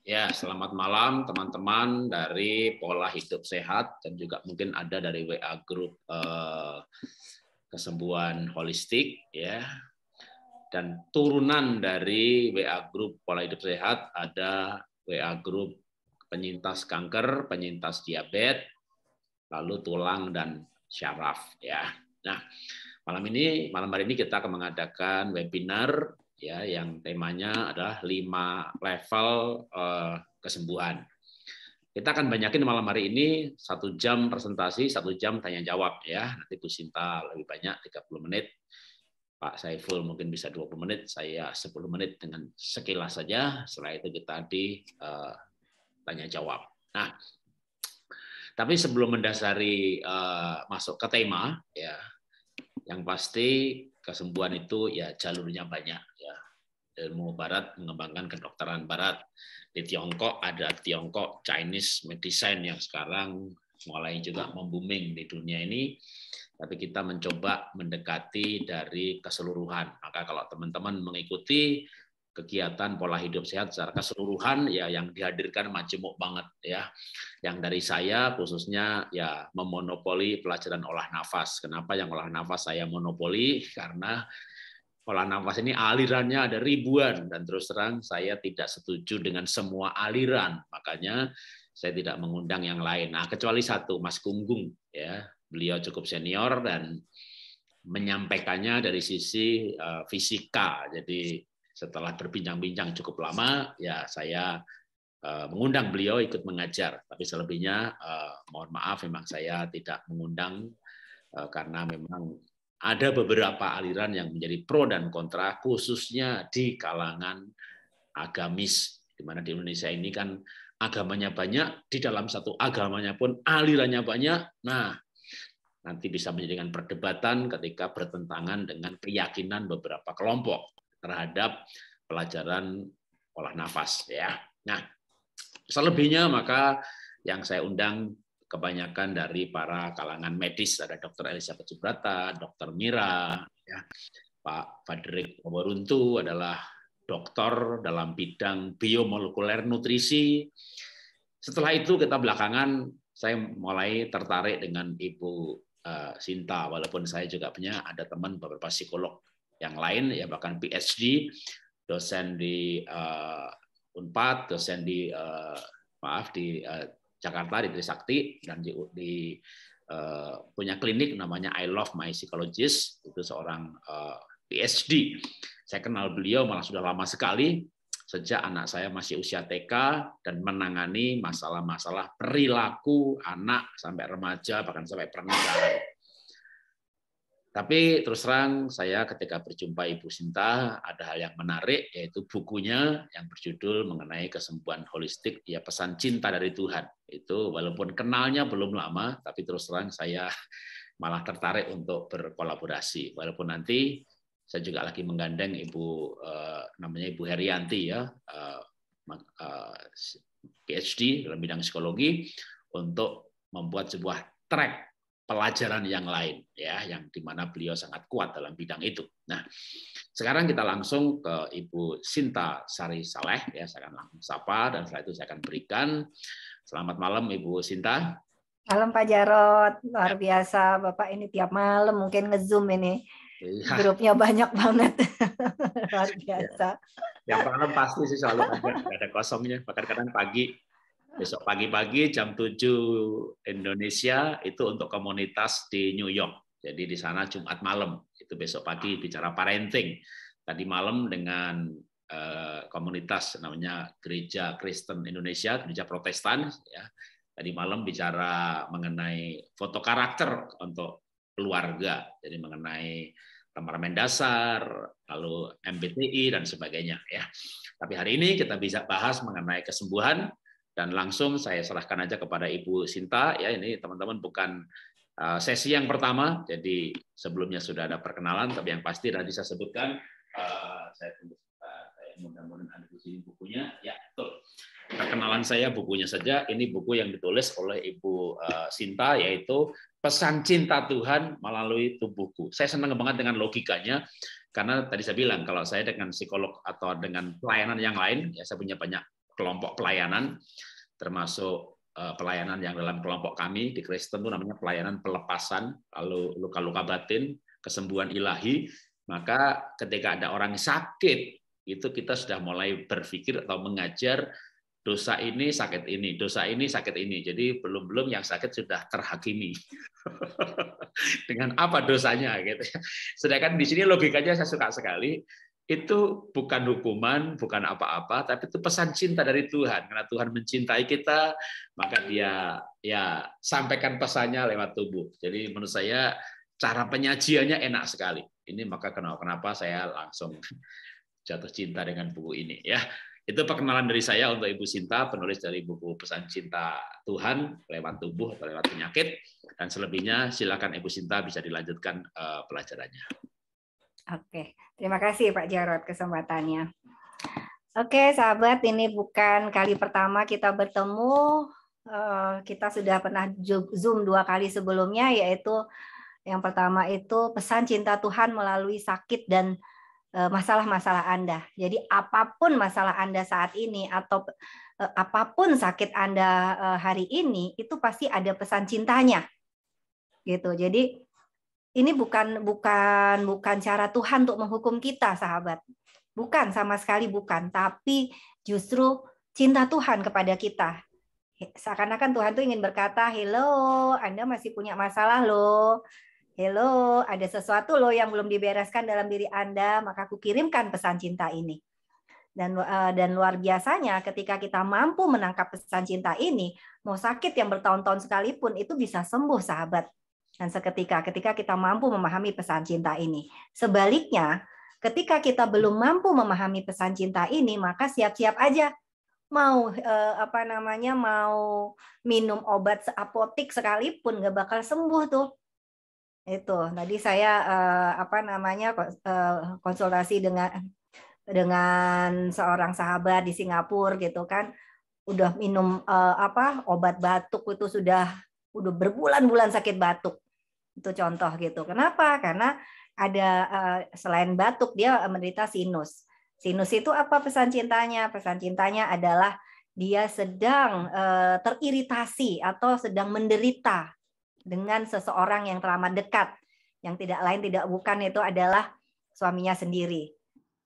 Ya, selamat malam teman-teman dari Pola Hidup Sehat dan juga mungkin ada dari WA Group eh, Kesembuhan Holistik ya. Dan turunan dari WA Group Pola Hidup Sehat ada WA Group penyintas kanker, penyintas diabetes, lalu tulang dan syaraf ya. Nah, malam ini malam hari ini kita akan mengadakan webinar ya yang temanya adalah lima level eh, kesembuhan. Kita akan banyakin malam hari ini satu jam presentasi, satu jam tanya jawab ya. Nanti Bu Sinta lebih banyak 30 menit. Pak Saiful mungkin bisa 20 menit, saya 10 menit dengan sekilas saja. Setelah itu kita di uh, eh, tanya jawab. Nah, tapi sebelum mendasari uh, masuk ke tema, ya, yang pasti kesembuhan itu ya jalurnya banyak ilmu barat mengembangkan kedokteran barat di Tiongkok ada Tiongkok Chinese medicine yang sekarang mulai juga membuming di dunia ini tapi kita mencoba mendekati dari keseluruhan maka kalau teman-teman mengikuti kegiatan pola hidup sehat secara keseluruhan ya yang dihadirkan majemuk banget ya. Yang dari saya khususnya ya memonopoli pelajaran olah nafas. Kenapa yang olah nafas saya monopoli? Karena pola nafas ini alirannya ada ribuan dan terus terang saya tidak setuju dengan semua aliran. Makanya saya tidak mengundang yang lain. Nah, kecuali satu Mas Gunggung ya. Beliau cukup senior dan menyampaikannya dari sisi uh, fisika. Jadi setelah berbincang-bincang cukup lama, ya saya uh, mengundang beliau ikut mengajar. Tapi selebihnya uh, mohon maaf memang saya tidak mengundang karena memang ada beberapa aliran yang menjadi pro dan kontra, khususnya di kalangan agamis, di mana di Indonesia ini kan agamanya banyak, di dalam satu agamanya pun alirannya banyak. Nah, nanti bisa menjadikan perdebatan ketika bertentangan dengan keyakinan beberapa kelompok terhadap pelajaran olah nafas ya. Nah, selebihnya maka yang saya undang kebanyakan dari para kalangan medis ada Dokter Elisa Subrata, Dokter Mira, ya. Pak Fadrik Waruntu adalah dokter dalam bidang biomolekuler nutrisi. Setelah itu kita belakangan saya mulai tertarik dengan Ibu eh, Sinta walaupun saya juga punya ada teman beberapa psikolog yang lain ya bahkan PhD, dosen di uh, Unpad, dosen di uh, maaf di uh, Jakarta di Trisakti dan di, di eh, punya klinik namanya I Love My Psychologist itu seorang eh, PhD. Saya kenal beliau malah sudah lama sekali sejak anak saya masih usia TK dan menangani masalah-masalah perilaku anak sampai remaja bahkan sampai pernikahan. Tapi terus terang saya ketika berjumpa Ibu Sinta ada hal yang menarik yaitu bukunya yang berjudul mengenai kesembuhan holistik ya pesan cinta dari Tuhan. Itu walaupun kenalnya belum lama tapi terus terang saya malah tertarik untuk berkolaborasi walaupun nanti saya juga lagi menggandeng Ibu eh, namanya Ibu Herianti ya eh, eh, PhD dalam bidang psikologi untuk membuat sebuah track pelajaran yang lain ya yang dimana beliau sangat kuat dalam bidang itu. Nah, sekarang kita langsung ke Ibu Sinta Sari Saleh ya saya akan langsung sapa dan setelah itu saya akan berikan selamat malam Ibu Sinta. Malam Pak Jarot, luar ya. biasa Bapak ini tiap malam mungkin ngezoom ini. Ya. Grupnya banyak banget. Luar ya. biasa. Ya. Yang malam pasti sih selalu ada, ada kosongnya. Bahkan kadang pagi Besok pagi-pagi jam 7 Indonesia itu untuk komunitas di New York. Jadi di sana Jumat malam. Itu besok pagi bicara parenting. Tadi malam dengan eh, komunitas namanya Gereja Kristen Indonesia, Gereja Protestan ya. Tadi malam bicara mengenai foto karakter untuk keluarga, jadi mengenai temperamen dasar, lalu MBTI dan sebagainya ya. Tapi hari ini kita bisa bahas mengenai kesembuhan dan langsung saya serahkan aja kepada Ibu Sinta. Ya, ini teman-teman bukan eh, sesi yang pertama, jadi sebelumnya sudah ada perkenalan, tapi yang pasti tadi saya sebutkan, eh, saya tunggu mudah-mudahan ada di sini bukunya. Ya, betul. Perkenalan saya bukunya saja, ini buku yang ditulis oleh Ibu eh, Sinta, yaitu Pesan Cinta Tuhan Melalui Tubuhku. Saya senang banget dengan logikanya, karena tadi saya bilang, kalau saya dengan psikolog atau dengan pelayanan yang lain, ya saya punya banyak kelompok pelayanan, termasuk eh, pelayanan yang dalam kelompok kami di Kristen itu namanya pelayanan pelepasan, lalu luka-luka batin, kesembuhan ilahi. Maka ketika ada orang sakit, itu kita sudah mulai berpikir atau mengajar dosa ini sakit ini, dosa ini sakit ini. Jadi belum-belum yang sakit sudah terhakimi. Dengan apa dosanya gitu. Sedangkan di sini logikanya saya suka sekali itu bukan hukuman, bukan apa-apa, tapi itu pesan cinta dari Tuhan. Karena Tuhan mencintai kita, maka Dia ya sampaikan pesannya lewat tubuh. Jadi menurut saya cara penyajiannya enak sekali. Ini maka kenapa kenapa saya langsung jatuh cinta dengan buku ini ya. Itu perkenalan dari saya untuk Ibu Sinta, penulis dari buku Pesan Cinta Tuhan lewat tubuh atau lewat penyakit. Dan selebihnya silakan Ibu Sinta bisa dilanjutkan eh, pelajarannya. Oke, terima kasih Pak Jarod kesempatannya. Oke, sahabat, ini bukan kali pertama kita bertemu. Eh, kita sudah pernah Zoom dua kali sebelumnya, yaitu yang pertama itu pesan cinta Tuhan melalui sakit dan eh, masalah-masalah Anda. Jadi apapun masalah Anda saat ini atau eh, apapun sakit Anda hari ini, itu pasti ada pesan cintanya. Gitu. Jadi ini bukan bukan bukan cara Tuhan untuk menghukum kita, sahabat. Bukan sama sekali bukan, tapi justru cinta Tuhan kepada kita. Seakan-akan Tuhan tuh ingin berkata, "Hello, Anda masih punya masalah loh. Hello, ada sesuatu loh yang belum dibereskan dalam diri Anda, maka aku kirimkan pesan cinta ini." dan eh, dan luar biasanya ketika kita mampu menangkap pesan cinta ini mau sakit yang bertahun-tahun sekalipun itu bisa sembuh sahabat dan seketika ketika kita mampu memahami pesan cinta ini. Sebaliknya, ketika kita belum mampu memahami pesan cinta ini, maka siap-siap aja mau eh, apa namanya mau minum obat apotik sekalipun nggak bakal sembuh tuh itu tadi saya eh, apa namanya eh, konsultasi dengan dengan seorang sahabat di Singapura gitu kan udah minum eh, apa obat batuk itu sudah udah berbulan-bulan sakit batuk itu contoh gitu. Kenapa? Karena ada eh, selain batuk dia menderita sinus. Sinus itu apa pesan cintanya? Pesan cintanya adalah dia sedang eh, teriritasi atau sedang menderita dengan seseorang yang teramat dekat. Yang tidak lain tidak bukan itu adalah suaminya sendiri.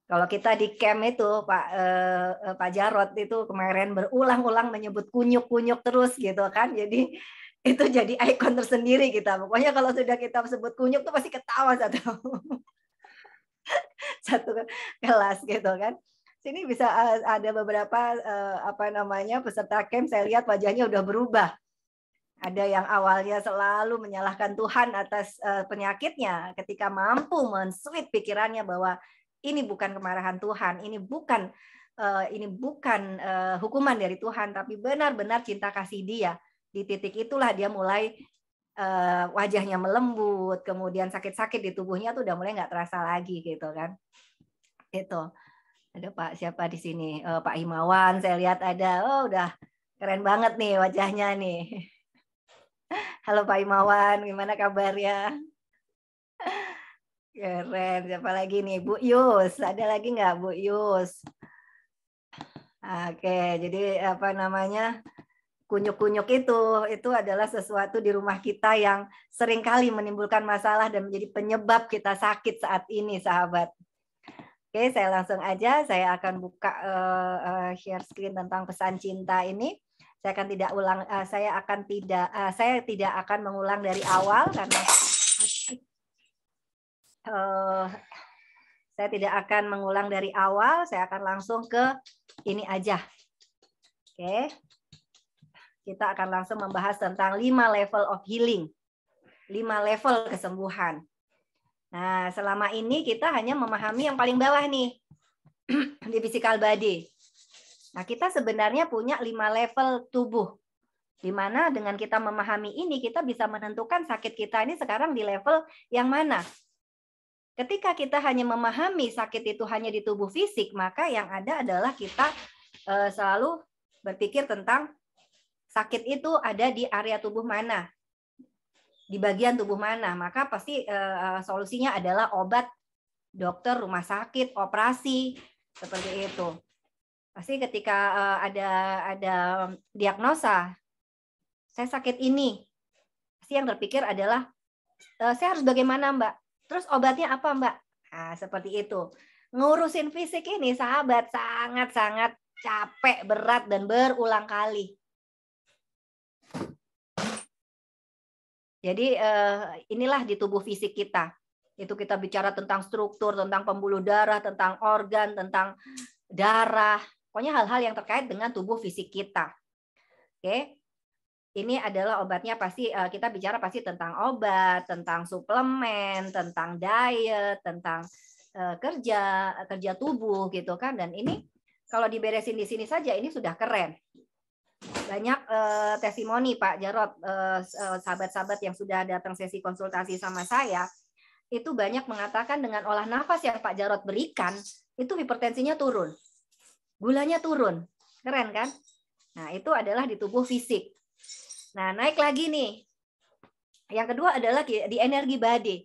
Kalau kita di camp itu Pak eh, eh Pak Jarot itu kemarin berulang-ulang menyebut kunyuk-kunyuk terus gitu kan. Jadi itu jadi ikon tersendiri kita. Pokoknya kalau sudah kita sebut kunyuk tuh pasti ketawa satu satu kelas gitu kan. Sini bisa eh, ada beberapa eh, apa namanya peserta camp saya lihat wajahnya udah berubah. Ada yang awalnya selalu menyalahkan Tuhan atas eh, penyakitnya ketika mampu mensuit pikirannya bahwa ini bukan kemarahan Tuhan, ini bukan ini bukan hukuman dari Tuhan tapi benar-benar cinta kasih dia di titik itulah dia mulai uh, wajahnya melembut, kemudian sakit-sakit di tubuhnya tuh udah mulai nggak terasa lagi gitu kan. Itu. Ada Pak siapa di sini? Uh, Pak Himawan, saya lihat ada. Oh, udah keren banget nih wajahnya nih. Halo Pak Himawan, gimana kabarnya? Keren. Siapa lagi nih? Bu Yus. Ada lagi nggak Bu Yus? Oke, jadi apa namanya? kunyuk-kunyuk itu itu adalah sesuatu di rumah kita yang seringkali menimbulkan masalah dan menjadi penyebab kita sakit saat ini sahabat. Oke, saya langsung aja saya akan buka uh, uh, share screen tentang pesan cinta ini. Saya akan tidak ulang uh, saya akan tidak uh, saya tidak akan mengulang dari awal karena uh, saya tidak akan mengulang dari awal, saya akan langsung ke ini aja. Oke. Okay kita akan langsung membahas tentang lima level of healing, lima level kesembuhan. Nah, selama ini kita hanya memahami yang paling bawah nih di physical body. Nah, kita sebenarnya punya lima level tubuh. Di mana dengan kita memahami ini, kita bisa menentukan sakit kita ini sekarang di level yang mana. Ketika kita hanya memahami sakit itu hanya di tubuh fisik, maka yang ada adalah kita eh, selalu berpikir tentang sakit itu ada di area tubuh mana, di bagian tubuh mana, maka pasti e, solusinya adalah obat dokter, rumah sakit, operasi seperti itu. Pasti ketika e, ada ada diagnosa saya sakit ini, pasti yang terpikir adalah e, saya harus bagaimana mbak, terus obatnya apa mbak, nah, seperti itu. Ngurusin fisik ini sahabat sangat-sangat capek, berat dan berulang kali Jadi eh, inilah di tubuh fisik kita. Itu kita bicara tentang struktur, tentang pembuluh darah, tentang organ, tentang darah. Pokoknya hal-hal yang terkait dengan tubuh fisik kita. Oke. Ini adalah obatnya pasti eh, kita bicara pasti tentang obat, tentang suplemen, tentang diet, tentang eh, kerja kerja tubuh gitu kan dan ini kalau diberesin di sini saja ini sudah keren banyak uh, testimoni Pak Jarot, uh, eh, eh, sahabat-sahabat yang sudah datang sesi konsultasi sama saya, itu banyak mengatakan dengan olah nafas yang Pak Jarot berikan, itu hipertensinya turun, gulanya turun, keren kan? Nah itu adalah di tubuh fisik. Nah naik lagi nih, yang kedua adalah di energi body.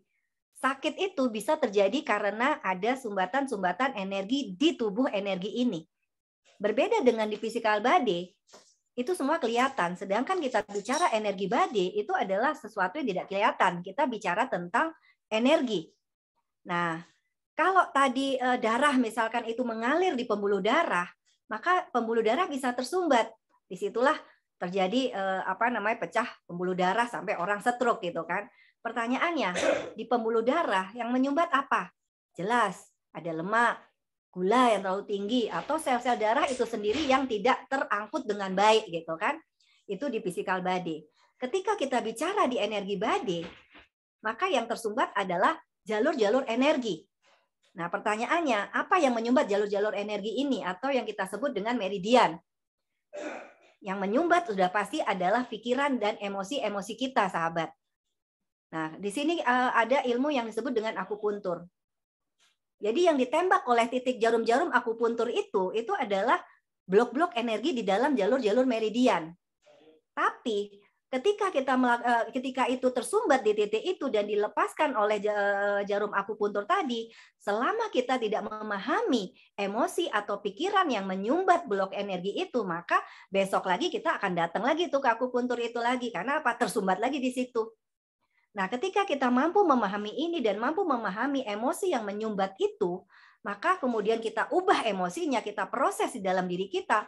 Sakit itu bisa terjadi karena ada sumbatan-sumbatan energi di tubuh energi ini. Berbeda dengan di physical body, itu semua kelihatan. Sedangkan kita bicara energi body itu adalah sesuatu yang tidak kelihatan. Kita bicara tentang energi. Nah, kalau tadi eh, darah misalkan itu mengalir di pembuluh darah, maka pembuluh darah bisa tersumbat. Disitulah terjadi eh, apa namanya pecah pembuluh darah sampai orang stroke gitu kan. Pertanyaannya di pembuluh darah yang menyumbat apa? Jelas ada lemak, gula yang terlalu tinggi atau sel-sel darah itu sendiri yang tidak terangkut dengan baik gitu kan. Itu di physical body. Ketika kita bicara di energi body, maka yang tersumbat adalah jalur-jalur energi. Nah, pertanyaannya, apa yang menyumbat jalur-jalur energi ini atau yang kita sebut dengan meridian? Yang menyumbat sudah pasti adalah pikiran dan emosi-emosi kita, sahabat. Nah, di sini eh, ada ilmu yang disebut dengan akupuntur. Jadi yang ditembak oleh titik jarum-jarum akupuntur itu itu adalah blok-blok energi di dalam jalur-jalur meridian. Tapi ketika kita eh, ketika itu tersumbat di titik itu dan dilepaskan oleh eh, jarum akupuntur tadi, selama kita tidak memahami emosi atau pikiran yang menyumbat blok energi itu, maka besok lagi kita akan datang lagi tuh ke akupuntur itu lagi karena apa? tersumbat lagi di situ. Nah, ketika kita mampu memahami ini dan mampu memahami emosi yang menyumbat itu, maka kemudian kita ubah emosinya, kita proses di dalam diri kita,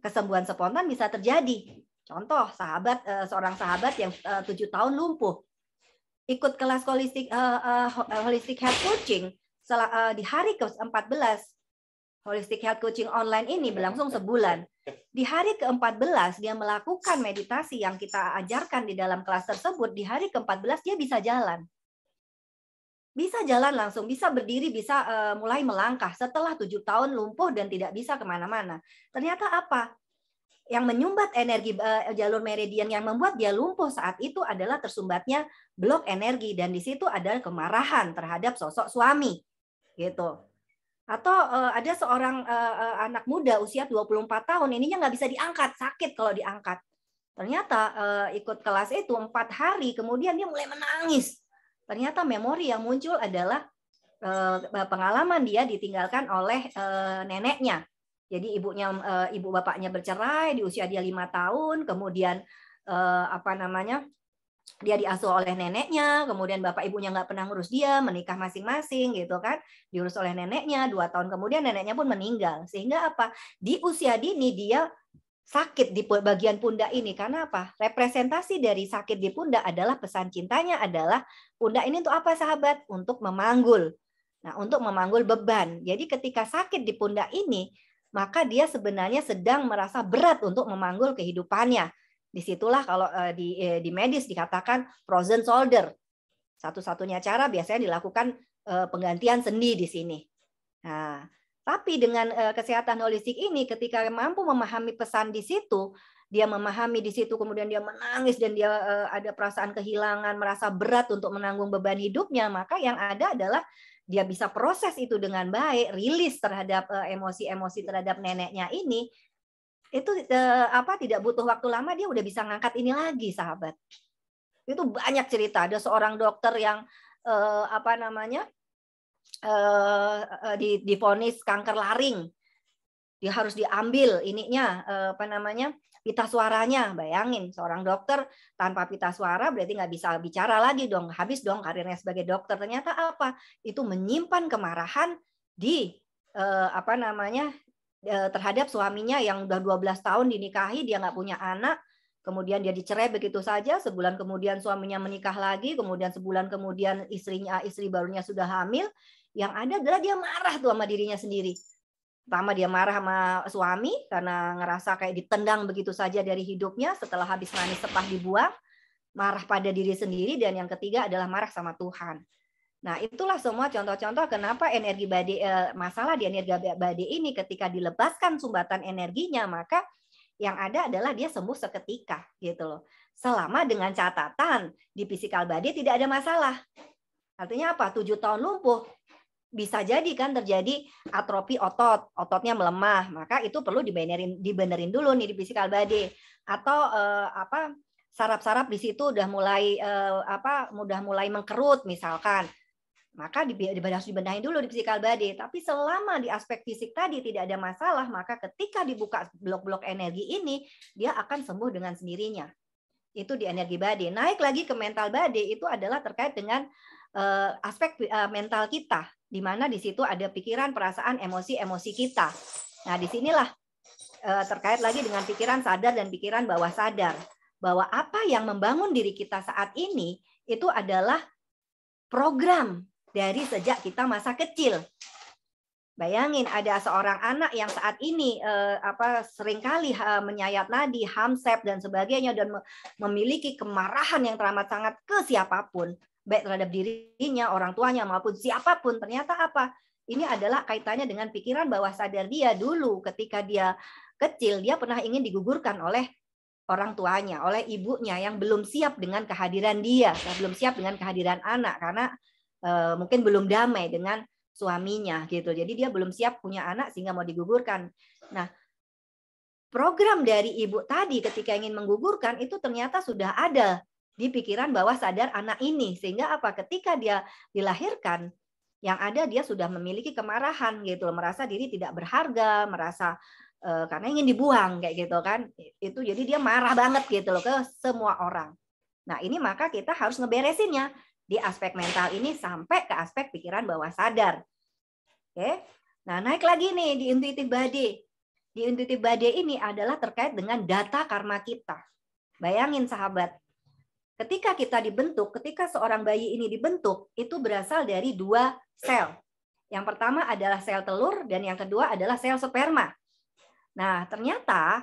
kesembuhan spontan bisa terjadi. Contoh sahabat eh, seorang sahabat yang eh, tujuh tahun lumpuh ikut kelas holistik eh, holistic health coaching di hari ke-14 holistic health coaching online ini iya, berlangsung iya, sebulan. Iya, di hari ke-14 dia melakukan meditasi yang kita ajarkan di dalam kelas tersebut, di hari ke-14 dia bisa jalan. Bisa jalan langsung, bisa berdiri, bisa uh, mulai melangkah setelah tujuh tahun lumpuh dan tidak bisa kemana-mana. Ternyata apa? Yang menyumbat energi uh, jalur meridian yang membuat dia lumpuh saat itu adalah tersumbatnya blok energi dan di situ ada kemarahan terhadap sosok suami gitu atau uh, ada seorang uh, uh, anak muda usia 24 tahun ininya nggak bisa diangkat sakit kalau diangkat ternyata uh, ikut kelas itu empat hari kemudian dia mulai menangis ternyata memori yang muncul adalah uh, pengalaman dia ditinggalkan oleh uh, neneknya jadi ibunya uh, ibu bapaknya bercerai di usia dia lima tahun kemudian uh, apa namanya dia diasuh oleh neneknya, kemudian bapak ibunya nggak pernah ngurus dia, menikah masing-masing gitu kan, diurus oleh neneknya, dua tahun kemudian neneknya pun meninggal. Sehingga apa? Di usia dini dia sakit di bagian pundak ini karena apa? Representasi dari sakit di pundak adalah pesan cintanya adalah pundak ini untuk apa sahabat? Untuk memanggul. Nah, untuk memanggul beban. Jadi ketika sakit di pundak ini, maka dia sebenarnya sedang merasa berat untuk memanggul kehidupannya. Disitulah kalau eh, di, eh, di medis dikatakan frozen shoulder. Satu-satunya cara biasanya dilakukan eh, penggantian sendi di sini. Nah, tapi dengan kesehatan holistik ini, ketika mampu memahami pesan di situ, dia memahami di situ, kemudian dia menangis dan dia ada perasaan kehilangan, merasa berat untuk menanggung beban hidupnya, maka yang ada adalah dia bisa proses itu dengan baik, rilis terhadap emosi-emosi terhadap neneknya ini, itu eh, apa tidak butuh waktu lama dia udah bisa ngangkat ini lagi sahabat itu banyak cerita ada seorang dokter yang eh, apa namanya eh, eh, di difonis kanker laring dia harus diambil ininya eh, apa namanya pita suaranya bayangin seorang dokter tanpa pita suara berarti nggak bisa bicara lagi dong habis dong karirnya sebagai dokter ternyata apa itu menyimpan kemarahan di eh, apa namanya Eh, terhadap suaminya yang udah 12 tahun dinikahi dia nggak punya anak kemudian dia dicerai begitu saja sebulan kemudian suaminya menikah lagi kemudian sebulan kemudian istrinya istri barunya sudah hamil yang ada adalah dia marah tuh sama dirinya sendiri pertama dia marah sama suami karena ngerasa kayak ditendang begitu saja dari hidupnya setelah habis manis sepah dibuang marah pada diri sendiri dan yang ketiga adalah marah sama Tuhan Nah, itulah semua contoh-contoh kenapa energi badai eh, masalah di energi badai ini ketika dilepaskan sumbatan energinya maka yang ada adalah dia sembuh seketika gitu loh. Selama dengan catatan di physical body tidak ada masalah. Artinya apa? Tujuh tahun lumpuh bisa jadi kan terjadi atrofi otot, ototnya melemah, maka itu perlu dibenerin dibenerin dulu nih di physical body atau eh, apa saraf-saraf di situ udah mulai eh, apa udah mulai mengkerut misalkan maka harus dibenahi dulu di physical body. Tapi selama di aspek fisik tadi tidak ada masalah, maka ketika dibuka blok-blok energi ini, dia akan sembuh dengan sendirinya. Itu di energi body. Naik lagi ke mental body itu adalah terkait dengan eh, aspek eh, mental kita, di mana di situ ada pikiran, perasaan, emosi-emosi kita. Nah, disinilah uh, eh, terkait lagi dengan pikiran sadar dan pikiran bawah sadar. Bahwa apa yang membangun diri kita saat ini itu adalah program dari sejak kita masa kecil. Bayangin ada seorang anak yang saat ini eh, apa seringkali eh, menyayat nadi, hamsep dan sebagainya dan memiliki kemarahan yang teramat sangat ke siapapun, baik terhadap dirinya, orang tuanya maupun siapapun. Ternyata apa? Ini adalah kaitannya dengan pikiran bahwa sadar dia dulu ketika dia kecil dia pernah ingin digugurkan oleh orang tuanya, oleh ibunya yang belum siap dengan kehadiran dia, belum siap dengan kehadiran anak karena Eh, mungkin belum damai dengan suaminya gitu. Jadi dia belum siap punya anak sehingga mau digugurkan. Nah, program dari ibu tadi ketika ingin menggugurkan itu ternyata sudah ada di pikiran bawah sadar anak ini sehingga apa ketika dia dilahirkan yang ada dia sudah memiliki kemarahan gitu merasa diri tidak berharga merasa eh, karena ingin dibuang kayak gitu kan itu jadi dia marah banget gitu loh ke semua orang nah ini maka kita harus ngeberesinnya di aspek mental ini sampai ke aspek pikiran bawah sadar. Oke. Nah, naik lagi nih di intuitive body. Di intuitive body ini adalah terkait dengan data karma kita. Bayangin sahabat, ketika kita dibentuk, ketika seorang bayi ini dibentuk, itu berasal dari dua sel. Yang pertama adalah sel telur dan yang kedua adalah sel sperma. Nah, ternyata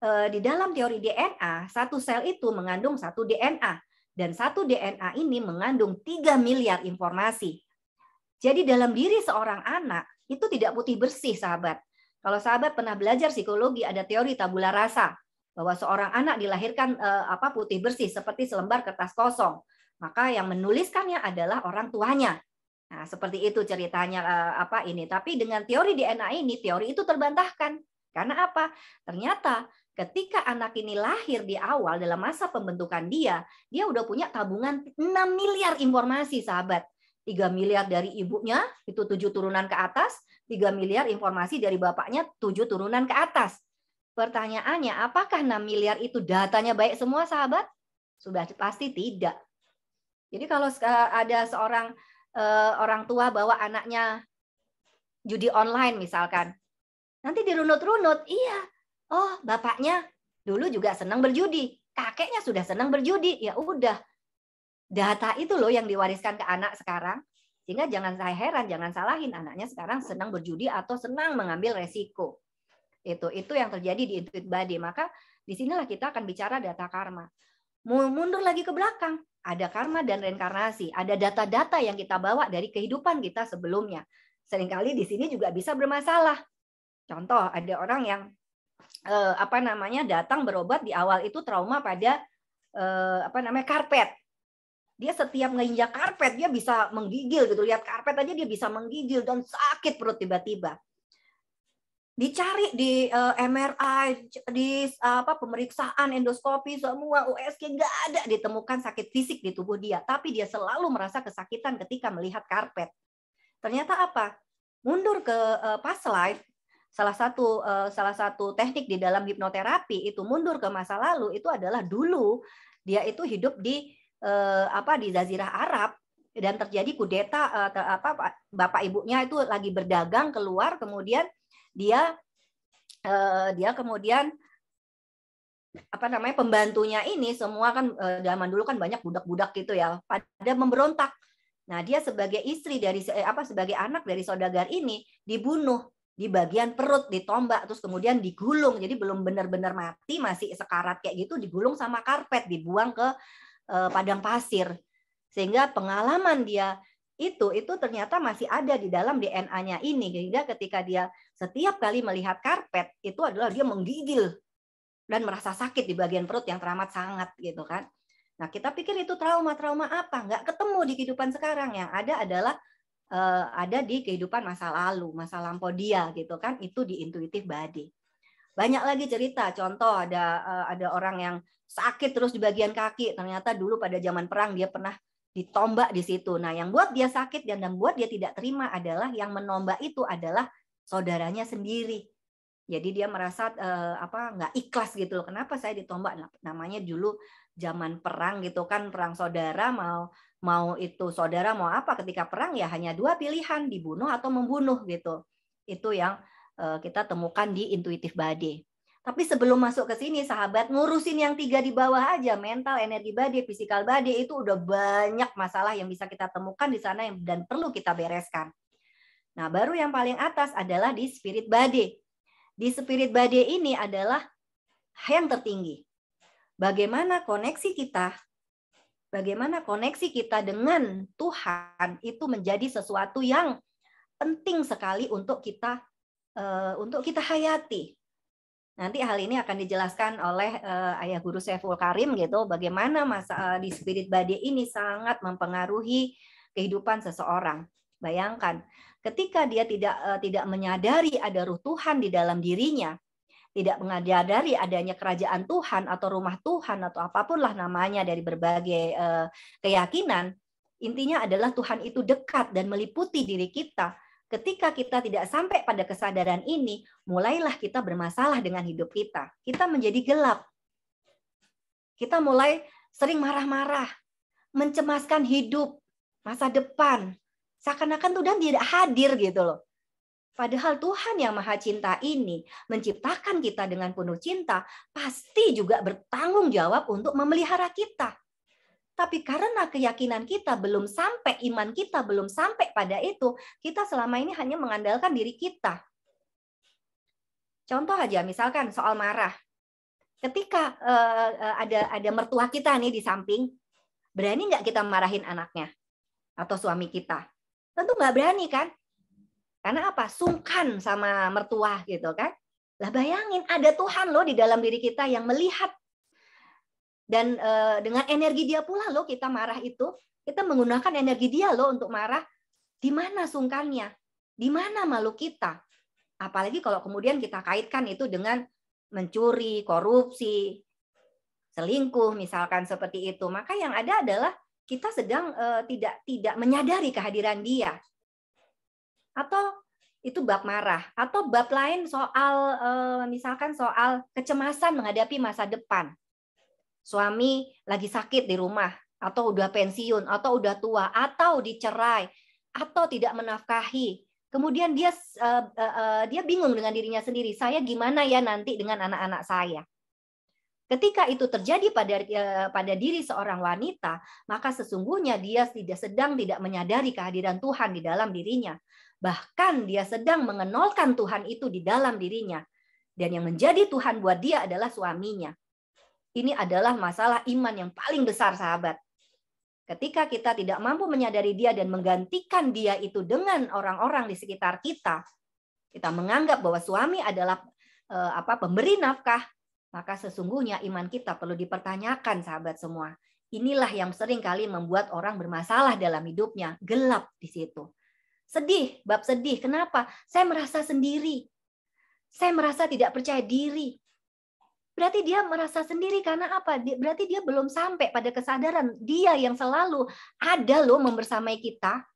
eh, di dalam teori DNA, satu sel itu mengandung satu DNA dan satu DNA ini mengandung 3 miliar informasi. Jadi dalam diri seorang anak itu tidak putih bersih, sahabat. Kalau sahabat pernah belajar psikologi ada teori tabula rasa bahwa seorang anak dilahirkan eh, apa putih bersih seperti selembar kertas kosong. Maka yang menuliskannya adalah orang tuanya. Nah, seperti itu ceritanya eh, apa ini. Tapi dengan teori DNA ini teori itu terbantahkan. Karena apa? Ternyata ketika anak ini lahir di awal dalam masa pembentukan dia, dia udah punya tabungan 6 miliar informasi sahabat. 3 miliar dari ibunya, itu 7 turunan ke atas, 3 miliar informasi dari bapaknya, 7 turunan ke atas. Pertanyaannya, apakah 6 miliar itu datanya baik semua sahabat? Sudah pasti tidak. Jadi kalau ada seorang eh, orang tua bawa anaknya judi online misalkan, nanti dirunut-runut, iya oh bapaknya dulu juga senang berjudi, kakeknya sudah senang berjudi, ya udah. Data itu loh yang diwariskan ke anak sekarang. Sehingga jangan saya heran, jangan salahin anaknya sekarang senang berjudi atau senang mengambil resiko. Itu itu yang terjadi di intuit body. Maka di sinilah kita akan bicara data karma. Mundur lagi ke belakang, ada karma dan reinkarnasi, ada data-data yang kita bawa dari kehidupan kita sebelumnya. Seringkali di sini juga bisa bermasalah. Contoh, ada orang yang eh, apa namanya datang berobat di awal itu trauma pada eh, apa namanya karpet dia setiap nginjak karpet dia bisa menggigil gitu lihat karpet aja dia bisa menggigil dan sakit perut tiba-tiba dicari di uh, eh, MRI di apa pemeriksaan endoskopi semua USG nggak ada ditemukan sakit fisik di tubuh dia tapi dia selalu merasa kesakitan ketika melihat karpet ternyata apa mundur ke uh, eh, past life salah satu eh, salah satu teknik di dalam hipnoterapi itu mundur ke masa lalu itu adalah dulu dia itu hidup di uh, apa di jazirah Arab dan terjadi kudeta eh, apa bapak ibunya itu lagi berdagang keluar kemudian dia dia kemudian apa namanya pembantunya ini semua kan zaman dulu kan banyak budak-budak gitu ya pada memberontak. Nah, dia sebagai istri dari apa sebagai anak dari saudagar ini dibunuh di bagian perut ditombak terus kemudian digulung jadi belum benar-benar mati masih sekarat kayak gitu digulung sama karpet dibuang ke eh, padang pasir sehingga pengalaman dia itu itu ternyata masih ada di dalam DNA-nya ini sehingga ketika dia setiap kali melihat karpet itu adalah dia menggigil dan merasa sakit di bagian perut yang teramat sangat gitu kan nah kita pikir itu trauma trauma apa nggak ketemu di kehidupan sekarang yang ada adalah Eh, ada di kehidupan masa lalu, masa lampau dia gitu kan, itu di intuitif body. Banyak lagi cerita, contoh ada eh, ada orang yang sakit terus di bagian kaki, ternyata dulu pada zaman perang dia pernah ditombak di situ. Nah, yang buat dia sakit dan yang buat dia tidak terima adalah yang menombak itu adalah saudaranya sendiri. Jadi dia merasa eh, apa nggak ikhlas gitu loh. Kenapa saya ditombak? Nah, namanya dulu zaman perang gitu kan perang saudara mau Mau itu saudara mau apa ketika perang ya hanya dua pilihan, dibunuh atau membunuh gitu. Itu yang eh, kita temukan di intuitif body. Tapi sebelum masuk ke sini, sahabat, ngurusin yang tiga di bawah aja, mental, energi body, physical body, itu udah banyak masalah yang bisa kita temukan di sana dan perlu kita bereskan. Nah, baru yang paling atas adalah di spirit body. Di spirit body ini adalah yang tertinggi. Bagaimana koneksi kita bagaimana koneksi kita dengan Tuhan itu menjadi sesuatu yang penting sekali untuk kita eh, untuk kita hayati. Nanti hal ini akan dijelaskan oleh eh, ayah guru Saiful Karim gitu bagaimana masa eh, di spirit body ini sangat mempengaruhi kehidupan seseorang. Bayangkan ketika dia tidak tidak menyadari ada ruh Tuhan di dalam dirinya, tidak mengadari adanya kerajaan Tuhan atau rumah Tuhan atau apapun lah namanya dari berbagai eh, keyakinan, intinya adalah Tuhan itu dekat dan meliputi diri kita. Ketika kita tidak sampai pada kesadaran ini, mulailah kita bermasalah dengan hidup kita. Kita menjadi gelap. Kita mulai sering marah-marah, mencemaskan hidup, masa depan. Seakan-akan Tuhan tidak hadir gitu loh. Padahal Tuhan yang Maha Cinta ini menciptakan kita dengan penuh cinta, pasti juga bertanggung jawab untuk memelihara kita. Tapi karena keyakinan kita belum sampai, iman kita belum sampai pada itu, kita selama ini hanya mengandalkan diri kita. Contoh aja, misalkan soal marah. Ketika uh, ada ada mertua kita nih di samping, berani nggak kita marahin anaknya atau suami kita? Tentu nggak berani kan? Karena apa? Sungkan sama mertua gitu kan. Lah bayangin ada Tuhan loh di dalam diri kita yang melihat dan e, dengan energi dia pula loh kita marah itu kita menggunakan energi dia loh untuk marah di mana sungkannya di mana malu kita apalagi kalau kemudian kita kaitkan itu dengan mencuri korupsi selingkuh misalkan seperti itu maka yang ada adalah kita sedang e, tidak tidak menyadari kehadiran dia atau itu bab marah atau bab lain soal eh, misalkan soal kecemasan menghadapi masa depan. Suami lagi sakit di rumah atau udah pensiun atau udah tua atau dicerai atau tidak menafkahi. Kemudian dia eh, eh, dia bingung dengan dirinya sendiri, saya gimana ya nanti dengan anak-anak saya. Ketika itu terjadi pada pada diri seorang wanita, maka sesungguhnya dia tidak sedang tidak menyadari kehadiran Tuhan di dalam dirinya. Bahkan dia sedang mengenolkan Tuhan itu di dalam dirinya. Dan yang menjadi Tuhan buat dia adalah suaminya. Ini adalah masalah iman yang paling besar sahabat. Ketika kita tidak mampu menyadari dia dan menggantikan dia itu dengan orang-orang di sekitar kita, kita menganggap bahwa suami adalah e, apa pemberi nafkah, maka sesungguhnya iman kita perlu dipertanyakan sahabat semua. Inilah yang sering kali membuat orang bermasalah dalam hidupnya, gelap di situ. Sedih, bab sedih. Kenapa? Saya merasa sendiri. Saya merasa tidak percaya diri. Berarti dia merasa sendiri karena apa? Berarti dia belum sampai pada kesadaran. Dia yang selalu ada loh membersamai kita.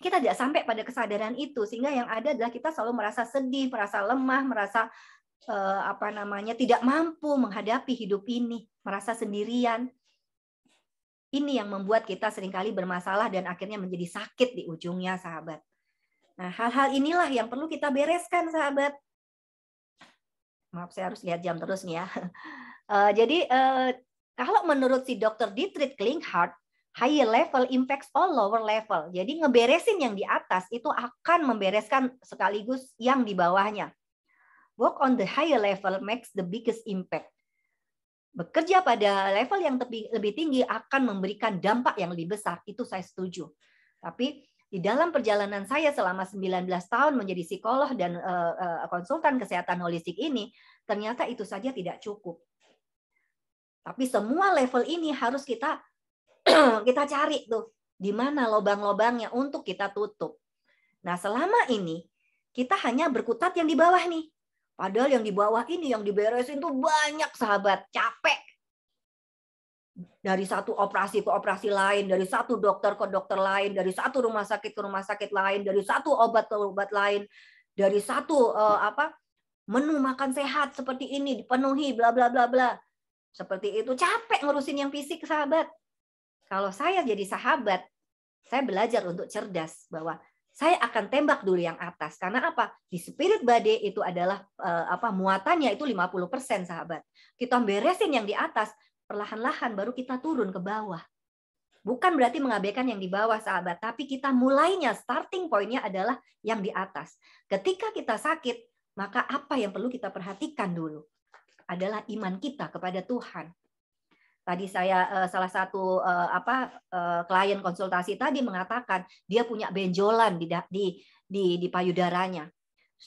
Kita tidak sampai pada kesadaran itu. Sehingga yang ada adalah kita selalu merasa sedih, merasa lemah, merasa eh, apa namanya tidak mampu menghadapi hidup ini. Merasa sendirian. Ini yang membuat kita seringkali bermasalah dan akhirnya menjadi sakit di ujungnya, sahabat. Nah, hal-hal inilah yang perlu kita bereskan, sahabat. Maaf, saya harus lihat jam terus nih ya. Eh, jadi, eh, kalau menurut si dokter Dietrich Klinghardt, higher level impacts all lower level. Jadi ngeberesin yang di atas itu akan membereskan sekaligus yang di bawahnya. Work on the higher level makes the biggest impact bekerja pada level yang lebih, tinggi akan memberikan dampak yang lebih besar. Itu saya setuju. Tapi di dalam perjalanan saya selama 19 tahun menjadi psikolog dan eh, eh, konsultan kesehatan holistik ini, ternyata itu saja tidak cukup. Tapi semua level ini harus kita kita cari tuh di mana lobang-lobangnya untuk kita tutup. Nah, selama ini kita hanya berkutat yang di bawah nih. Padahal yang di bawah ini yang diberesin tuh banyak sahabat, capek. Dari satu operasi ke operasi lain, dari satu dokter ke dokter lain, dari satu rumah sakit ke rumah sakit lain, dari satu obat ke obat lain, dari satu uh, apa menu makan sehat seperti ini dipenuhi bla bla bla bla. Seperti itu capek ngurusin yang fisik sahabat. Kalau saya jadi sahabat, saya belajar untuk cerdas bahwa saya akan tembak dulu yang atas karena apa di spirit body itu adalah uh, apa muatannya itu 50% sahabat kita beresin yang di atas perlahan-lahan baru kita turun ke bawah bukan berarti mengabaikan yang di bawah sahabat tapi kita mulainya starting pointnya adalah yang di atas ketika kita sakit maka apa yang perlu kita perhatikan dulu adalah iman kita kepada Tuhan Tadi saya eh, salah satu eh, apa eh, klien konsultasi tadi mengatakan dia punya benjolan di di di, di payudaranya.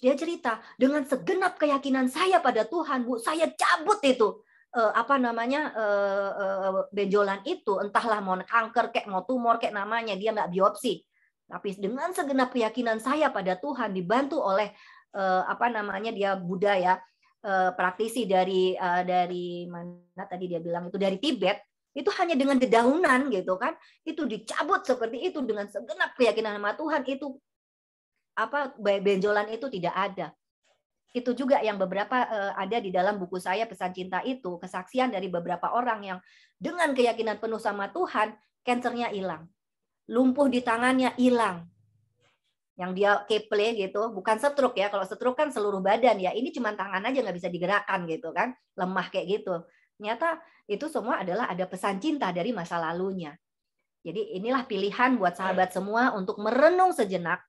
dia cerita dengan segenap keyakinan saya pada Tuhan, Bu, saya cabut itu apa namanya benjolan itu entahlah mau kanker kayak mau tumor kayak namanya dia nggak biopsi tapi dengan segenap keyakinan saya pada Tuhan dibantu oleh apa namanya dia Buddha ya Eh, praktisi dari eh, dari mana tadi dia bilang itu dari Tibet itu hanya dengan dedaunan gitu kan itu dicabut seperti itu dengan segenap keyakinan sama Tuhan itu apa benjolan itu tidak ada itu juga yang beberapa uh, ada di dalam buku saya pesan cinta itu kesaksian dari beberapa orang yang dengan keyakinan penuh sama Tuhan kancernya hilang lumpuh di tangannya hilang yang dia keple gitu, bukan setruk ya. Kalau setruk kan seluruh badan ya. Ini cuma tangan aja nggak bisa digerakkan gitu kan, lemah kayak gitu. Ternyata itu semua adalah ada pesan cinta dari masa lalunya. Jadi inilah pilihan buat sahabat semua untuk merenung sejenak.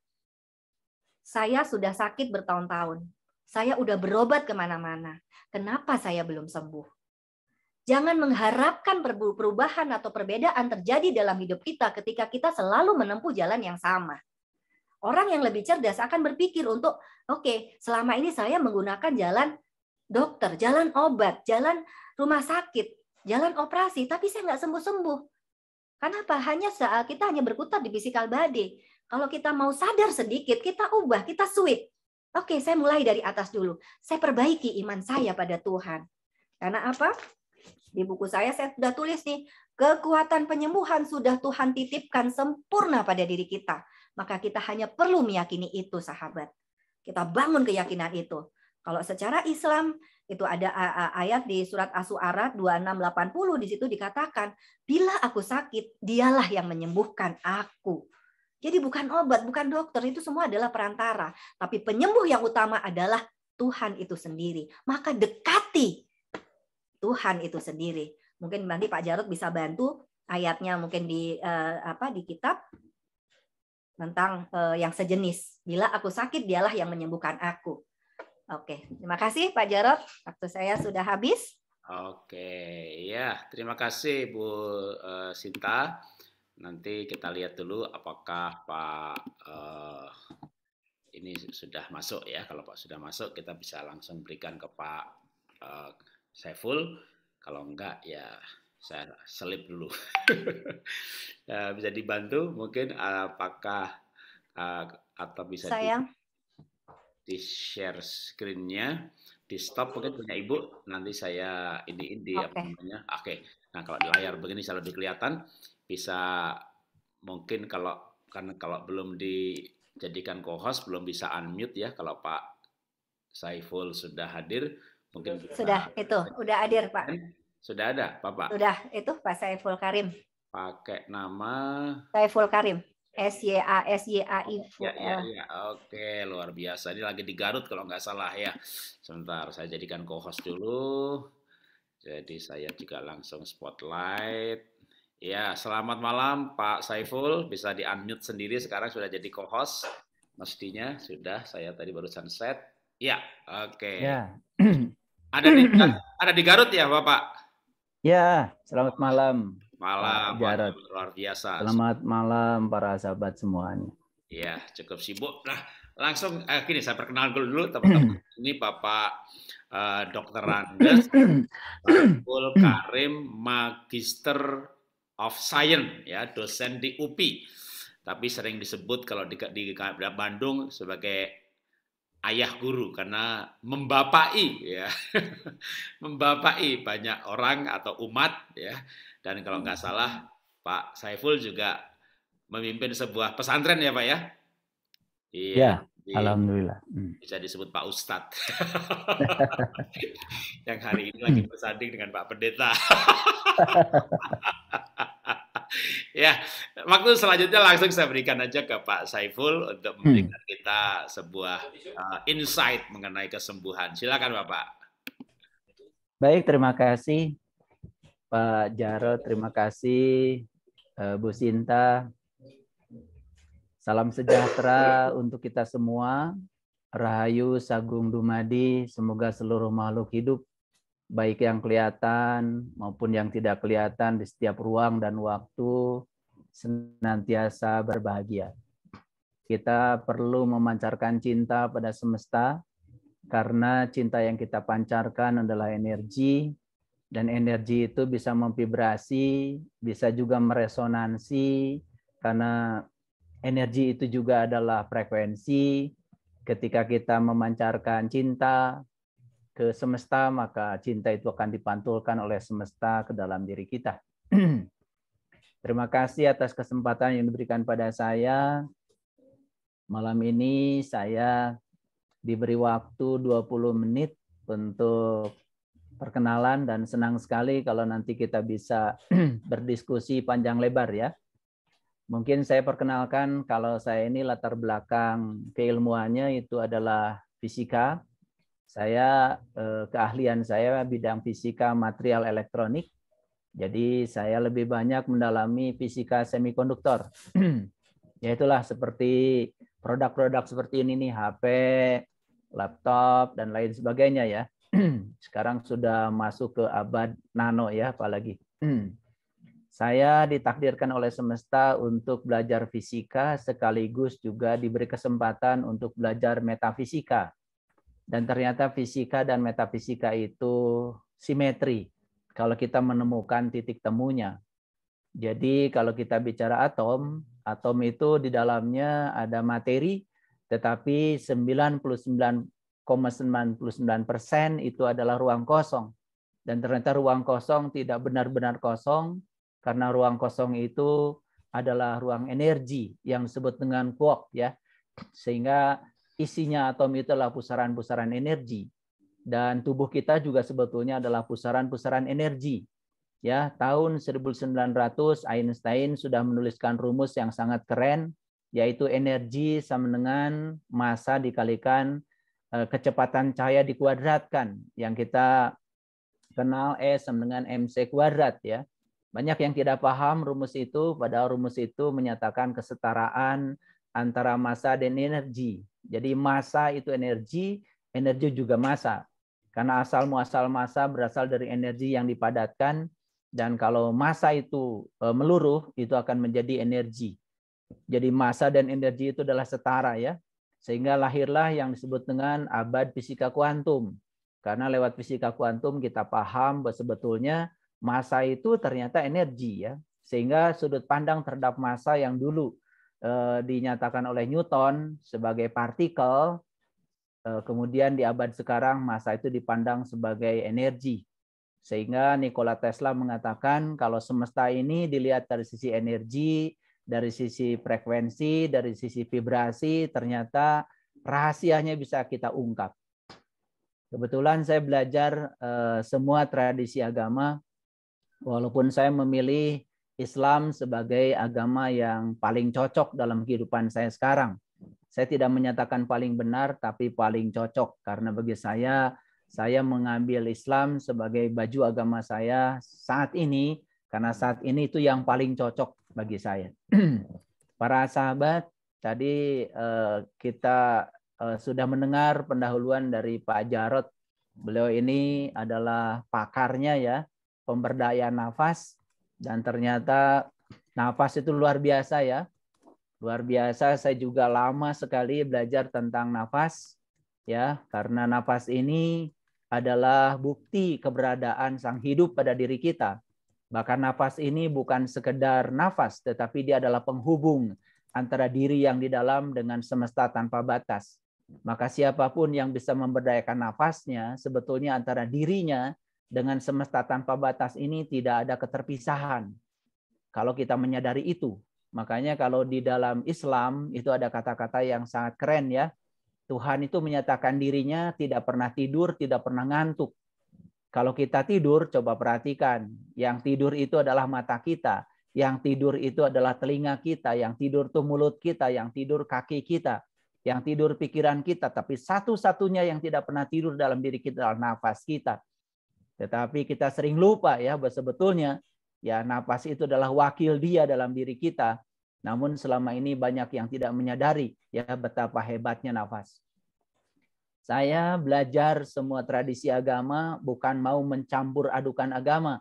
Saya sudah sakit bertahun-tahun. Saya udah berobat kemana-mana. Kenapa saya belum sembuh? Jangan mengharapkan perubahan atau perbedaan terjadi dalam hidup kita ketika kita selalu menempuh jalan yang sama Orang yang lebih cerdas akan berpikir untuk, oke, okay, selama ini saya menggunakan jalan dokter, jalan obat, jalan rumah sakit, jalan operasi, tapi saya nggak sembuh-sembuh. Kenapa? Hanya saat eh, kita hanya berkutat di physical body. Kalau kita mau sadar sedikit, kita ubah, kita switch. Oke, saya mulai dari atas dulu. Saya perbaiki iman saya pada Tuhan. Karena apa? Di buku saya saya sudah tulis nih, kekuatan penyembuhan sudah Tuhan titipkan sempurna pada diri kita. Maka kita hanya perlu meyakini itu, sahabat. Kita bangun keyakinan itu. Kalau secara Islam itu ada ayat di surat As-Su'ara 2680 di situ dikatakan, "Bila aku sakit, dialah yang menyembuhkan aku." Jadi bukan obat, bukan dokter, itu semua adalah perantara, tapi penyembuh yang utama adalah Tuhan itu sendiri. Maka dekati Tuhan itu sendiri. Mungkin nanti Pak Jarod bisa bantu ayatnya mungkin di eh, apa di kitab tentang uh, yang sejenis. Bila aku sakit, dialah yang menyembuhkan aku. Oke, terima kasih Pak jarod Waktu saya sudah habis. Oke, ya terima kasih Bu uh, Sinta. Nanti kita lihat dulu apakah Pak uh, ini sudah masuk ya. Kalau Pak sudah masuk, kita bisa langsung berikan ke Pak uh, Saiful. Kalau enggak, ya saya selip dulu. Eh, bisa dibantu mungkin apakah eh, atau bisa Sayang. di, di share screennya, di stop mungkin punya ibu. Nanti saya ini ini okay. apa namanya? Oke. Okay. Nah kalau di layar begini selalu kelihatan bisa mungkin kalau karena kalau belum dijadikan co-host belum bisa unmute ya kalau Pak Saiful sudah hadir mungkin sudah kita, itu sudah hadir Pak kan? Sudah ada, Bapak? Sudah, itu Pak Saiful Karim. Pakai nama Saiful Karim. Ya, ya. S Y A S Y A I F U L. Ya, ya, ya. Oke, luar biasa. Ini lagi di Garut kalau nggak salah ya. Sebentar, saya jadikan co-host dulu. Jadi saya juga langsung spotlight. Ya, selamat malam Pak Saiful. Bisa di unmute sendiri sekarang sudah jadi co-host. Mestinya sudah. Saya tadi baru sunset. Ya, oke. Ya. Ada di ada di Garut ya, Bapak? Ya, selamat malam. Malam, Jarod. luar biasa. Selamat malam para sahabat semuanya. ya cukup sibuk. Nah, langsung eh, gini saya perkenalkan dulu teman-teman. Ini Bapak eh, Dr. Randes, Pak Karim, Magister of Science, ya, dosen di UPI. Tapi sering disebut kalau di, di Bandung sebagai ayah guru karena membapai ya membapai banyak orang atau umat ya dan kalau nggak hmm. salah Pak Saiful juga memimpin sebuah pesantren ya Pak ya iya ya, di, alhamdulillah hmm. bisa disebut Pak Ustadz yang hari ini lagi bersanding dengan Pak Pendeta ya, waktu selanjutnya langsung saya berikan aja ke Pak Saiful untuk hmm. memberikan hmm. kita sebuah uh, insight mengenai kesembuhan. Silakan Bapak. Baik, terima kasih Pak Jarod, terima kasih eh, Bu Sinta. Salam sejahtera untuk kita semua. Rahayu Sagung Dumadi, semoga seluruh makhluk hidup baik yang kelihatan maupun yang tidak kelihatan di setiap ruang dan waktu senantiasa berbahagia. Kita perlu memancarkan cinta pada semesta karena cinta yang kita pancarkan adalah energi dan energi itu bisa memvibrasi, bisa juga meresonansi karena energi itu juga adalah frekuensi. Ketika kita memancarkan cinta, ke semesta, maka cinta itu akan dipantulkan oleh semesta ke dalam diri kita. Terima kasih atas kesempatan yang diberikan pada saya. Malam ini saya diberi waktu 20 menit untuk perkenalan dan senang sekali kalau nanti kita bisa berdiskusi panjang lebar ya. Mungkin saya perkenalkan kalau saya ini latar belakang keilmuannya itu adalah fisika, saya eh, keahlian saya bidang fisika material elektronik. Jadi saya lebih banyak mendalami fisika semikonduktor. Ya itulah seperti produk-produk seperti ini nih HP, laptop dan lain sebagainya ya. Sekarang sudah masuk ke abad nano ya apalagi. Saya ditakdirkan oleh semesta untuk belajar fisika sekaligus juga diberi kesempatan untuk belajar metafisika. Dan ternyata fisika dan metafisika itu simetri kalau kita menemukan titik temunya. Jadi kalau kita bicara atom, atom itu di dalamnya ada materi, tetapi 99,99% ,99 itu adalah ruang kosong. Dan ternyata ruang kosong tidak benar-benar kosong, karena ruang kosong itu adalah ruang energi yang disebut dengan quark ya. Sehingga isinya atom itu adalah pusaran-pusaran energi dan tubuh kita juga sebetulnya adalah pusaran-pusaran energi. Ya, tahun 1900 Einstein sudah menuliskan rumus yang sangat keren yaitu energi sama dengan massa dikalikan eh, kecepatan cahaya dikuadratkan yang kita kenal E sama dengan mc kuadrat ya. Banyak yang tidak paham rumus itu, padahal rumus itu menyatakan kesetaraan antara massa dan energi. Jadi massa itu energi, energi juga massa. Karena asal muasal massa berasal dari energi yang dipadatkan dan kalau massa itu e, meluruh itu akan menjadi energi. Jadi massa dan energi itu adalah setara ya. Sehingga lahirlah yang disebut dengan abad fisika kuantum. Karena lewat fisika kuantum kita paham bahwa sebetulnya massa itu ternyata energi ya. Sehingga sudut pandang terhadap massa yang dulu Eh, dinyatakan oleh Newton sebagai partikel, eh, kemudian di abad sekarang masa itu dipandang sebagai energi. Sehingga Nikola Tesla mengatakan kalau semesta ini dilihat dari sisi energi, dari sisi frekuensi, dari sisi vibrasi, ternyata rahasianya bisa kita ungkap. Kebetulan saya belajar eh, semua tradisi agama, walaupun saya memilih Islam sebagai agama yang paling cocok dalam kehidupan saya sekarang. Saya tidak menyatakan paling benar, tapi paling cocok karena bagi saya, saya mengambil Islam sebagai baju agama saya saat ini karena saat ini itu yang paling cocok bagi saya. Para sahabat, tadi eh, kita eh, sudah mendengar pendahuluan dari Pak Jarot. Beliau ini adalah pakarnya ya, pemberdayaan nafas dan ternyata nafas itu luar biasa ya. Luar biasa, saya juga lama sekali belajar tentang nafas ya, karena nafas ini adalah bukti keberadaan sang hidup pada diri kita. Bahkan nafas ini bukan sekedar nafas, tetapi dia adalah penghubung antara diri yang di dalam dengan semesta tanpa batas. Maka siapapun yang bisa memberdayakan nafasnya, sebetulnya antara dirinya dengan semesta tanpa batas ini tidak ada keterpisahan. Kalau kita menyadari itu, makanya kalau di dalam Islam itu ada kata-kata yang sangat keren ya. Tuhan itu menyatakan dirinya tidak pernah tidur, tidak pernah ngantuk. Kalau kita tidur, coba perhatikan. Yang tidur itu adalah mata kita. Yang tidur itu adalah telinga kita. Yang tidur itu mulut kita. Yang tidur kaki kita. Yang tidur pikiran kita. Tapi satu-satunya yang tidak pernah tidur dalam diri kita adalah nafas kita tetapi kita sering lupa ya bahwa sebetulnya ya napas itu adalah wakil dia dalam diri kita. Namun selama ini banyak yang tidak menyadari ya betapa hebatnya nafas. Saya belajar semua tradisi agama bukan mau mencampur adukan agama,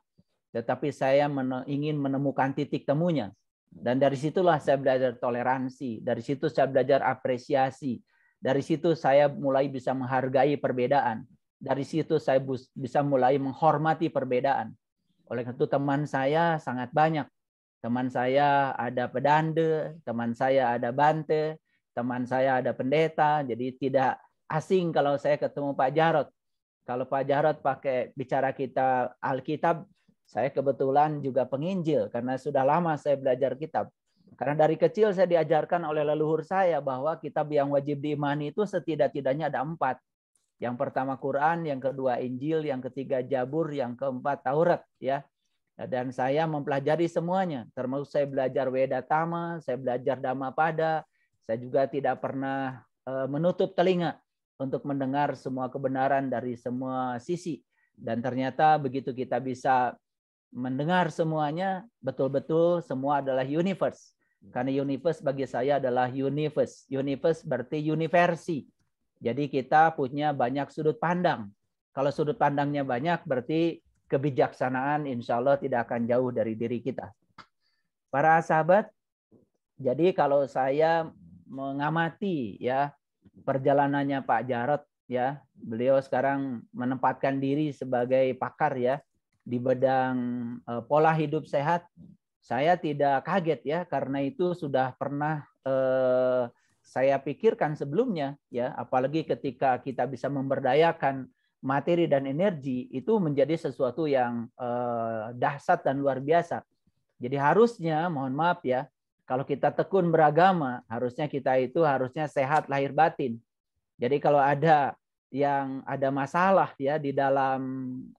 tetapi saya ingin menemukan titik temunya. Dan dari situlah saya belajar toleransi, dari situ saya belajar apresiasi, dari situ saya mulai bisa menghargai perbedaan. Dari situ saya bisa mulai menghormati perbedaan. Oleh karena itu teman saya sangat banyak. Teman saya ada pedande, teman saya ada bante, teman saya ada pendeta. Jadi tidak asing kalau saya ketemu Pak Jarot. Kalau Pak Jarot pakai bicara kita Alkitab, saya kebetulan juga penginjil karena sudah lama saya belajar kitab. Karena dari kecil saya diajarkan oleh leluhur saya bahwa kitab yang wajib diimani itu setidak-tidaknya ada empat. Yang pertama Quran, yang kedua Injil, yang ketiga Jabur, yang keempat Taurat ya. Dan saya mempelajari semuanya, termasuk saya belajar Weda Tama, saya belajar Dhamma Pada. saya juga tidak pernah eh, menutup telinga untuk mendengar semua kebenaran dari semua sisi. Dan ternyata begitu kita bisa mendengar semuanya, betul-betul semua adalah universe. Karena universe bagi saya adalah universe. Universe berarti universi. Jadi kita punya banyak sudut pandang. Kalau sudut pandangnya banyak, berarti kebijaksanaan insya Allah tidak akan jauh dari diri kita. Para sahabat, jadi kalau saya mengamati ya perjalanannya Pak Jarot ya, beliau sekarang menempatkan diri sebagai pakar ya di bidang eh, pola hidup sehat. Saya tidak kaget ya karena itu sudah pernah eh, saya pikirkan sebelumnya ya apalagi ketika kita bisa memberdayakan materi dan energi itu menjadi sesuatu yang eh, dahsyat dan luar biasa. Jadi harusnya mohon maaf ya kalau kita tekun beragama harusnya kita itu harusnya sehat lahir batin. Jadi kalau ada yang ada masalah ya di dalam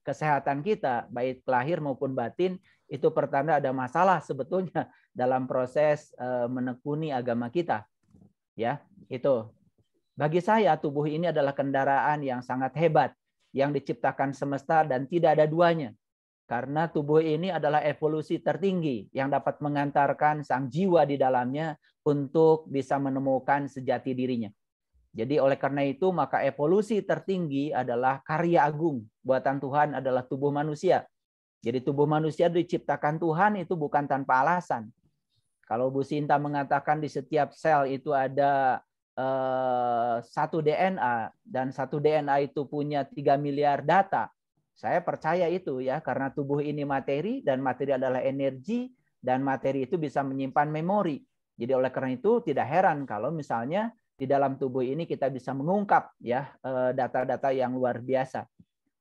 kesehatan kita baik lahir maupun batin itu pertanda ada masalah sebetulnya dalam proses eh, menekuni agama kita Ya, itu. Bagi saya tubuh ini adalah kendaraan yang sangat hebat yang diciptakan semesta dan tidak ada duanya. Karena tubuh ini adalah evolusi tertinggi yang dapat mengantarkan sang jiwa di dalamnya untuk bisa menemukan sejati dirinya. Jadi oleh karena itu maka evolusi tertinggi adalah karya agung. Buatan Tuhan adalah tubuh manusia. Jadi tubuh manusia diciptakan Tuhan itu bukan tanpa alasan. Kalau Bu Sinta mengatakan di setiap sel itu ada eh, satu DNA dan satu DNA itu punya 3 miliar data, saya percaya itu ya karena tubuh ini materi dan materi adalah energi dan materi itu bisa menyimpan memori. Jadi oleh karena itu tidak heran kalau misalnya di dalam tubuh ini kita bisa mengungkap ya eh, data-data yang luar biasa.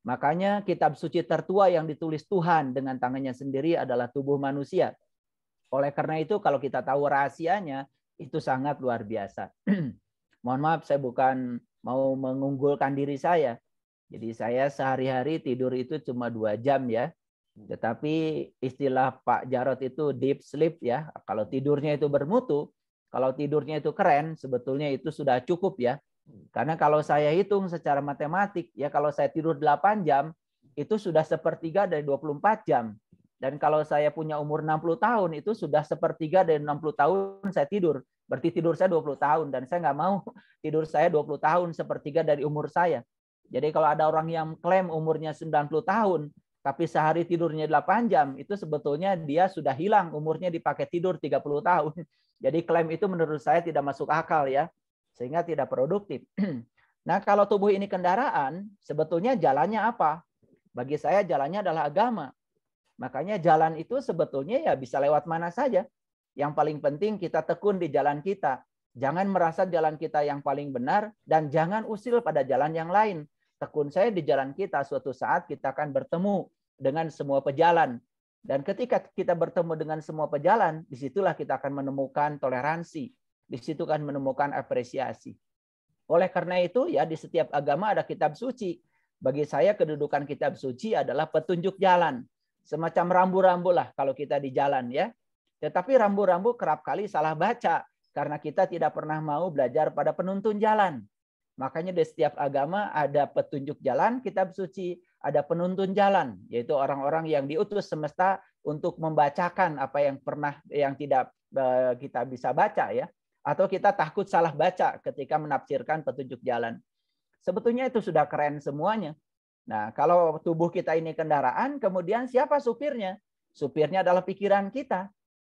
Makanya kitab suci tertua yang ditulis Tuhan dengan tangannya sendiri adalah tubuh manusia. Oleh karena itu kalau kita tahu rahasianya itu sangat luar biasa. Mohon maaf saya bukan mau mengunggulkan diri saya. Jadi saya sehari-hari tidur itu cuma dua jam ya. Tetapi istilah Pak Jarot itu deep sleep ya. Kalau tidurnya itu bermutu, kalau tidurnya itu keren, sebetulnya itu sudah cukup ya. Karena kalau saya hitung secara matematik, ya kalau saya tidur 8 jam, itu sudah sepertiga dari 24 jam. Dan kalau saya punya umur 60 tahun, itu sudah sepertiga dari 60 tahun saya tidur. Berarti tidur saya 20 tahun. Dan saya nggak mau tidur saya 20 tahun, sepertiga dari umur saya. Jadi kalau ada orang yang klaim umurnya 90 tahun, tapi sehari tidurnya 8 jam, itu sebetulnya dia sudah hilang umurnya dipakai tidur 30 tahun. Jadi klaim itu menurut saya tidak masuk akal ya, sehingga tidak produktif. Nah, kalau tubuh ini kendaraan, sebetulnya jalannya apa? Bagi saya jalannya adalah agama. Makanya jalan itu sebetulnya ya bisa lewat mana saja. Yang paling penting kita tekun di jalan kita. Jangan merasa jalan kita yang paling benar dan jangan usil pada jalan yang lain. Tekun saya di jalan kita suatu saat kita akan bertemu dengan semua pejalan. Dan ketika kita bertemu dengan semua pejalan, disitulah kita akan menemukan toleransi. Disitu situ kan menemukan apresiasi. Oleh karena itu ya di setiap agama ada kitab suci. Bagi saya kedudukan kitab suci adalah petunjuk jalan semacam rambu-rambu lah kalau kita di jalan ya. Tetapi rambu-rambu kerap kali salah baca karena kita tidak pernah mau belajar pada penuntun jalan. Makanya di setiap agama ada petunjuk jalan, kitab suci, ada penuntun jalan, yaitu orang-orang yang diutus semesta untuk membacakan apa yang pernah yang tidak eh, kita bisa baca ya, atau kita takut salah baca ketika menafsirkan petunjuk jalan. Sebetulnya itu sudah keren semuanya, Nah, kalau tubuh kita ini kendaraan, kemudian siapa supirnya? Supirnya adalah pikiran kita.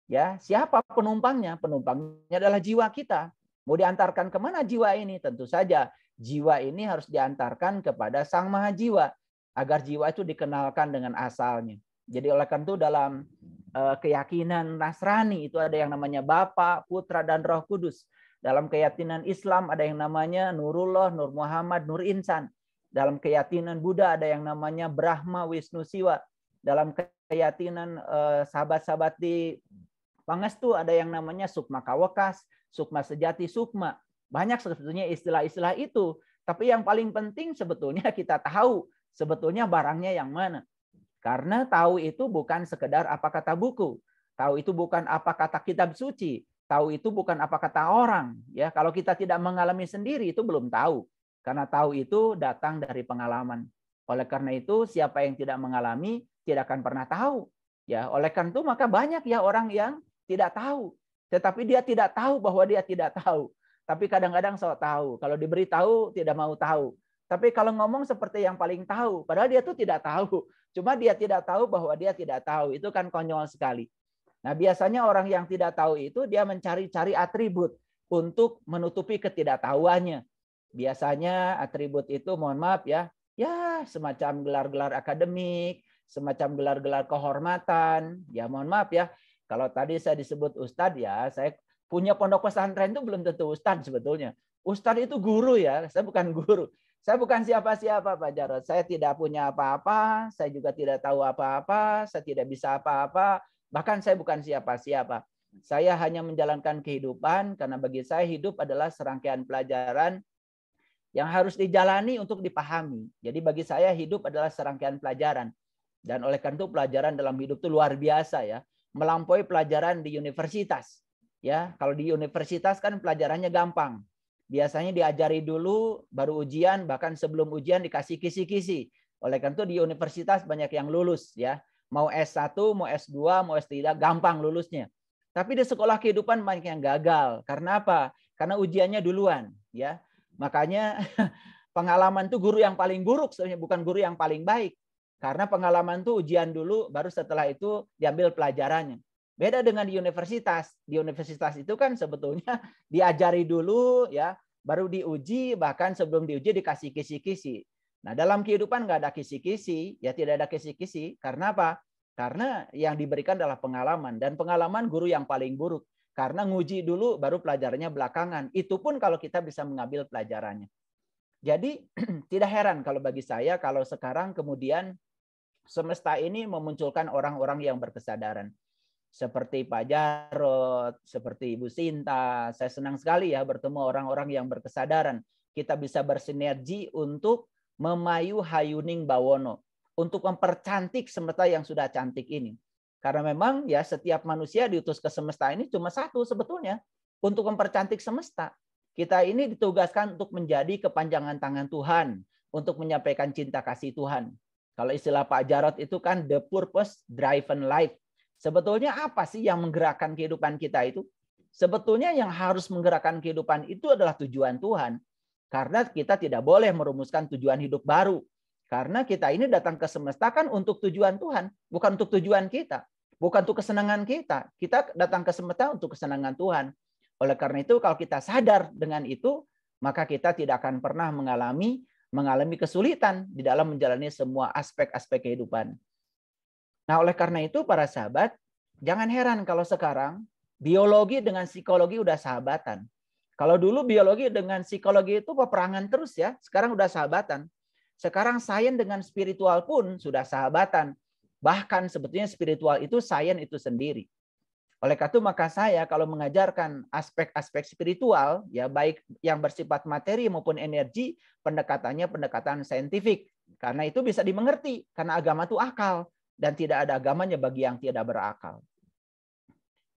Ya, siapa penumpangnya? Penumpangnya adalah jiwa kita. Mau diantarkan kemana jiwa ini? Tentu saja jiwa ini harus diantarkan kepada Sang Maha Jiwa agar jiwa itu dikenalkan dengan asalnya. Jadi oleh karena itu dalam eh, keyakinan Nasrani itu ada yang namanya Bapa, Putra dan Roh Kudus. Dalam keyakinan Islam ada yang namanya Nurullah, Nur Muhammad, Nur Insan. Dalam keyakinan Buddha ada yang namanya Brahma Wisnu Siwa. Dalam keyakinan eh, sahabat-sahabat di Pangestu ada yang namanya Sukma Kawakas, Sukma Sejati, Sukma. Banyak sebetulnya istilah-istilah itu. Tapi yang paling penting sebetulnya kita tahu sebetulnya barangnya yang mana. Karena tahu itu bukan sekedar apa kata buku. Tahu itu bukan apa kata kitab suci. Tahu itu bukan apa kata orang. Ya, kalau kita tidak mengalami sendiri itu belum tahu. Karena tahu itu datang dari pengalaman. Oleh karena itu, siapa yang tidak mengalami tidak akan pernah tahu. Ya, oleh karena itu maka banyak ya orang yang tidak tahu. Tetapi dia tidak tahu bahwa dia tidak tahu. Tapi kadang-kadang sok tahu. Kalau diberitahu tidak mau tahu. Tapi kalau ngomong seperti yang paling tahu, padahal dia tuh tidak tahu. Cuma dia tidak tahu bahwa dia tidak tahu. Itu kan konyol sekali. Nah, biasanya orang yang tidak tahu itu dia mencari-cari atribut untuk menutupi ketidaktahuannya. Biasanya atribut itu mohon maaf ya, ya semacam gelar-gelar akademik, semacam gelar-gelar kehormatan. Ya mohon maaf ya, kalau tadi saya disebut ustadz ya, saya punya pondok pesantren itu belum tentu ustadz sebetulnya. Ustadz itu guru ya, saya bukan guru. Saya bukan siapa-siapa Pak Jarod. Saya tidak punya apa-apa, saya juga tidak tahu apa-apa, saya tidak bisa apa-apa, bahkan saya bukan siapa-siapa. Saya hanya menjalankan kehidupan karena bagi saya hidup adalah serangkaian pelajaran yang harus dijalani untuk dipahami. Jadi bagi saya hidup adalah serangkaian pelajaran. Dan oleh karena itu pelajaran dalam hidup itu luar biasa ya. Melampaui pelajaran di universitas. Ya, kalau di universitas kan pelajarannya gampang. Biasanya diajari dulu, baru ujian, bahkan sebelum ujian dikasih kisi-kisi. Oleh karena itu di universitas banyak yang lulus ya. Mau S1, mau S2, mau S3, gampang lulusnya. Tapi di sekolah kehidupan banyak yang gagal. Karena apa? Karena ujiannya duluan, ya. Makanya pengalaman itu guru yang paling buruk sebenarnya bukan guru yang paling baik. Karena pengalaman itu ujian dulu baru setelah itu diambil pelajarannya. Beda dengan di universitas. Di universitas itu kan sebetulnya diajari dulu ya, baru diuji bahkan sebelum diuji dikasih kisi-kisi. Nah, dalam kehidupan nggak ada kisi-kisi, ya tidak ada kisi-kisi. Karena apa? Karena yang diberikan adalah pengalaman dan pengalaman guru yang paling buruk. Karena nguji dulu baru pelajarannya belakangan. Itu pun kalau kita bisa mengambil pelajarannya. Jadi tidak heran kalau bagi saya kalau sekarang kemudian semesta ini memunculkan orang-orang yang berkesadaran. Seperti Pak Jarod, seperti Ibu Sinta. Saya senang sekali ya bertemu orang-orang yang berkesadaran. Kita bisa bersinergi untuk memayu hayuning bawono. Untuk mempercantik semesta yang sudah cantik ini. Karena memang ya setiap manusia diutus ke semesta ini cuma satu sebetulnya untuk mempercantik semesta. Kita ini ditugaskan untuk menjadi kepanjangan tangan Tuhan, untuk menyampaikan cinta kasih Tuhan. Kalau istilah Pak Jarot itu kan the purpose driven life. Sebetulnya apa sih yang menggerakkan kehidupan kita itu? Sebetulnya yang harus menggerakkan kehidupan itu adalah tujuan Tuhan. Karena kita tidak boleh merumuskan tujuan hidup baru. Karena kita ini datang ke semesta kan untuk tujuan Tuhan, bukan untuk tujuan kita, bukan untuk kesenangan kita. Kita datang ke semesta untuk kesenangan Tuhan. Oleh karena itu kalau kita sadar dengan itu, maka kita tidak akan pernah mengalami mengalami kesulitan di dalam menjalani semua aspek-aspek kehidupan. Nah, oleh karena itu para sahabat, jangan heran kalau sekarang biologi dengan psikologi udah sahabatan. Kalau dulu biologi dengan psikologi itu peperangan terus ya, sekarang udah sahabatan. Sekarang sains dengan spiritual pun sudah sahabatan. Bahkan sebetulnya spiritual itu sains itu sendiri. Oleh karena itu maka saya kalau mengajarkan aspek-aspek spiritual ya baik yang bersifat materi maupun energi pendekatannya pendekatan saintifik karena itu bisa dimengerti karena agama itu akal dan tidak ada agamanya bagi yang tidak berakal.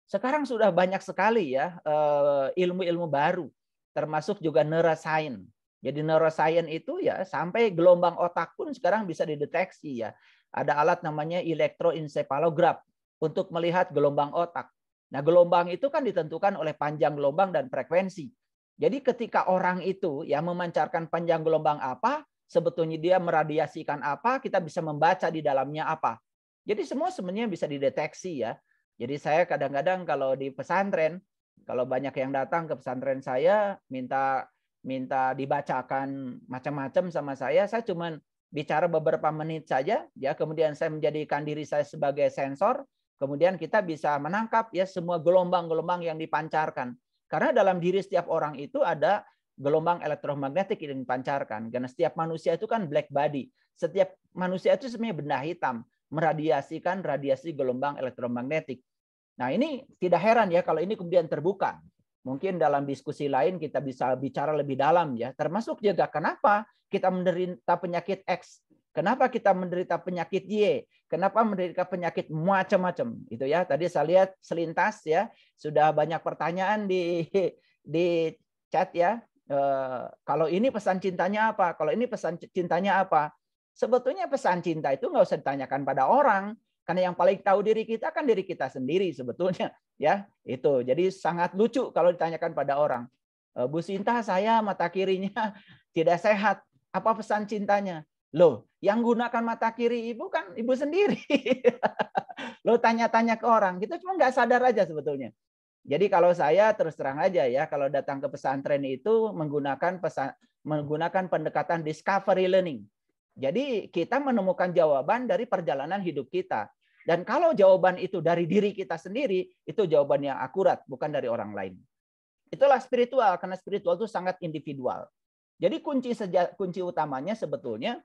Sekarang sudah banyak sekali ya eh, ilmu-ilmu baru termasuk juga neuroscience jadi neuroscience itu ya sampai gelombang otak pun sekarang bisa dideteksi ya. Ada alat namanya elektroencephalograph untuk melihat gelombang otak. Nah, gelombang itu kan ditentukan oleh panjang gelombang dan frekuensi. Jadi ketika orang itu ya memancarkan panjang gelombang apa, sebetulnya dia meradiasikan apa, kita bisa membaca di dalamnya apa. Jadi semua sebenarnya bisa dideteksi ya. Jadi saya kadang-kadang kalau di pesantren, kalau banyak yang datang ke pesantren saya minta minta dibacakan macam-macam sama saya, saya cuma bicara beberapa menit saja, ya kemudian saya menjadikan diri saya sebagai sensor, kemudian kita bisa menangkap ya semua gelombang-gelombang yang dipancarkan. Karena dalam diri setiap orang itu ada gelombang elektromagnetik yang dipancarkan. Karena setiap manusia itu kan black body. Setiap manusia itu sebenarnya benda hitam meradiasikan radiasi gelombang elektromagnetik. Nah, ini tidak heran ya kalau ini kemudian terbuka Mungkin dalam diskusi lain kita bisa bicara lebih dalam ya, termasuk juga kenapa kita menderita penyakit X, kenapa kita menderita penyakit Y, kenapa menderita penyakit macam-macam itu ya. Tadi saya lihat selintas ya, sudah banyak pertanyaan di di chat ya. E, kalau ini pesan cintanya apa? Kalau ini pesan cintanya apa? Sebetulnya pesan cinta itu nggak usah ditanyakan pada orang, karena yang paling tahu diri kita kan diri kita sendiri sebetulnya ya itu jadi sangat lucu kalau ditanyakan pada orang eh, Bu Sinta saya mata kirinya tidak sehat apa pesan cintanya loh yang gunakan mata kiri ibu kan ibu sendiri lo tanya-tanya ke orang gitu cuma nggak sadar aja sebetulnya jadi kalau saya terus terang aja ya kalau datang ke pesantren itu menggunakan pesan menggunakan pendekatan discovery learning jadi kita menemukan jawaban dari perjalanan hidup kita dan kalau jawaban itu dari diri kita sendiri, itu jawaban yang akurat, bukan dari orang lain. Itulah spiritual, karena spiritual itu sangat individual. Jadi kunci seja, kunci utamanya sebetulnya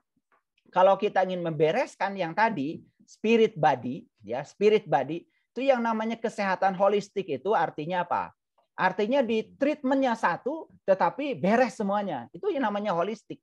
kalau kita ingin membereskan yang tadi spirit body ya spirit body itu yang namanya kesehatan holistik itu artinya apa? Artinya di treatmentnya satu tetapi beres semuanya. Itu yang namanya holistik.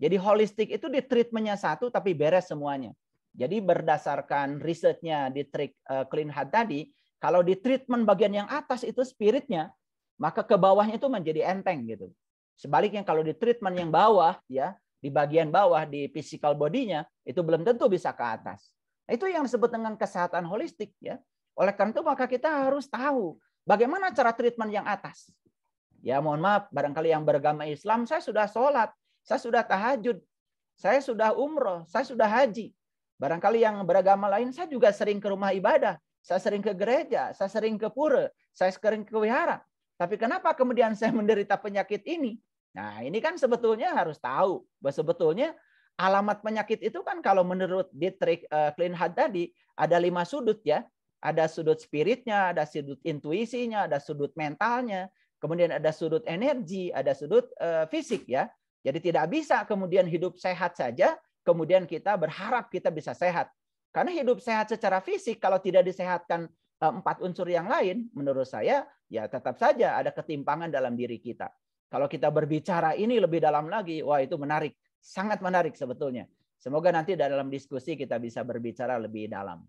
Jadi holistik itu di treatmentnya satu tapi beres semuanya. Jadi berdasarkan risetnya di trik eh, clean heart tadi, kalau di treatment bagian yang atas itu spiritnya, maka ke bawahnya itu menjadi enteng gitu. Sebaliknya kalau di treatment yang bawah ya, di bagian bawah di physical bodinya itu belum tentu bisa ke atas. Nah, itu yang disebut dengan kesehatan holistik ya. Oleh karena itu maka kita harus tahu bagaimana cara treatment yang atas. Ya mohon maaf barangkali yang beragama Islam saya sudah sholat, saya sudah tahajud, saya sudah umroh, saya sudah haji. Barangkali yang beragama lain, saya juga sering ke rumah ibadah, saya sering ke gereja, saya sering ke pura, saya sering ke wihara. Tapi kenapa kemudian saya menderita penyakit ini? Nah, ini kan sebetulnya harus tahu bahwa sebetulnya alamat penyakit itu kan kalau menurut Dietrich eh, Kleinhardt tadi ada lima sudut ya. Ada sudut spiritnya, ada sudut intuisinya, ada sudut mentalnya, kemudian ada sudut energi, ada sudut eh, fisik ya. Jadi tidak bisa kemudian hidup sehat saja kemudian kita berharap kita bisa sehat. Karena hidup sehat secara fisik kalau tidak disehatkan eh, empat unsur yang lain, menurut saya ya tetap saja ada ketimpangan dalam diri kita. Kalau kita berbicara ini lebih dalam lagi, wah itu menarik, sangat menarik sebetulnya. Semoga nanti dalam diskusi kita bisa berbicara lebih dalam.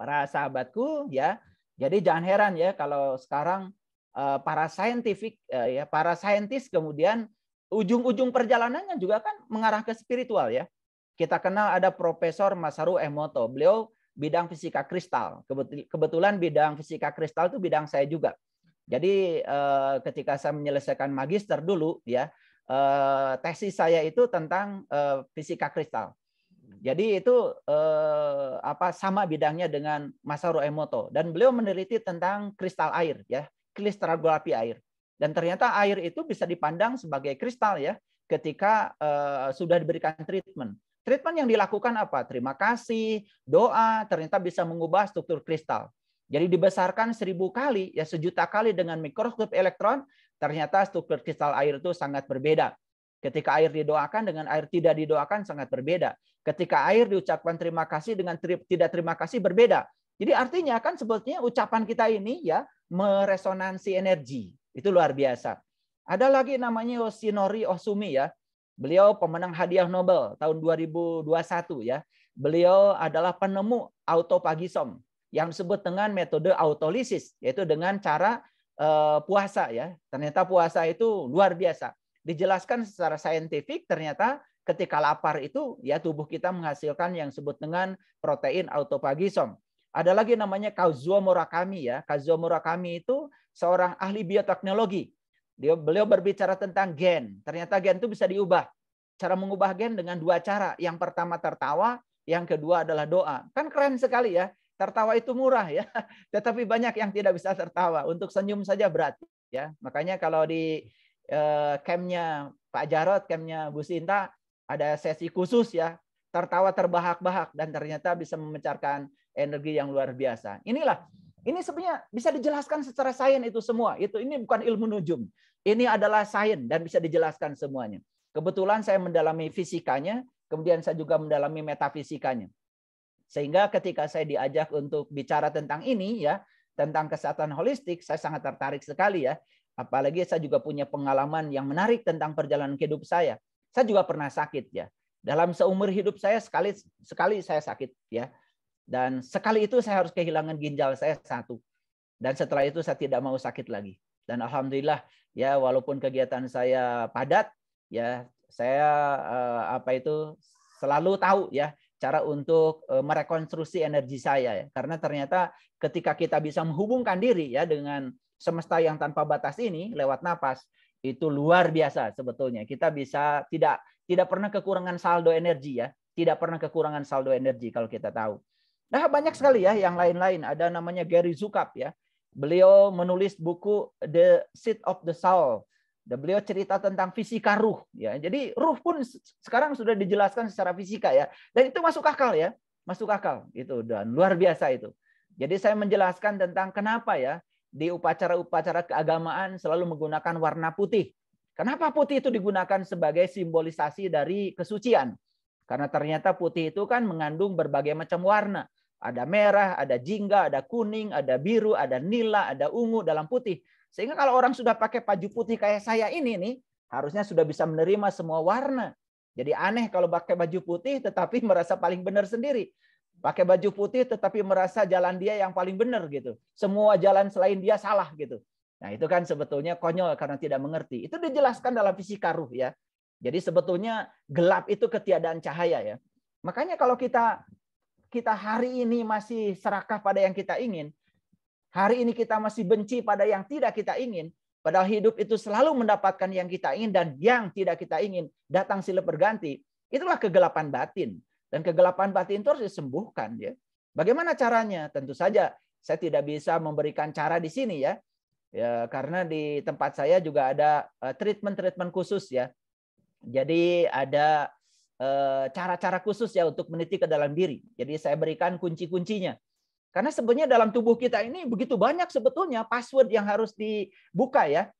Para sahabatku ya, jadi jangan heran ya kalau sekarang eh, para saintifik eh, ya para saintis kemudian ujung-ujung perjalanannya juga kan mengarah ke spiritual ya kita kenal ada Profesor Masaru Emoto. Beliau bidang fisika kristal. Kebetulan bidang fisika kristal itu bidang saya juga. Jadi eh, ketika saya menyelesaikan magister dulu ya, eh, tesis saya itu tentang eh, fisika kristal. Jadi itu apa sama bidangnya dengan Masaru Emoto dan beliau meneliti tentang kristal air ya, kristalografi air. Dan ternyata air itu bisa dipandang sebagai kristal ya ketika eh, sudah diberikan treatment. Treatment yang dilakukan apa? Terima kasih, doa, ternyata bisa mengubah struktur kristal. Jadi dibesarkan seribu kali, ya sejuta kali dengan mikroskop elektron, ternyata struktur kristal air itu sangat berbeda. Ketika air didoakan dengan air tidak didoakan sangat berbeda. Ketika air diucapkan terima kasih dengan tri tidak terima kasih berbeda. Jadi artinya kan sebetulnya ucapan kita ini ya meresonansi energi. Itu luar biasa. Ada lagi namanya Yoshinori Osumi ya. Beliau pemenang hadiah Nobel tahun 2021 ya. Beliau adalah penemu autopagisom yang disebut dengan metode autolisis yaitu dengan cara uh, puasa ya. Ternyata puasa itu luar biasa. Dijelaskan secara saintifik ternyata ketika lapar itu ya tubuh kita menghasilkan yang disebut dengan protein autopagisom. Ada lagi namanya Kazuo Murakami ya. Kazuo Murakami itu seorang ahli bioteknologi dia beliau berbicara tentang gen. Ternyata gen itu bisa diubah. Cara mengubah gen dengan dua cara. Yang pertama tertawa, yang kedua adalah doa. Kan keren sekali ya. Tertawa itu murah ya. Tetapi banyak yang tidak bisa tertawa. Untuk senyum saja berat ya. Makanya kalau di eh, campnya Pak Jarot, campnya Bu Sinta, ada sesi khusus ya. Tertawa terbahak-bahak dan ternyata bisa memecarkan energi yang luar biasa. Inilah ini sebenarnya bisa dijelaskan secara sains itu semua. Itu ini bukan ilmu nujum. Ini adalah sains dan bisa dijelaskan semuanya. Kebetulan saya mendalami fisikanya, kemudian saya juga mendalami metafisikanya. Sehingga ketika saya diajak untuk bicara tentang ini ya, tentang kesehatan holistik, saya sangat tertarik sekali ya. Apalagi saya juga punya pengalaman yang menarik tentang perjalanan hidup saya. Saya juga pernah sakit ya. Dalam seumur hidup saya sekali sekali saya sakit ya. Dan sekali itu saya harus kehilangan ginjal saya satu. Dan setelah itu saya tidak mau sakit lagi. Dan alhamdulillah ya walaupun kegiatan saya padat ya saya eh, apa itu selalu tahu ya cara untuk eh, merekonstruksi energi saya ya. Karena ternyata ketika kita bisa menghubungkan diri ya dengan semesta yang tanpa batas ini lewat napas itu luar biasa sebetulnya. Kita bisa tidak tidak pernah kekurangan saldo energi ya, tidak pernah kekurangan saldo energi kalau kita tahu. Nah, banyak sekali ya yang lain-lain ada namanya Gary Zukap ya. Beliau menulis buku The Seat of the Soul. Dan beliau cerita tentang fisika ruh. Ya, jadi ruh pun sekarang sudah dijelaskan secara fisika ya. Dan itu masuk akal ya, masuk akal itu dan luar biasa itu. Jadi saya menjelaskan tentang kenapa ya di upacara-upacara keagamaan selalu menggunakan warna putih. Kenapa putih itu digunakan sebagai simbolisasi dari kesucian? Karena ternyata putih itu kan mengandung berbagai macam warna. Ada merah, ada jingga, ada kuning, ada biru, ada nila, ada ungu, dalam putih. Sehingga kalau orang sudah pakai baju putih kayak saya ini nih, harusnya sudah bisa menerima semua warna. Jadi aneh kalau pakai baju putih tetapi merasa paling benar sendiri. Pakai baju putih tetapi merasa jalan dia yang paling benar gitu. Semua jalan selain dia salah gitu. Nah, itu kan sebetulnya konyol karena tidak mengerti. Itu dijelaskan dalam fisika ruh ya. Jadi sebetulnya gelap itu ketiadaan cahaya ya. Makanya kalau kita kita hari ini masih serakah pada yang kita ingin, hari ini kita masih benci pada yang tidak kita ingin, padahal hidup itu selalu mendapatkan yang kita ingin dan yang tidak kita ingin datang silih berganti, itulah kegelapan batin. Dan kegelapan batin itu harus disembuhkan ya. Bagaimana caranya? Tentu saja saya tidak bisa memberikan cara di sini ya. Ya, karena di tempat saya juga ada eh, treatment-treatment khusus ya. Jadi ada Eh, cara-cara khusus ya untuk meniti ke dalam diri. Jadi saya berikan kunci-kuncinya. Karena sebenarnya dalam tubuh kita ini begitu banyak sebetulnya password yang harus dibuka ya.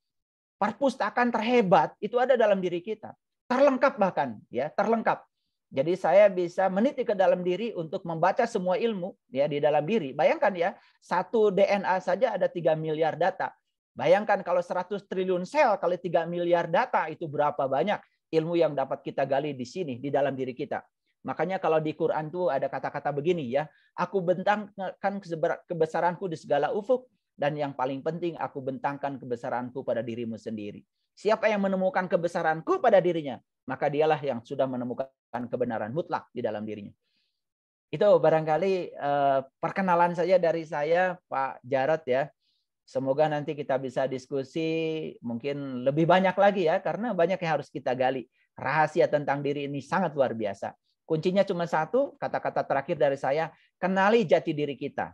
Perpustakaan terhebat itu ada dalam diri kita. Terlengkap bahkan ya, terlengkap. Jadi saya bisa meniti ke dalam diri untuk membaca semua ilmu ya di dalam diri. Bayangkan ya, satu DNA saja ada 3 miliar data. Bayangkan kalau 100 triliun sel kali 3 miliar data itu berapa banyak ilmu yang dapat kita gali di sini di dalam diri kita. Makanya kalau di Quran tuh ada kata-kata begini ya, aku bentangkan kebesaranku di segala ufuk dan yang paling penting aku bentangkan kebesaranku pada dirimu sendiri. Siapa yang menemukan kebesaranku pada dirinya, maka dialah yang sudah menemukan kebenaran mutlak di dalam dirinya. Itu barangkali eh, perkenalan saja dari saya Pak Jarot ya. Semoga nanti kita bisa diskusi mungkin lebih banyak lagi ya, karena banyak yang harus kita gali. Rahasia tentang diri ini sangat luar biasa. Kuncinya cuma satu, kata-kata terakhir dari saya, kenali jati diri kita.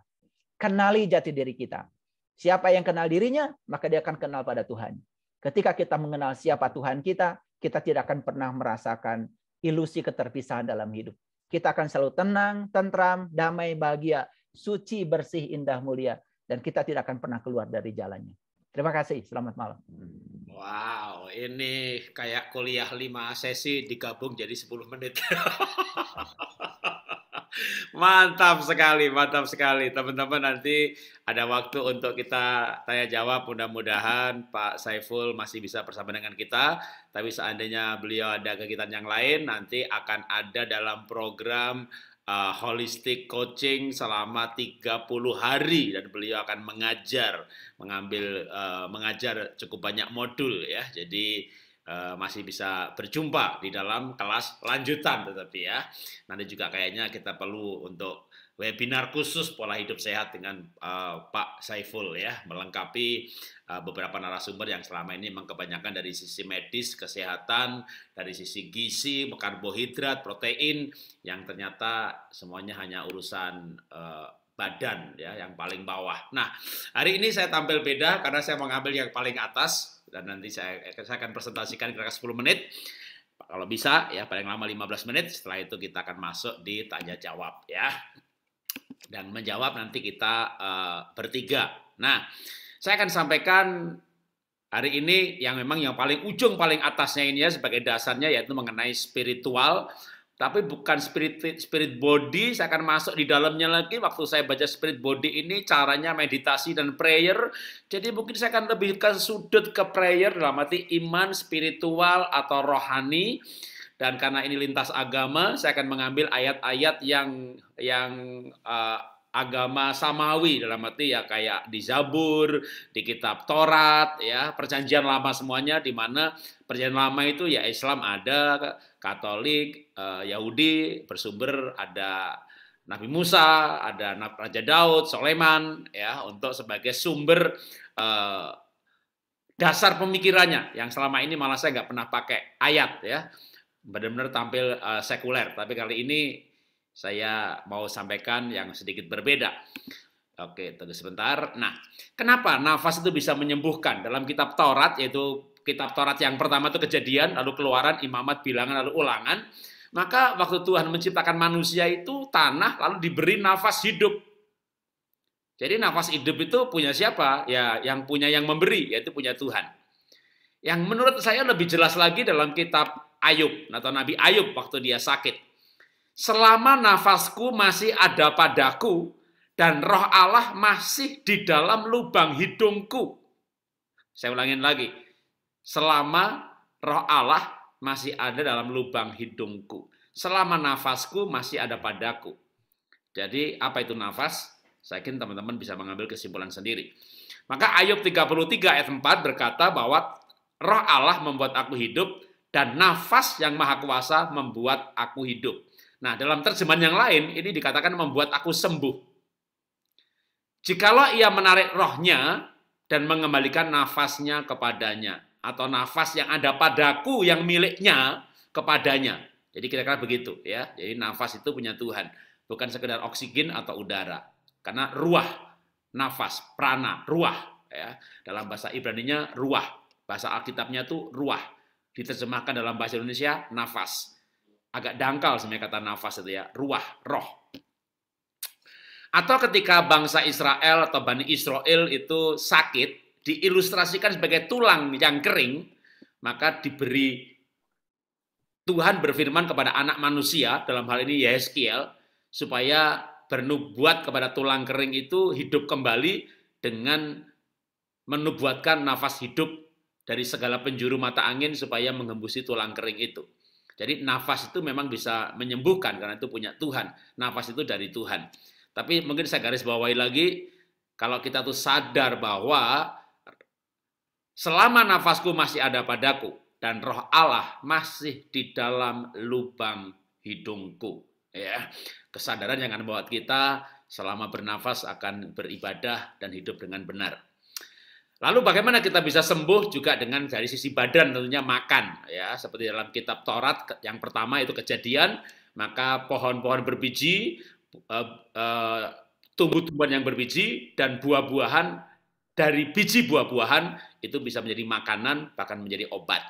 Kenali jati diri kita. Siapa yang kenal dirinya, maka dia akan kenal pada Tuhan. Ketika kita mengenal siapa Tuhan kita, kita tidak akan pernah merasakan ilusi keterpisahan dalam hidup. Kita akan selalu tenang, tentram, damai, bahagia, suci, bersih, indah, mulia dan kita tidak akan pernah keluar dari jalannya. Terima kasih, selamat malam. Wow, ini kayak kuliah lima sesi digabung jadi 10 menit. mantap sekali, mantap sekali. Teman-teman nanti ada waktu untuk kita tanya jawab. Mudah-mudahan Pak Saiful masih bisa bersama dengan kita. Tapi seandainya beliau ada kegiatan yang lain, nanti akan ada dalam program uh, holistic coaching selama 30 hari dan beliau akan mengajar mengambil uh, mengajar cukup banyak modul ya jadi uh, masih bisa berjumpa di dalam kelas lanjutan tetapi ya nanti juga kayaknya kita perlu untuk webinar khusus pola hidup sehat dengan uh, Pak Saiful ya melengkapi uh, beberapa narasumber yang selama ini memang kebanyakan dari sisi medis kesehatan dari sisi gizi karbohidrat protein yang ternyata semuanya hanya urusan uh, badan ya yang paling bawah. Nah hari ini saya tampil beda karena saya mengambil yang paling atas dan nanti saya, saya akan presentasikan kira-kira 10 menit kalau bisa ya paling lama 15 menit setelah itu kita akan masuk di tanya jawab ya dan menjawab nanti kita uh, bertiga. Nah, saya akan sampaikan hari ini yang memang yang paling ujung paling atasnya ini ya sebagai dasarnya yaitu mengenai spiritual tapi bukan spirit spirit body saya akan masuk di dalamnya lagi waktu saya baca spirit body ini caranya meditasi dan prayer jadi mungkin saya akan lebihkan sudut ke prayer dalam arti iman spiritual atau rohani dan karena ini lintas agama saya akan mengambil ayat-ayat yang yang uh, agama samawi dalam arti ya kayak di Zabur, di kitab Torat ya, perjanjian lama semuanya di mana perjanjian lama itu ya Islam ada, Katolik, uh, Yahudi bersumber ada Nabi Musa, ada Raja Daud, Soleman ya untuk sebagai sumber uh, dasar pemikirannya yang selama ini malah saya nggak pernah pakai ayat ya benar-benar tampil uh, sekuler, tapi kali ini saya mau sampaikan yang sedikit berbeda. Oke, tunggu sebentar. Nah, kenapa nafas itu bisa menyembuhkan? Dalam kitab Taurat, yaitu kitab Taurat yang pertama itu kejadian, lalu keluaran, imamat, bilangan, lalu ulangan. Maka waktu Tuhan menciptakan manusia itu tanah, lalu diberi nafas hidup. Jadi nafas hidup itu punya siapa? Ya, yang punya yang memberi, yaitu punya Tuhan. Yang menurut saya lebih jelas lagi dalam kitab Ayub atau Nabi Ayub waktu dia sakit. Selama nafasku masih ada padaku dan roh Allah masih di dalam lubang hidungku. Saya ulangin lagi. Selama roh Allah masih ada dalam lubang hidungku. Selama nafasku masih ada padaku. Jadi apa itu nafas? Saya yakin teman-teman bisa mengambil kesimpulan sendiri. Maka Ayub 33 ayat 4 berkata bahwa roh Allah membuat aku hidup dan nafas yang maha kuasa membuat aku hidup. Nah, dalam terjemahan yang lain ini dikatakan membuat aku sembuh. Jikalau ia menarik rohnya dan mengembalikan nafasnya kepadanya atau nafas yang ada padaku yang miliknya kepadanya. Jadi kira-kira begitu ya. Jadi nafas itu punya Tuhan, bukan sekedar oksigen atau udara. Karena ruah, nafas, prana, ruah ya. Dalam bahasa Ibrani-nya ruah, bahasa Alkitabnya itu ruah Diterjemahkan dalam bahasa Indonesia, nafas. Agak dangkal sebenarnya kata nafas itu ya, ruah, roh. Atau ketika bangsa Israel atau Bani Israel itu sakit, diilustrasikan sebagai tulang yang kering, maka diberi Tuhan berfirman kepada anak manusia, dalam hal ini Yeskiel, supaya bernubuat kepada tulang kering itu hidup kembali dengan menubuatkan nafas hidup dari segala penjuru mata angin supaya menghembusi tulang kering itu. Jadi nafas itu memang bisa menyembuhkan karena itu punya Tuhan. Nafas itu dari Tuhan. Tapi mungkin saya garis bawahi lagi, kalau kita tuh sadar bahwa selama nafasku masih ada padaku dan roh Allah masih di dalam lubang hidungku. Ya, kesadaran yang akan membuat kita selama bernafas akan beribadah dan hidup dengan benar. Lalu bagaimana kita bisa sembuh juga dengan dari sisi badan tentunya makan ya seperti dalam kitab Taurat yang pertama itu kejadian maka pohon-pohon berbiji uh, uh, tumbuh-tumbuhan yang berbiji dan buah-buahan dari biji buah-buahan itu bisa menjadi makanan bahkan menjadi obat.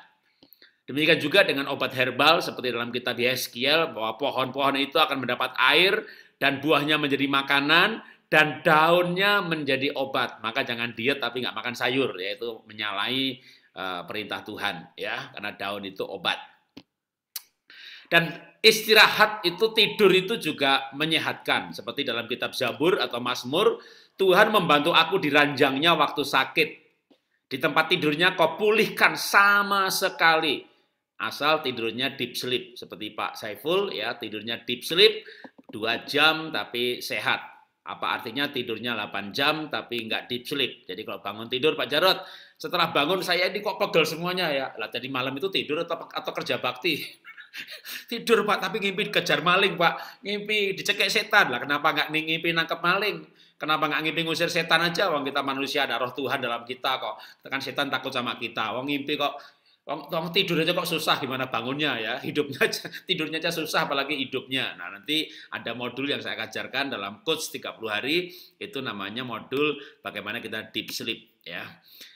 Demikian juga dengan obat herbal seperti dalam kitab Yeskiel bahwa pohon-pohon itu akan mendapat air dan buahnya menjadi makanan dan daunnya menjadi obat. Maka jangan diet tapi nggak makan sayur, yaitu menyalahi uh, perintah Tuhan, ya, karena daun itu obat. Dan istirahat itu tidur itu juga menyehatkan, seperti dalam kitab Zabur atau Mazmur, Tuhan membantu aku di ranjangnya waktu sakit. Di tempat tidurnya kau pulihkan sama sekali. Asal tidurnya deep sleep. Seperti Pak Saiful ya tidurnya deep sleep. Dua jam tapi sehat apa artinya tidurnya 8 jam tapi nggak deep sleep. Jadi kalau bangun tidur Pak Jarot, setelah bangun saya ini kok pegel semuanya ya. Lah tadi malam itu tidur atau, atau kerja bakti? tidur Pak tapi ngimpi kejar maling Pak. Ngimpi dicekek setan. Lah kenapa nggak ngimpi nangkep maling? Kenapa nggak ngimpi ngusir setan aja? Wong kita manusia ada roh Tuhan dalam kita kok. Tekan setan takut sama kita. Wong ngimpi kok kamu tidur aja kok susah gimana bangunnya ya hidupnya tidurnya aja susah apalagi hidupnya nah nanti ada modul yang saya ajarkan dalam coach 30 hari itu namanya modul bagaimana kita deep sleep ya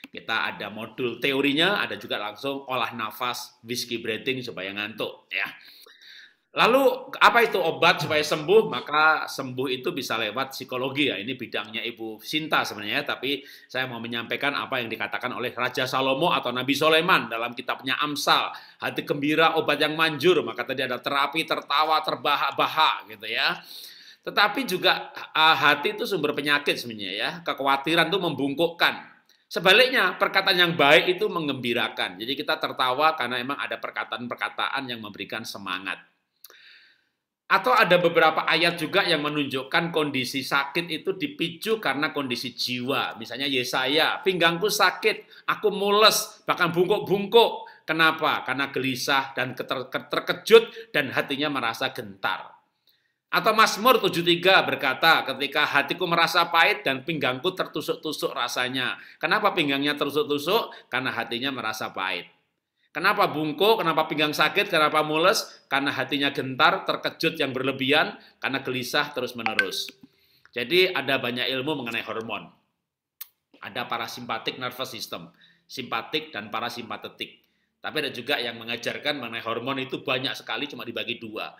kita ada modul teorinya ada juga langsung olah nafas whiskey breathing supaya ngantuk ya Lalu apa itu obat supaya sembuh? Maka sembuh itu bisa lewat psikologi ya. Ini bidangnya Ibu Sinta sebenarnya, tapi saya mau menyampaikan apa yang dikatakan oleh Raja Salomo atau Nabi Soleman dalam kitabnya Amsal. Hati gembira, obat yang manjur. Maka tadi ada terapi, tertawa, terbahak-bahak gitu ya. Tetapi juga hati itu sumber penyakit sebenarnya ya. Kekhawatiran itu membungkukkan. Sebaliknya, perkataan yang baik itu mengembirakan. Jadi kita tertawa karena memang ada perkataan-perkataan yang memberikan semangat. Atau ada beberapa ayat juga yang menunjukkan kondisi sakit itu dipicu karena kondisi jiwa. Misalnya Yesaya, pinggangku sakit, aku mules, bahkan bungkuk-bungkuk. Kenapa? Karena gelisah dan terkejut dan hatinya merasa gentar. Atau Mazmur 73 berkata, ketika hatiku merasa pahit dan pinggangku tertusuk-tusuk rasanya. Kenapa pinggangnya tertusuk-tusuk? Karena hatinya merasa pahit. Kenapa bungkuk, kenapa pinggang sakit, kenapa mules? Karena hatinya gentar, terkejut yang berlebihan, karena gelisah terus-menerus. Jadi ada banyak ilmu mengenai hormon. Ada parasimpatik nervous system, simpatik dan parasimpatetik. Tapi ada juga yang mengajarkan mengenai hormon itu banyak sekali, cuma dibagi dua.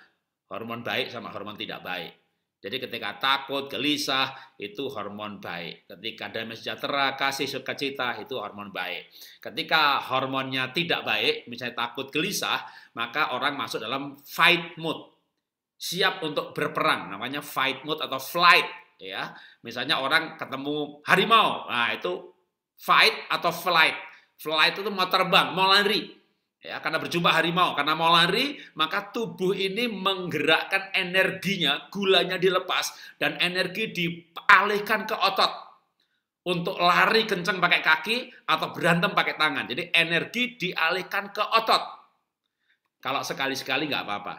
Hormon baik sama hormon tidak baik. Jadi ketika takut, gelisah, itu hormon baik. Ketika damai sejahtera, kasih sukacita, itu hormon baik. Ketika hormonnya tidak baik, misalnya takut, gelisah, maka orang masuk dalam fight mood. Siap untuk berperang, namanya fight mood atau flight. ya Misalnya orang ketemu harimau, nah itu fight atau flight. Flight itu mau terbang, mau lari. Ya, karena berjumpa harimau, karena mau lari, maka tubuh ini menggerakkan energinya, gulanya dilepas, dan energi dialihkan ke otot untuk lari kenceng pakai kaki atau berantem pakai tangan. Jadi energi dialihkan ke otot. Kalau sekali-sekali nggak apa-apa.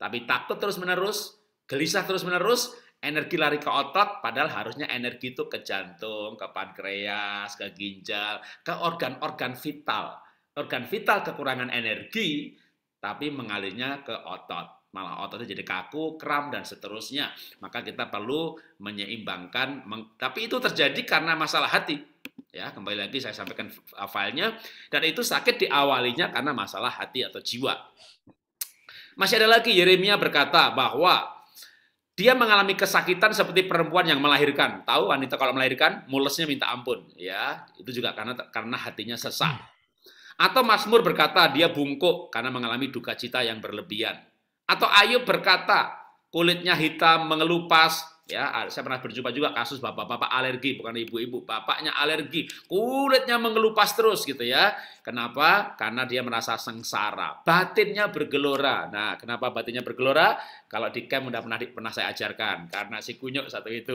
Tapi takut terus-menerus, gelisah terus-menerus, energi lari ke otot, padahal harusnya energi itu ke jantung, ke pankreas, ke ginjal, ke organ-organ vital organ vital kekurangan energi, tapi mengalirnya ke otot. Malah ototnya jadi kaku, kram, dan seterusnya. Maka kita perlu menyeimbangkan. Meng, tapi itu terjadi karena masalah hati. Ya, kembali lagi saya sampaikan uh, filenya. Dan itu sakit diawalinya karena masalah hati atau jiwa. Masih ada lagi Yeremia berkata bahwa dia mengalami kesakitan seperti perempuan yang melahirkan. Tahu wanita kalau melahirkan mulesnya minta ampun, ya. Itu juga karena karena hatinya sesak. Atau Mazmur berkata dia bungkuk karena mengalami duka cita yang berlebihan. Atau Ayub berkata kulitnya hitam mengelupas. Ya, ah, saya pernah berjumpa juga kasus bapak-bapak alergi, bukan ibu-ibu. Bapaknya alergi, kulitnya mengelupas terus gitu ya. Kenapa? Karena dia merasa sengsara. Batinnya bergelora. Nah, kenapa batinnya bergelora? Kalau di camp udah pernah pernah saya ajarkan karena si kunyuk satu itu.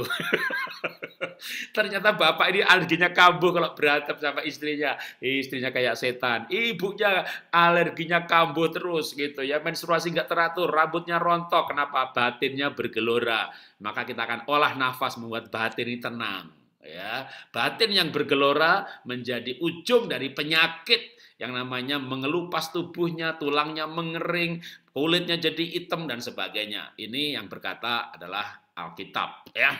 Ternyata bapak ini alerginya kambuh kalau berantem sama istrinya. Istrinya kayak setan. Ibunya alerginya kambuh terus gitu ya. Menstruasi nggak teratur, rambutnya rontok. Kenapa? Batinnya bergelora. Maka kita akan olah nafas membuat batin ini tenang. Ya, batin yang bergelora menjadi ujung dari penyakit yang namanya mengelupas tubuhnya, tulangnya mengering, kulitnya jadi hitam dan sebagainya. Ini yang berkata adalah Alkitab ya.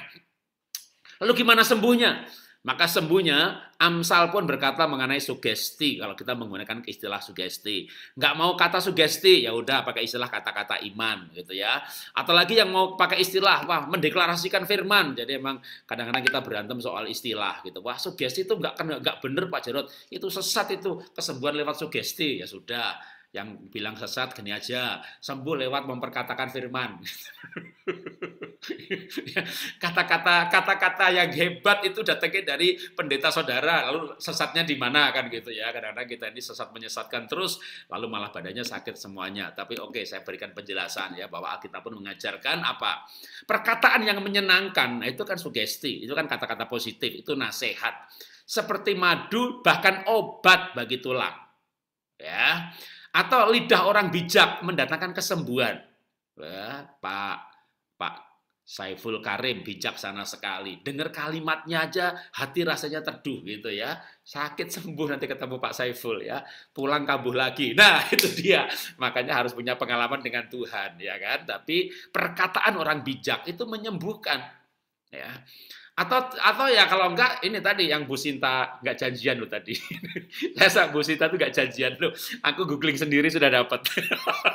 Lalu gimana sembuhnya? Maka sembuhnya Amsal pun berkata mengenai sugesti kalau kita menggunakan istilah sugesti. Nggak mau kata sugesti, ya udah pakai istilah kata-kata iman gitu ya. Atau lagi yang mau pakai istilah wah mendeklarasikan firman. Jadi emang kadang-kadang kita berantem soal istilah gitu. Wah sugesti itu nggak nggak bener Pak Jarot. Itu sesat itu kesembuhan lewat sugesti ya sudah. Yang bilang sesat gini aja sembuh lewat memperkatakan firman. Kata-kata kata-kata yang hebat itu datangnya dari pendeta saudara. Lalu sesatnya di mana kan gitu ya. Kadang-kadang kita ini sesat menyesatkan terus lalu malah badannya sakit semuanya. Tapi oke, okay, saya berikan penjelasan ya bahwa Alkitab pun mengajarkan apa? Perkataan yang menyenangkan. Nah, itu kan sugesti, itu kan kata-kata positif, itu nasihat. Seperti madu bahkan obat bagi tulang. Ya. Atau lidah orang bijak mendatangkan kesembuhan. Pak Pak Saiful Karim bijaksana sekali. Dengar kalimatnya aja hati rasanya terduh gitu ya. Sakit sembuh nanti ketemu Pak Saiful ya. Pulang kabuh lagi. Nah, itu dia. Makanya harus punya pengalaman dengan Tuhan ya kan. Tapi perkataan orang bijak itu menyembuhkan ya atau atau ya kalau enggak ini tadi yang Bu Sinta enggak janjian lo tadi. saya Bu Sinta tuh enggak janjian lo. Aku googling sendiri sudah dapat.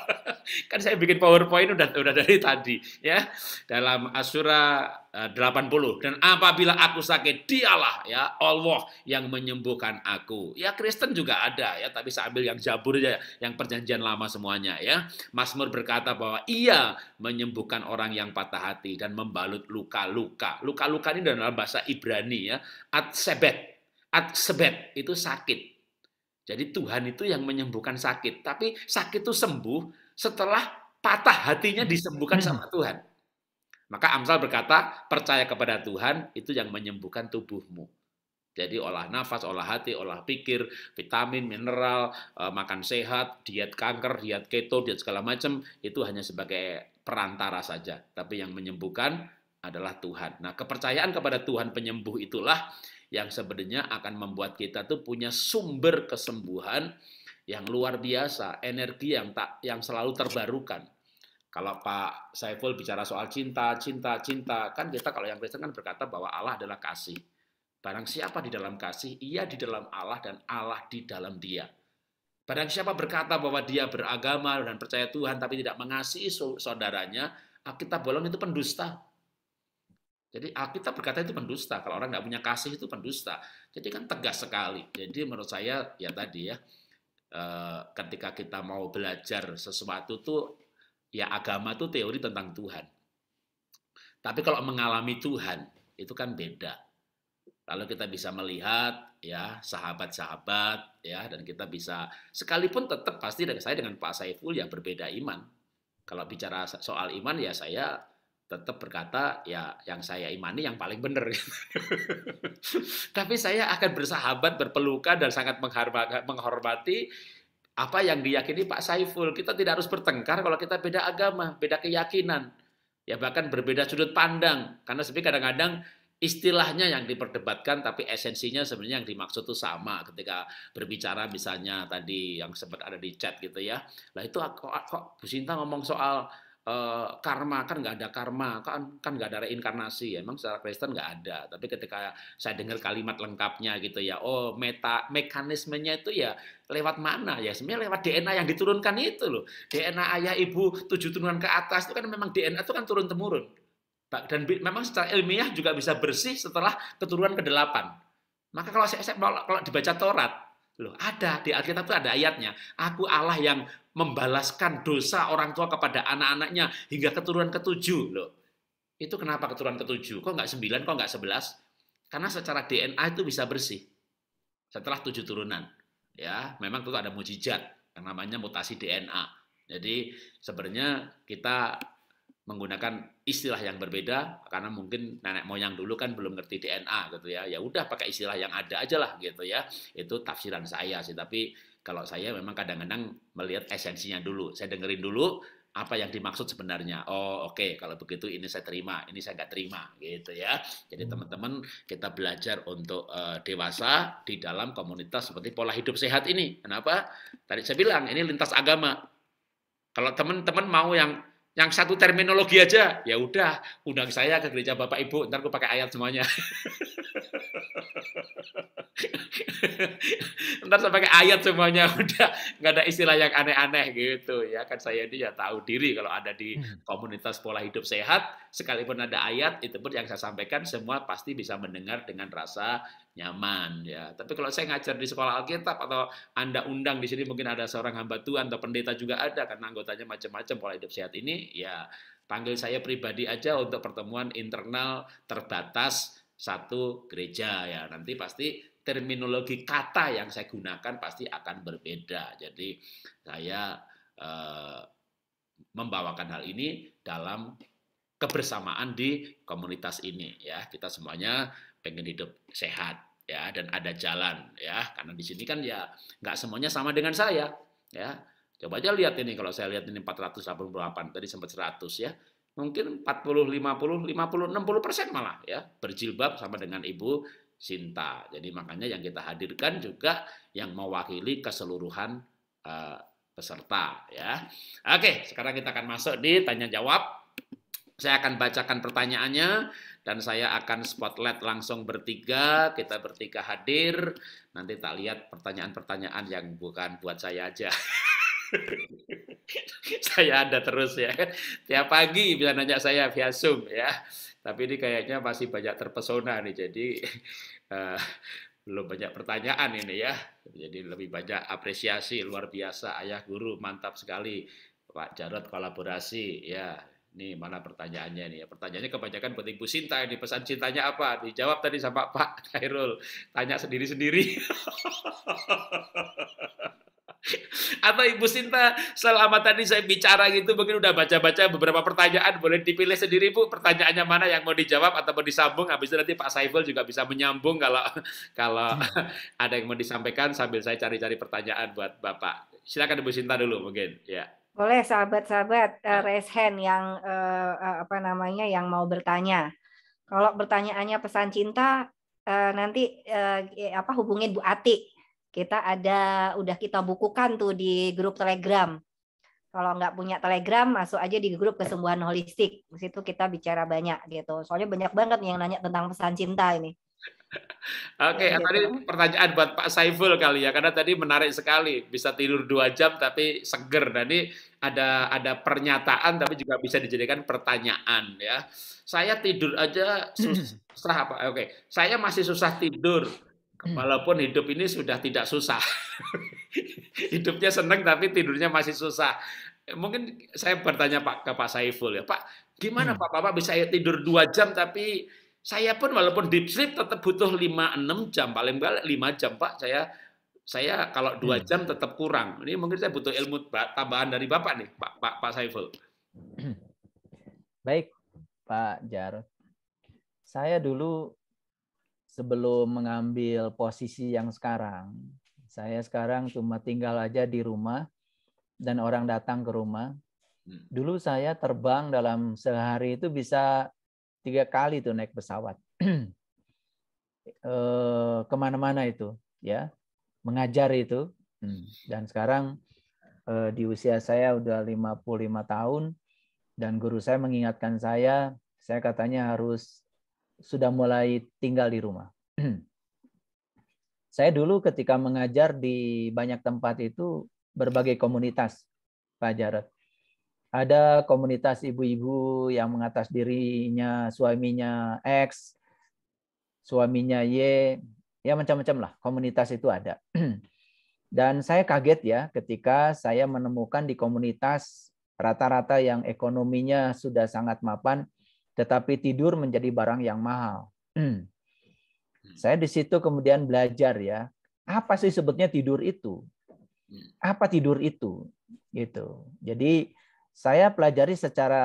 kan saya bikin PowerPoint udah udah dari tadi ya. Dalam Asura 80 eh, dan apabila aku sakit dialah ya Allah yang menyembuhkan aku. Ya Kristen juga ada ya tapi saya ambil yang Jabur ya yang perjanjian lama semuanya ya. Mazmur berkata bahwa ia menyembuhkan orang yang patah hati dan membalut luka-luka. Luka-luka ini dalam bahasa Ibrani ya at sebet at sebet itu sakit. Jadi Tuhan itu yang menyembuhkan sakit, tapi sakit itu sembuh setelah patah hatinya disembuhkan hmm. sama Tuhan. Maka Amsal berkata, percaya kepada Tuhan itu yang menyembuhkan tubuhmu. Jadi olah nafas, olah hati, olah pikir, vitamin, mineral, e, makan sehat, diet kanker, diet keto, diet segala macam itu hanya sebagai perantara saja. Tapi yang menyembuhkan adalah Tuhan. Nah, kepercayaan kepada Tuhan penyembuh itulah yang sebenarnya akan membuat kita tuh punya sumber kesembuhan yang luar biasa, energi yang tak yang selalu terbarukan. Kalau Pak Saiful bicara soal cinta, cinta, cinta, kan kita kalau yang Kristen kan berkata bahwa Allah adalah kasih. Barang siapa di dalam kasih, ia di dalam Allah dan Allah di dalam dia. Barang siapa berkata bahwa dia beragama dan percaya Tuhan tapi tidak mengasihi saudaranya, Alkitab bolong itu pendusta. Jadi Alkitab berkata itu pendusta. Kalau orang tidak punya kasih itu pendusta. Jadi kan tegas sekali. Jadi menurut saya ya tadi ya, eh, ketika kita mau belajar sesuatu tuh Ya agama itu teori tentang Tuhan. Tapi kalau mengalami Tuhan itu kan beda. Lalu kita bisa melihat ya sahabat-sahabat ya dan kita bisa sekalipun tetap pasti dari saya dengan Pak Saiful ya berbeda iman. Kalau bicara soal iman ya saya tetap berkata ya yang saya imani yang paling benar. Tapi saya akan bersahabat, berpelukan dan sangat menghormati apa yang diyakini Pak Saiful. Kita tidak harus bertengkar kalau kita beda agama, beda keyakinan. Ya bahkan berbeda sudut pandang. Karena sebenarnya kadang-kadang istilahnya yang diperdebatkan tapi esensinya sebenarnya yang dimaksud itu sama ketika berbicara misalnya tadi yang sempat ada di chat gitu ya. Lah itu kok, kok Bu Sinta ngomong soal uh, karma kan nggak ada karma kan kan nggak ada reinkarnasi ya emang secara Kristen nggak ada tapi ketika saya dengar kalimat lengkapnya gitu ya oh meta mekanismenya itu ya lewat mana ya sebenarnya lewat DNA yang diturunkan itu loh DNA ayah ibu tujuh turunan ke atas itu kan memang DNA itu kan turun temurun dan memang secara ilmiah juga bisa bersih setelah keturunan ke delapan Maka kalau saya, saya kalau dibaca Torat, Loh, ada di Alkitab itu ada ayatnya. Aku Allah yang membalaskan dosa orang tua kepada anak-anaknya hingga keturunan ketujuh. Loh, itu kenapa keturunan ketujuh? Kok nggak sembilan, kok nggak sebelas? Karena secara DNA itu bisa bersih setelah tujuh turunan. Ya, memang itu ada mujizat yang namanya mutasi DNA. Jadi sebenarnya kita menggunakan istilah yang berbeda karena mungkin nenek moyang dulu kan belum ngerti DNA gitu ya ya udah pakai istilah yang ada aja lah gitu ya itu tafsiran saya sih tapi kalau saya memang kadang-kadang melihat esensinya dulu saya dengerin dulu apa yang dimaksud sebenarnya oh oke okay, kalau begitu ini saya terima ini saya nggak terima gitu ya jadi hmm. teman-teman kita belajar untuk uh, dewasa di dalam komunitas seperti pola hidup sehat ini kenapa tadi saya bilang ini lintas agama kalau teman-teman mau yang yang satu terminologi aja ya udah undang saya ke gereja bapak ibu ntar aku pakai ayat semuanya ntar saya pakai ayat semuanya udah nggak ada istilah yang aneh-aneh gitu ya kan saya ini ya tahu diri kalau ada di hmm. komunitas pola hidup sehat sekalipun ada ayat itu pun yang saya sampaikan semua pasti bisa mendengar dengan rasa nyaman ya. Tapi kalau saya ngajar di sekolah Alkitab atau Anda undang di sini mungkin ada seorang hamba Tuhan atau pendeta juga ada karena anggotanya macam-macam pola hidup sehat ini ya panggil saya pribadi aja untuk pertemuan internal terbatas satu gereja ya. Nanti pasti terminologi kata yang saya gunakan pasti akan berbeda. Jadi saya eh, membawakan hal ini dalam kebersamaan di komunitas ini ya kita semuanya pengen hidup sehat ya dan ada jalan ya karena di sini kan ya nggak semuanya sama dengan saya ya coba aja lihat ini kalau saya lihat ini 488 tadi sempat 100 ya mungkin 40 50 50 60 persen malah ya berjilbab sama dengan ibu Sinta jadi makanya yang kita hadirkan juga yang mewakili keseluruhan uh, peserta ya oke sekarang kita akan masuk di tanya jawab saya akan bacakan pertanyaannya dan saya akan spotlight langsung bertiga, kita bertiga hadir. Nanti tak lihat pertanyaan-pertanyaan yang bukan buat saya aja. saya ada terus ya Tiap pagi bisa nanya saya via Zoom ya. Tapi ini kayaknya masih banyak terpesona nih. Jadi uh, belum banyak pertanyaan ini ya. Jadi lebih banyak apresiasi luar biasa ayah guru mantap sekali. Pak Jarot kolaborasi ya Nih mana pertanyaannya nih? Pertanyaannya kebanyakan penting Bu Sinta ini pesan cintanya apa? Dijawab tadi sama Pak Khairul. Tanya sendiri-sendiri. Atau Ibu Sinta selama tadi saya bicara gitu mungkin udah baca-baca beberapa pertanyaan boleh dipilih sendiri Bu pertanyaannya mana yang mau dijawab atau mau disambung habis itu nanti Pak Saiful juga bisa menyambung kalau kalau ada yang mau disampaikan sambil saya cari-cari pertanyaan buat Bapak. Silakan Ibu Sinta dulu mungkin ya. Boleh sahabat-sahabat uh, raise hand yang uh, apa namanya yang mau bertanya. Kalau pertanyaannya pesan cinta uh, nanti uh, apa hubungin Bu Ati. Kita ada udah kita bukukan tuh di grup Telegram. Kalau nggak punya Telegram masuk aja di grup kesembuhan holistik. Di situ kita bicara banyak gitu. Soalnya banyak banget yang nanya tentang pesan cinta ini. Oke, okay, ya, tadi ya. pertanyaan buat Pak Saiful kali ya, karena tadi menarik sekali, bisa tidur dua jam tapi seger. Tadi ada ada pernyataan tapi juga bisa dijadikan pertanyaan ya. Saya tidur aja hmm. susah apa? Oke, okay. saya masih susah tidur, hmm. walaupun hidup ini sudah tidak susah. Hidupnya seneng tapi tidurnya masih susah. Mungkin saya bertanya Pak ke Pak Saiful ya, Pak, gimana hmm. Pak Bapak bisa tidur dua jam tapi saya pun walaupun deep sleep tetap butuh 5-6 jam, paling balik 5 jam Pak, saya saya kalau 2 hmm. jam tetap kurang. Ini mungkin saya butuh ilmu tambahan dari Bapak nih, Pak Pak, Pak Saiful. Baik, Pak Jarod. Saya dulu sebelum mengambil posisi yang sekarang, saya sekarang cuma tinggal aja di rumah dan orang datang ke rumah. Hmm. Dulu saya terbang dalam sehari itu bisa tiga kali tuh naik pesawat eh, kemana-mana itu ya mengajar itu hmm. dan sekarang eh, di usia saya udah 55 tahun dan guru saya mengingatkan saya saya katanya harus sudah mulai tinggal di rumah saya dulu ketika mengajar di banyak tempat itu berbagai komunitas Pak Jarod ada komunitas ibu-ibu yang mengatas dirinya suaminya X, suaminya Y, ya macam-macam lah komunitas itu ada. Dan saya kaget ya ketika saya menemukan di komunitas rata-rata yang ekonominya sudah sangat mapan, tetapi tidur menjadi barang yang mahal. saya di situ kemudian belajar ya, apa sih sebetulnya tidur itu? Hmm. Apa tidur itu? Gitu. Jadi saya pelajari secara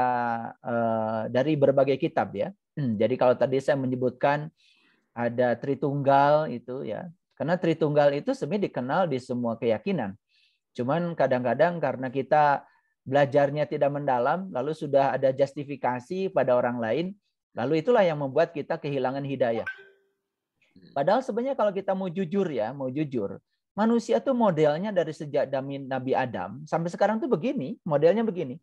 uh, dari berbagai kitab ya. Hmm, jadi kalau tadi saya menyebutkan ada Tritunggal itu ya. Karena Tritunggal itu sebenarnya dikenal di semua keyakinan. Cuman kadang-kadang karena kita belajarnya tidak mendalam, lalu sudah ada justifikasi pada orang lain, lalu itulah yang membuat kita kehilangan hidayah. Padahal sebenarnya kalau kita mau jujur ya, mau jujur, Manusia tuh modelnya dari sejak damin Nabi Adam sampai sekarang tuh begini, modelnya begini.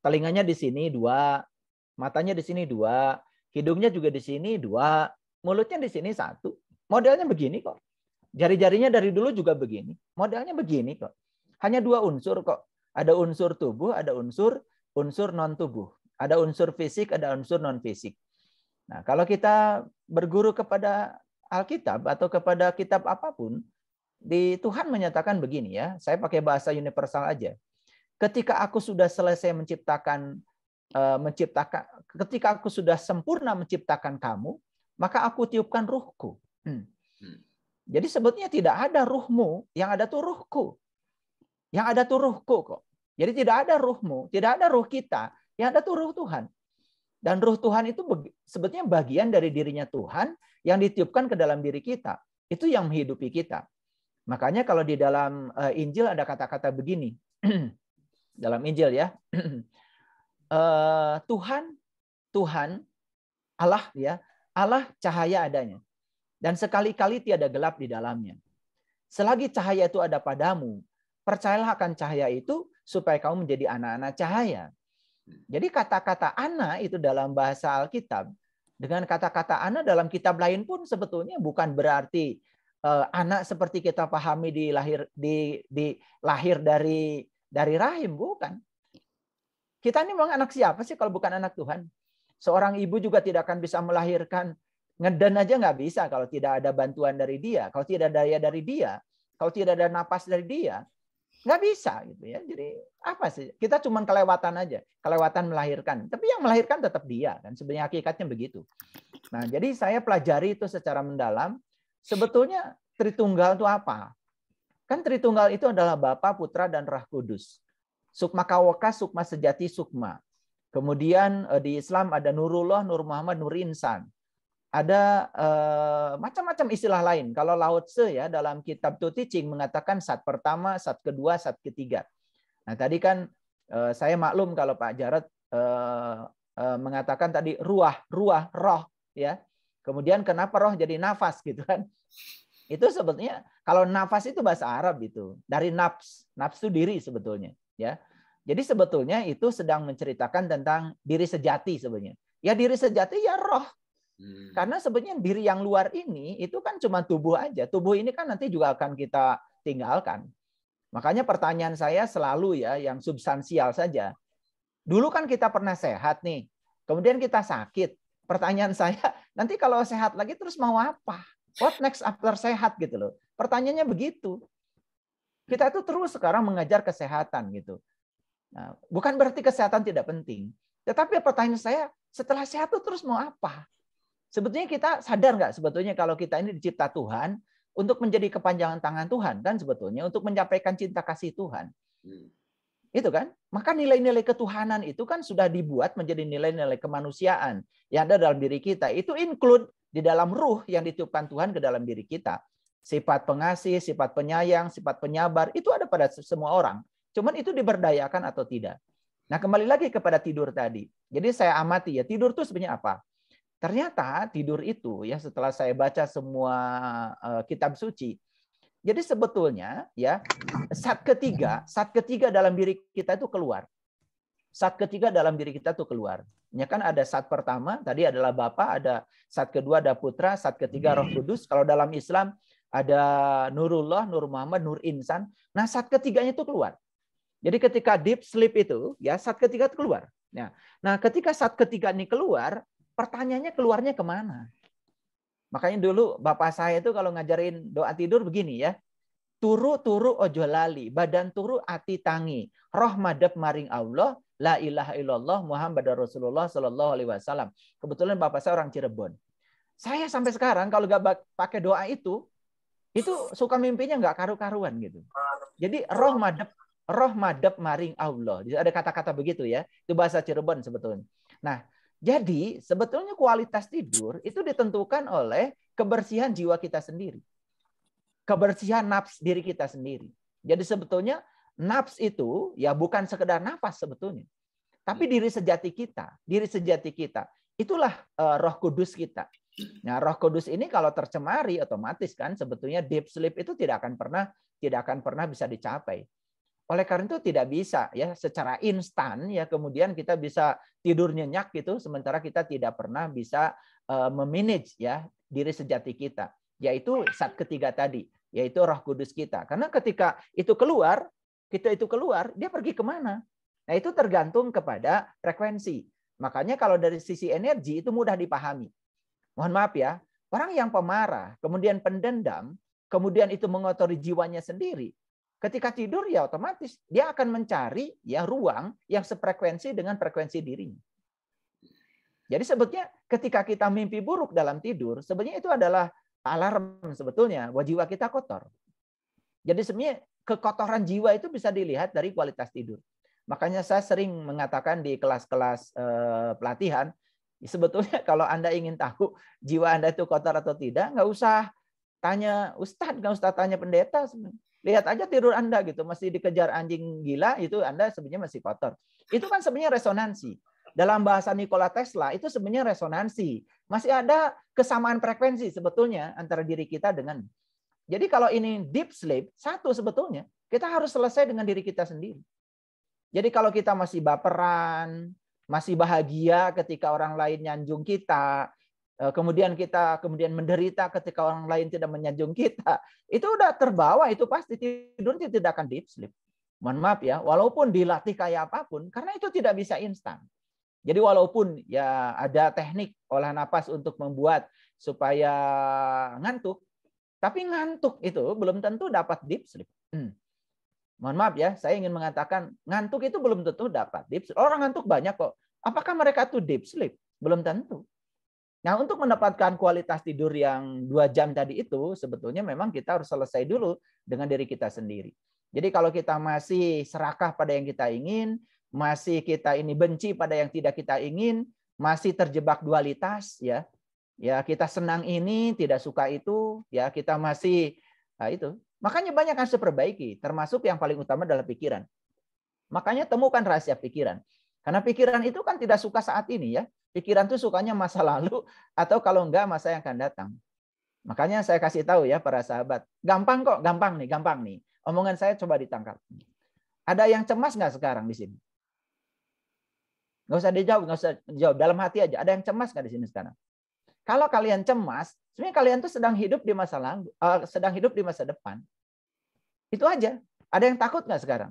Telinganya di sini dua, matanya di sini dua, hidungnya juga di sini dua, mulutnya di sini satu. Modelnya begini kok. Jari-jarinya dari dulu juga begini. Modelnya begini kok. Hanya dua unsur kok. Ada unsur tubuh, ada unsur unsur non tubuh. Ada unsur fisik, ada unsur non fisik. Nah, kalau kita berguru kepada Alkitab atau kepada kitab apapun, di Tuhan menyatakan begini ya, saya pakai bahasa universal aja. Ketika aku sudah selesai menciptakan eh, menciptakan ketika aku sudah sempurna menciptakan kamu, maka aku tiupkan ruhku. Hmm. hmm. Jadi sebetulnya tidak ada ruhmu, yang ada tuh ruhku. Yang ada tuh ruhku kok. Jadi tidak ada ruhmu, tidak ada ruh kita, yang ada tuh ruh Tuhan. Dan ruh Tuhan itu sebetulnya bagian dari dirinya Tuhan yang ditiupkan ke dalam diri kita. Itu yang menghidupi kita. Makanya kalau di dalam eh, Injil ada kata-kata begini. dalam Injil ya. Eh, Tuhan, Tuhan, Allah ya, Allah cahaya adanya. Dan sekali-kali tiada gelap di dalamnya. Selagi cahaya itu ada padamu, percayalah akan cahaya itu supaya kamu menjadi anak-anak cahaya. Jadi kata-kata anak itu dalam bahasa Alkitab dengan kata-kata anak dalam kitab lain pun sebetulnya bukan berarti Eh, anak seperti kita pahami di lahir di di lahir dari dari rahim bukan. Kita ini mau anak siapa sih kalau bukan anak Tuhan? Seorang ibu juga tidak akan bisa melahirkan ngeden aja nggak bisa kalau tidak ada bantuan dari dia, kalau tidak ada daya dari dia, kalau tidak ada napas dari dia, nggak bisa gitu ya. Jadi apa sih? Kita cuma kelewatan aja, kelewatan melahirkan. Tapi yang melahirkan tetap dia dan sebenarnya hakikatnya begitu. Nah, jadi saya pelajari itu secara mendalam Sebetulnya Tritunggal itu apa? Kan Tritunggal itu adalah Bapa, Putra, dan Roh Kudus. Sukma Kawaka, Sukma Sejati, Sukma. Kemudian eh, di Islam ada Nurullah, Nur Muhammad, Nur Insan. Ada macam eh, macam-macam istilah lain. Kalau laut se ya dalam kitab Tu Teaching mengatakan saat pertama, saat kedua, saat ketiga. Nah tadi kan eh, saya maklum kalau Pak Jarod eh, eh mengatakan tadi ruah, ruah, roh ya. Kemudian kenapa roh jadi nafas gitu kan? Itu sebetulnya kalau nafas itu bahasa Arab itu dari nafs. Nafs itu diri sebetulnya, ya. Jadi sebetulnya itu sedang menceritakan tentang diri sejati sebenarnya. Ya diri sejati ya roh. Hmm. Karena sebetulnya diri yang luar ini itu kan cuma tubuh aja. Tubuh ini kan nanti juga akan kita tinggalkan. Makanya pertanyaan saya selalu ya yang substansial saja. Dulu kan kita pernah sehat nih. Kemudian kita sakit pertanyaan saya, nanti kalau sehat lagi terus mau apa? What next after sehat gitu loh. Pertanyaannya begitu. Kita itu terus sekarang mengajar kesehatan gitu. Nah, bukan berarti kesehatan tidak penting. Tetapi pertanyaan saya, setelah sehat itu terus mau apa? Sebetulnya kita sadar nggak sebetulnya kalau kita ini dicipta Tuhan untuk menjadi kepanjangan tangan Tuhan dan sebetulnya untuk menyampaikan cinta kasih Tuhan. Hmm. Itu kan? Maka nilai-nilai ketuhanan itu kan sudah dibuat menjadi nilai-nilai kemanusiaan yang ada dalam diri kita. Itu include di dalam ruh yang ditiupkan Tuhan ke dalam diri kita. Sifat pengasih, sifat penyayang, sifat penyabar, itu ada pada semua orang. Cuman itu diberdayakan atau tidak. Nah kembali lagi kepada tidur tadi. Jadi saya amati ya, tidur itu sebenarnya apa? Ternyata tidur itu ya setelah saya baca semua eh, kitab suci, jadi sebetulnya ya saat ketiga, saat ketiga dalam diri kita itu keluar. Saat ketiga dalam diri kita itu keluar. Ya kan ada saat pertama tadi adalah Bapa, ada saat kedua ada Putra, saat ketiga Roh hmm. Kudus. Kalau dalam Islam ada Nurullah, Nur Muhammad, Nur Insan. Nah, saat ketiganya itu keluar. Jadi ketika deep sleep itu ya saat ketiga itu keluar. Nah, nah ketika saat ketiga ini keluar, pertanyaannya keluarnya kemana? Makanya dulu bapak saya itu kalau ngajarin doa tidur begini ya. Turu turu ojo lali, badan turu ati tangi. Roh madep maring Allah, la ilaha illallah Muhammad Rasulullah sallallahu alaihi wasallam. Kebetulan bapak saya orang Cirebon. Saya sampai sekarang kalau gak pakai doa itu, itu suka mimpinya nggak karu-karuan gitu. Jadi roh madep roh madep maring Allah. Ada kata-kata begitu ya. Itu bahasa Cirebon sebetulnya. Nah, jadi sebetulnya kualitas tidur itu ditentukan oleh kebersihan jiwa kita sendiri. Kebersihan nafs diri kita sendiri. Jadi sebetulnya nafs itu ya bukan sekedar nafas sebetulnya. Tapi diri sejati kita, diri sejati kita. Itulah eh, roh kudus kita. Nah, roh kudus ini kalau tercemari otomatis kan sebetulnya deep sleep itu tidak akan pernah tidak akan pernah bisa dicapai. Oleh karena itu tidak bisa ya secara instan ya kemudian kita bisa tidur nyenyak gitu sementara kita tidak pernah bisa uh, memanage ya diri sejati kita yaitu saat ketiga tadi yaitu Roh Kudus kita. Karena ketika itu keluar, kita itu keluar, dia pergi kemana? Nah itu tergantung kepada frekuensi. Makanya kalau dari sisi energi itu mudah dipahami. Mohon maaf ya, orang yang pemarah, kemudian pendendam, kemudian itu mengotori jiwanya sendiri, Ketika tidur ya otomatis dia akan mencari ya ruang yang sefrekuensi dengan frekuensi dirinya. Jadi sebetulnya ketika kita mimpi buruk dalam tidur, sebenarnya itu adalah alarm sebetulnya bahwa jiwa kita kotor. Jadi sebenarnya kekotoran jiwa itu bisa dilihat dari kualitas tidur. Makanya saya sering mengatakan di kelas-kelas eh, pelatihan, sebetulnya kalau Anda ingin tahu jiwa Anda itu kotor atau tidak, nggak usah tanya ustadz, nggak usah tanya pendeta. Sebenarnya lihat aja tidur Anda gitu, masih dikejar anjing gila itu Anda sebenarnya masih kotor. Itu kan sebenarnya resonansi. Dalam bahasa Nikola Tesla itu sebenarnya resonansi. Masih ada kesamaan frekuensi sebetulnya antara diri kita dengan jadi kalau ini deep sleep, satu sebetulnya kita harus selesai dengan diri kita sendiri. Jadi kalau kita masih baperan, masih bahagia ketika orang lain nyanjung kita, Eh, kemudian kita kemudian menderita ketika orang lain tidak menyanjung kita, itu udah terbawa itu pasti itu tidak akan deep sleep. Mohon maaf ya, walaupun dilatih kayak apapun, karena itu tidak bisa instan. Jadi walaupun ya ada teknik olah napas untuk membuat supaya ngantuk, tapi ngantuk itu belum tentu dapat deep sleep. Hmm. Mohon maaf ya, saya ingin mengatakan ngantuk itu belum tentu dapat deep sleep. Orang ngantuk banyak kok. Apakah mereka tuh deep sleep? Belum tentu. Nah, untuk mendapatkan kualitas tidur yang dua jam tadi itu, sebetulnya memang kita harus selesai dulu dengan diri kita sendiri. Jadi kalau kita masih serakah pada yang kita ingin, masih kita ini benci pada yang tidak kita ingin, masih terjebak dualitas, ya, ya kita senang ini, tidak suka itu, ya kita masih nah itu. Makanya banyak harus diperbaiki, termasuk yang paling utama adalah pikiran. Makanya temukan rahasia pikiran. Karena pikiran itu kan tidak suka saat ini ya. Pikiran tuh sukanya masa lalu atau kalau enggak masa yang akan datang. Makanya saya kasih tahu ya para sahabat. Gampang kok, gampang nih, gampang nih. Omongan saya coba ditangkap. Ada yang cemas nggak sekarang di sini? Nggak usah dijawab, nggak usah dijawab. Dalam hati aja. Ada yang cemas nggak di sini sekarang? Kalau kalian cemas, sebenarnya kalian tuh sedang hidup di masa lalu, uh, sedang hidup di masa depan. Itu aja. Ada yang takut nggak sekarang?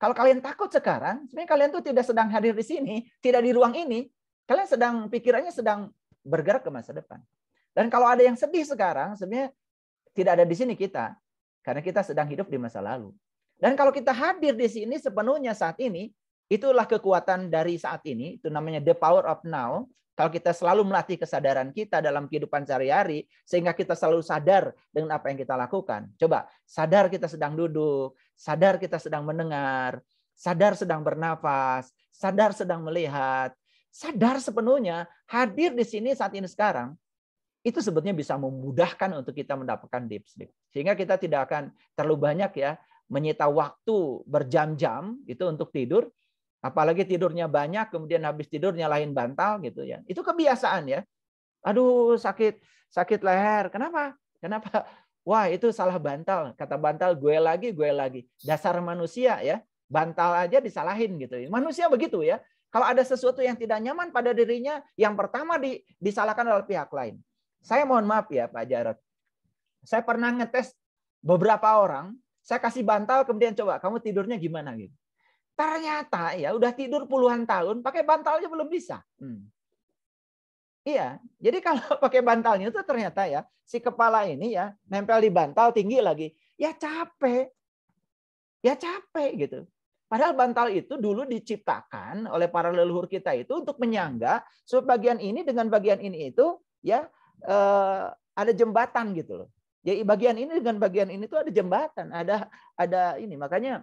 Kalau kalian takut sekarang, sebenarnya kalian tuh tidak sedang hadir di sini, tidak di ruang ini, Kalian sedang pikirannya sedang bergerak ke masa depan. Dan kalau ada yang sedih sekarang, sebenarnya tidak ada di sini kita karena kita sedang hidup di masa lalu. Dan kalau kita hadir di sini sepenuhnya saat ini, itulah kekuatan dari saat ini, itu namanya the power of now. Kalau kita selalu melatih kesadaran kita dalam kehidupan sehari-hari, sehingga kita selalu sadar dengan apa yang kita lakukan. Coba sadar kita sedang duduk, sadar kita sedang mendengar, sadar sedang bernafas, sadar sedang melihat, sadar sepenuhnya hadir di sini saat ini sekarang, itu sebetulnya bisa memudahkan untuk kita mendapatkan deep sleep. Sehingga kita tidak akan terlalu banyak ya menyita waktu berjam-jam itu untuk tidur, apalagi tidurnya banyak kemudian habis tidur nyalahin bantal gitu ya. Itu kebiasaan ya. Aduh sakit sakit leher. Kenapa? Kenapa? Wah, itu salah bantal. Kata bantal gue lagi, gue lagi. Dasar manusia ya. Bantal aja disalahin gitu. Manusia begitu ya. Kalau ada sesuatu yang tidak nyaman pada dirinya, yang pertama di, disalahkan oleh pihak lain. Saya mohon maaf ya Pak Jarod. Saya pernah ngetes beberapa orang, saya kasih bantal kemudian coba kamu tidurnya gimana gitu. Ternyata ya udah tidur puluhan tahun pakai bantalnya belum bisa. Hmm. Iya, jadi kalau pakai bantalnya itu ternyata ya si kepala ini ya nempel di bantal tinggi lagi, ya capek, ya capek gitu. Padahal bantal itu dulu diciptakan oleh para leluhur kita itu untuk menyangga sebagian ini dengan bagian ini itu ya eh, ada jembatan gitu loh. Jadi ya, bagian ini dengan bagian ini tuh ada jembatan, ada ada ini makanya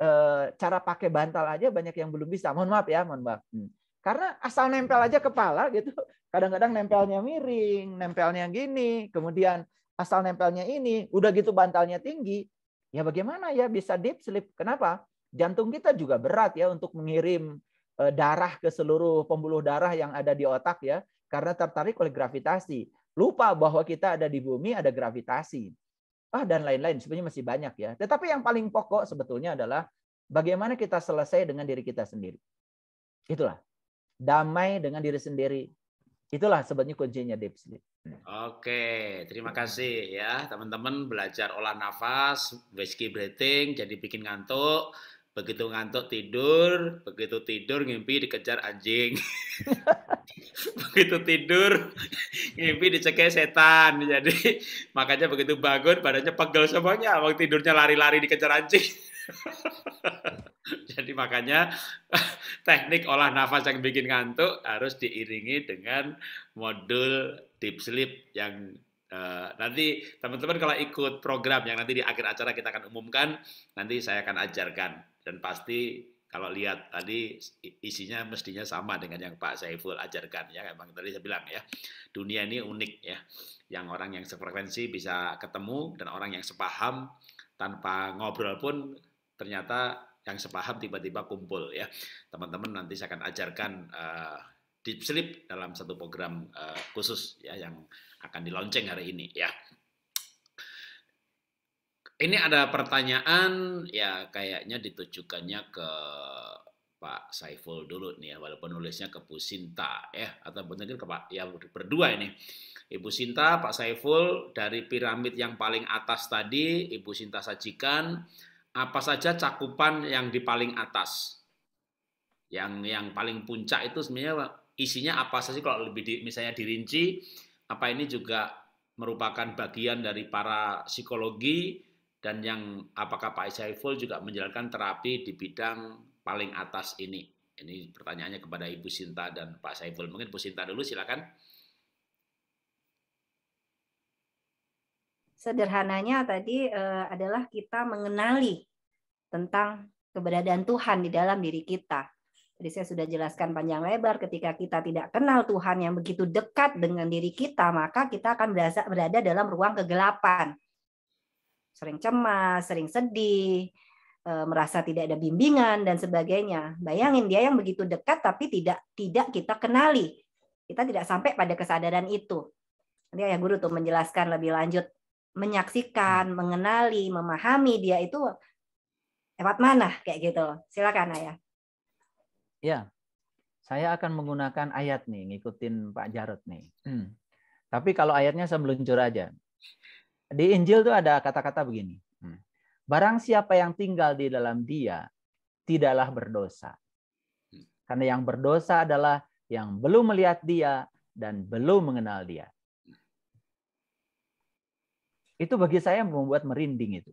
eh, cara pakai bantal aja banyak yang belum bisa. Mohon maaf ya, mohon maaf. Hmm. Karena asal nempel aja kepala gitu, kadang-kadang nempelnya miring, nempelnya gini, kemudian asal nempelnya ini, udah gitu bantalnya tinggi. Ya bagaimana ya bisa deep sleep? Kenapa? jantung kita juga berat ya untuk mengirim eh, darah ke seluruh pembuluh darah yang ada di otak ya karena tertarik oleh gravitasi. Lupa bahwa kita ada di bumi ada gravitasi. Ah dan lain-lain sebenarnya masih banyak ya. Tetapi yang paling pokok sebetulnya adalah bagaimana kita selesai dengan diri kita sendiri. Itulah. Damai dengan diri sendiri. Itulah sebenarnya kuncinya deep sleep. Oke, terima kasih ya teman-teman belajar olah nafas, whiskey breathing, jadi bikin ngantuk begitu ngantuk tidur, begitu tidur ngimpi dikejar anjing. begitu tidur ngimpi dicekek setan. Jadi makanya begitu bangun badannya pegel semuanya, waktu tidurnya lari-lari dikejar anjing. Jadi makanya teknik olah nafas yang bikin ngantuk harus diiringi dengan modul deep sleep yang Uh, nanti teman-teman kalau ikut program yang nanti di akhir acara kita akan umumkan, nanti saya akan ajarkan dan pasti kalau lihat tadi isinya mestinya sama dengan yang Pak Saiful ajarkan ya emang tadi saya bilang ya dunia ini unik ya yang orang yang sefrekuensi bisa ketemu dan orang yang sepaham tanpa ngobrol pun ternyata yang sepaham tiba-tiba kumpul ya teman-teman nanti saya akan ajarkan uh, eh, deep sleep dalam satu program uh, khusus ya yang akan dilonceng hari ini ya. Ini ada pertanyaan ya kayaknya ditujukannya ke Pak Saiful dulu nih ya, walaupun nulisnya ke Bu Sinta ya, atau mungkin ke Pak ya berdua ini. Ibu Sinta, Pak Saiful dari piramid yang paling atas tadi, Ibu Sinta sajikan apa saja cakupan yang di paling atas. Yang yang paling puncak itu sebenarnya isinya apa saja kalau lebih di, misalnya dirinci, apa ini juga merupakan bagian dari para psikologi dan yang apakah Pak Saiful juga menjalankan terapi di bidang paling atas ini? Ini pertanyaannya kepada Ibu Sinta dan Pak Saiful. Mungkin Ibu Sinta dulu silakan. Sederhananya tadi eh, adalah kita mengenali tentang keberadaan Tuhan di dalam diri kita. Jadi saya sudah jelaskan panjang lebar ketika kita tidak kenal Tuhan yang begitu dekat dengan diri kita, maka kita akan berada dalam ruang kegelapan sering cemas, sering sedih, eh, merasa tidak ada bimbingan dan sebagainya. Bayangin dia yang begitu dekat tapi tidak tidak kita kenali. Kita tidak sampai pada kesadaran itu. Nanti ayah guru tuh menjelaskan lebih lanjut menyaksikan, hmm. mengenali, memahami dia itu lewat mana kayak gitu. Silakan ayah. Ya. Saya akan menggunakan ayat nih, ngikutin Pak Jarot nih. Hmm. Tapi kalau ayatnya saya meluncur aja di Injil tuh ada kata-kata begini. Hmm. Barang siapa yang tinggal di dalam dia, tidaklah berdosa. Hmm. Karena yang berdosa adalah yang belum melihat dia dan belum mengenal dia. Hmm. Itu bagi saya membuat merinding itu.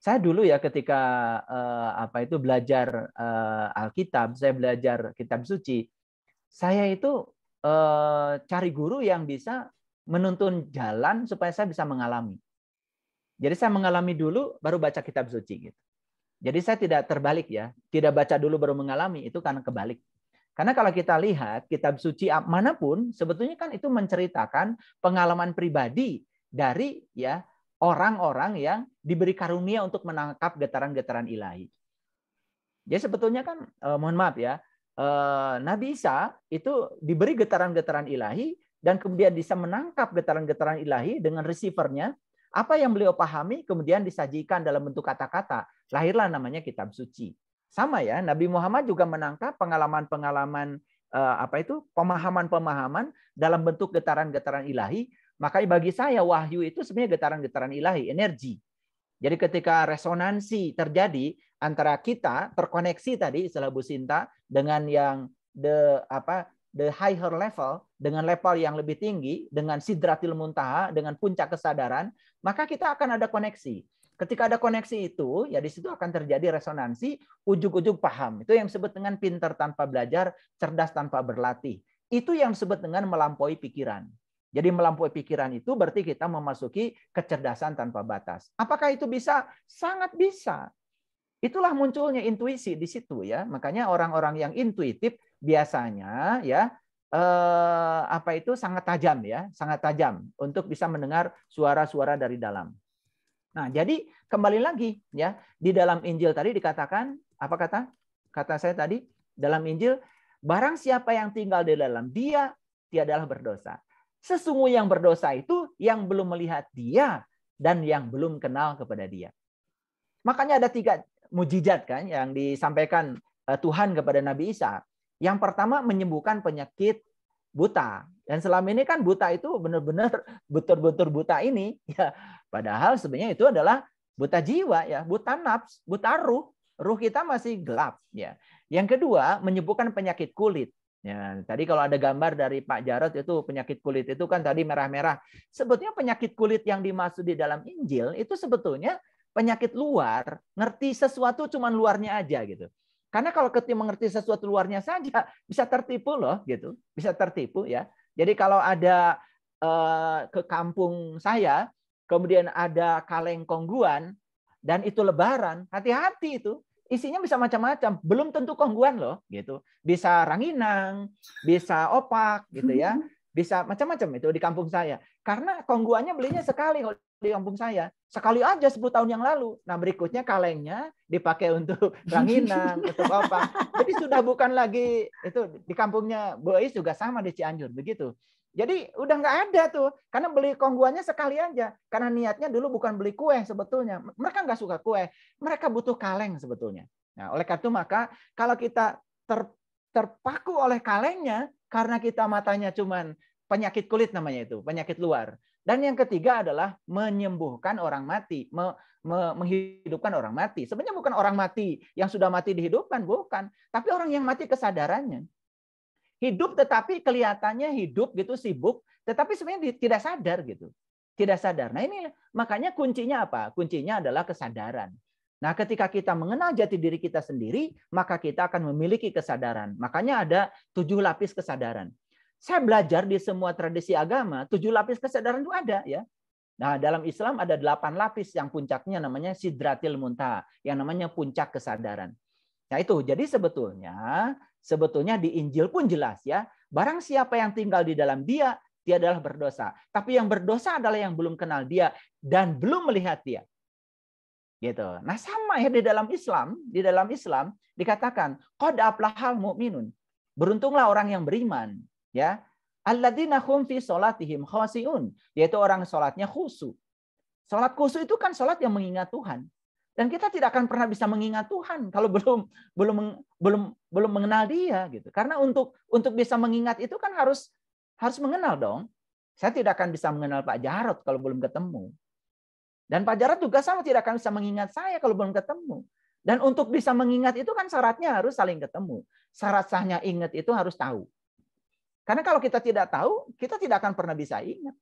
Saya dulu ya ketika eh, apa itu belajar eh, Alkitab, saya belajar kitab suci, saya itu eh, cari guru yang bisa menuntun jalan supaya saya bisa mengalami. Jadi saya mengalami dulu baru baca kitab suci gitu. Jadi saya tidak terbalik ya, tidak baca dulu baru mengalami itu karena kebalik. Karena kalau kita lihat kitab suci ah, manapun sebetulnya kan itu menceritakan pengalaman pribadi dari ya orang-orang yang diberi karunia untuk menangkap getaran-getaran ilahi. Jadi ya, sebetulnya kan eh, mohon maaf ya, eh, Nabi Isa itu diberi getaran-getaran ilahi dan kemudian bisa menangkap getaran-getaran ilahi dengan receivernya, apa yang beliau pahami kemudian disajikan dalam bentuk kata-kata. Lahirlah namanya kitab suci. Sama ya, Nabi Muhammad juga menangkap pengalaman-pengalaman eh, apa itu pemahaman-pemahaman dalam bentuk getaran-getaran ilahi. Makanya bagi saya wahyu itu sebenarnya getaran-getaran ilahi, energi. Jadi ketika resonansi terjadi antara kita terkoneksi tadi istilah Bu Sinta dengan yang the apa the higher level dengan level yang lebih tinggi dengan sidratil muntaha dengan puncak kesadaran maka kita akan ada koneksi ketika ada koneksi itu ya di situ akan terjadi resonansi ujung-ujung paham itu yang disebut dengan pinter tanpa belajar cerdas tanpa berlatih itu yang disebut dengan melampaui pikiran jadi melampaui pikiran itu berarti kita memasuki kecerdasan tanpa batas. Apakah itu bisa? Sangat bisa. Itulah munculnya intuisi di situ ya. Makanya orang-orang yang intuitif biasanya ya eh, apa itu sangat tajam ya, sangat tajam untuk bisa mendengar suara-suara dari dalam. Nah, jadi kembali lagi ya, di dalam Injil tadi dikatakan apa kata? Kata saya tadi dalam Injil, barang siapa yang tinggal di dalam dia tiadalah berdosa. Sesungguh yang berdosa itu yang belum melihat dia dan yang belum kenal kepada dia. Makanya ada tiga mujizat kan yang disampaikan eh, Tuhan kepada Nabi Isa. Yang pertama menyembuhkan penyakit buta. Dan selama ini kan buta itu benar-benar betul-betul buta ini ya. Padahal sebenarnya itu adalah buta jiwa ya, buta nafs buta ruh. Ruh kita masih gelap ya. Yang kedua, menyembuhkan penyakit kulit. Ya, tadi kalau ada gambar dari Pak Jarot itu penyakit kulit itu kan tadi merah-merah. Sebetulnya penyakit kulit yang dimaksud di dalam Injil itu sebetulnya penyakit luar, ngerti sesuatu cuman luarnya aja gitu. Karena kalau ketika mengerti sesuatu luarnya saja bisa tertipu loh gitu, bisa tertipu ya. Jadi kalau ada eh, ke kampung saya, kemudian ada kaleng kongguan dan itu lebaran, hati-hati itu. Isinya bisa macam-macam, belum tentu kongguan loh gitu. Bisa ranginang, bisa opak gitu ya. bisa macam-macam itu di kampung saya. Karena kongguannya belinya sekali kalau di kampung saya. Sekali aja 10 tahun yang lalu. Nah berikutnya kalengnya dipakai untuk ranginan, untuk apa. Jadi sudah bukan lagi, itu di kampungnya is juga sama di Cianjur, begitu. Jadi udah nggak ada tuh, karena beli kongguannya sekali aja. Karena niatnya dulu bukan beli kue sebetulnya. Mereka nggak suka kue, mereka butuh kaleng sebetulnya. Nah, oleh karena itu maka kalau kita ter terpaku oleh kalengnya karena kita matanya cuman penyakit kulit namanya itu, penyakit luar. Dan yang ketiga adalah menyembuhkan orang mati, me, me, menghidupkan orang mati. Sebenarnya bukan orang mati yang sudah mati dihidupkan, bukan. Tapi orang yang mati kesadarannya. Hidup tetapi kelihatannya hidup gitu sibuk, tetapi sebenarnya tidak sadar gitu. Tidak sadar. Nah ini makanya kuncinya apa? Kuncinya adalah kesadaran. Nah, ketika kita mengenal jati diri kita sendiri, maka kita akan memiliki kesadaran. Makanya ada tujuh lapis kesadaran. Saya belajar di semua tradisi agama, tujuh lapis kesadaran itu ada ya. Nah, dalam Islam ada delapan lapis yang puncaknya namanya sidratil muntaha, yang namanya puncak kesadaran. Nah, itu. Jadi sebetulnya sebetulnya di Injil pun jelas ya, barang siapa yang tinggal di dalam dia, dia adalah berdosa. Tapi yang berdosa adalah yang belum kenal dia dan belum melihat dia gitu. Nah sama ya di dalam Islam, di dalam Islam dikatakan dapatlah hal mukminun. Beruntunglah orang yang beriman, ya. Alladzina hum fi salatihim khasiun, yaitu orang salatnya khusyuk. Salat khusyuk itu kan salat yang mengingat Tuhan. Dan kita tidak akan pernah bisa mengingat Tuhan kalau belum belum belum belum mengenal Dia gitu. Karena untuk untuk bisa mengingat itu kan harus harus mengenal dong. Saya tidak akan bisa mengenal Pak Jarot kalau belum ketemu. Dan Pak Jarod juga sama tidak akan bisa mengingat saya kalau belum ketemu. Dan untuk bisa mengingat itu kan syaratnya harus saling ketemu. Syarat sahnya ingat itu harus tahu. Karena kalau kita tidak tahu, kita tidak akan pernah bisa ingat.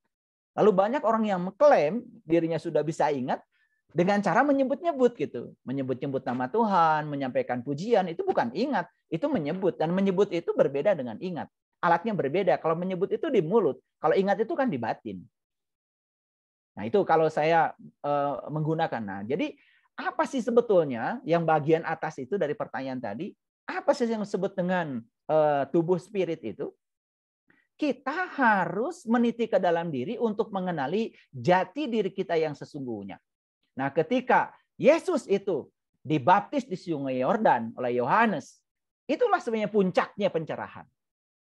Lalu banyak orang yang mengklaim dirinya sudah bisa ingat dengan cara menyebut-nyebut gitu. Menyebut-nyebut nama Tuhan, menyampaikan pujian, itu bukan ingat. Itu menyebut. Dan menyebut itu berbeda dengan ingat. Alatnya berbeda. Kalau menyebut itu di mulut. Kalau ingat itu kan di batin. Nah, itu kalau saya eh, menggunakan. Nah, jadi apa sih sebetulnya yang bagian atas itu dari pertanyaan tadi? Apa sih yang disebut dengan eh, tubuh spirit itu? Kita harus meniti ke dalam diri untuk mengenali jati diri kita yang sesungguhnya. Nah, ketika Yesus itu dibaptis di Sungai Yordan oleh Yohanes, itulah sebenarnya puncaknya pencerahan.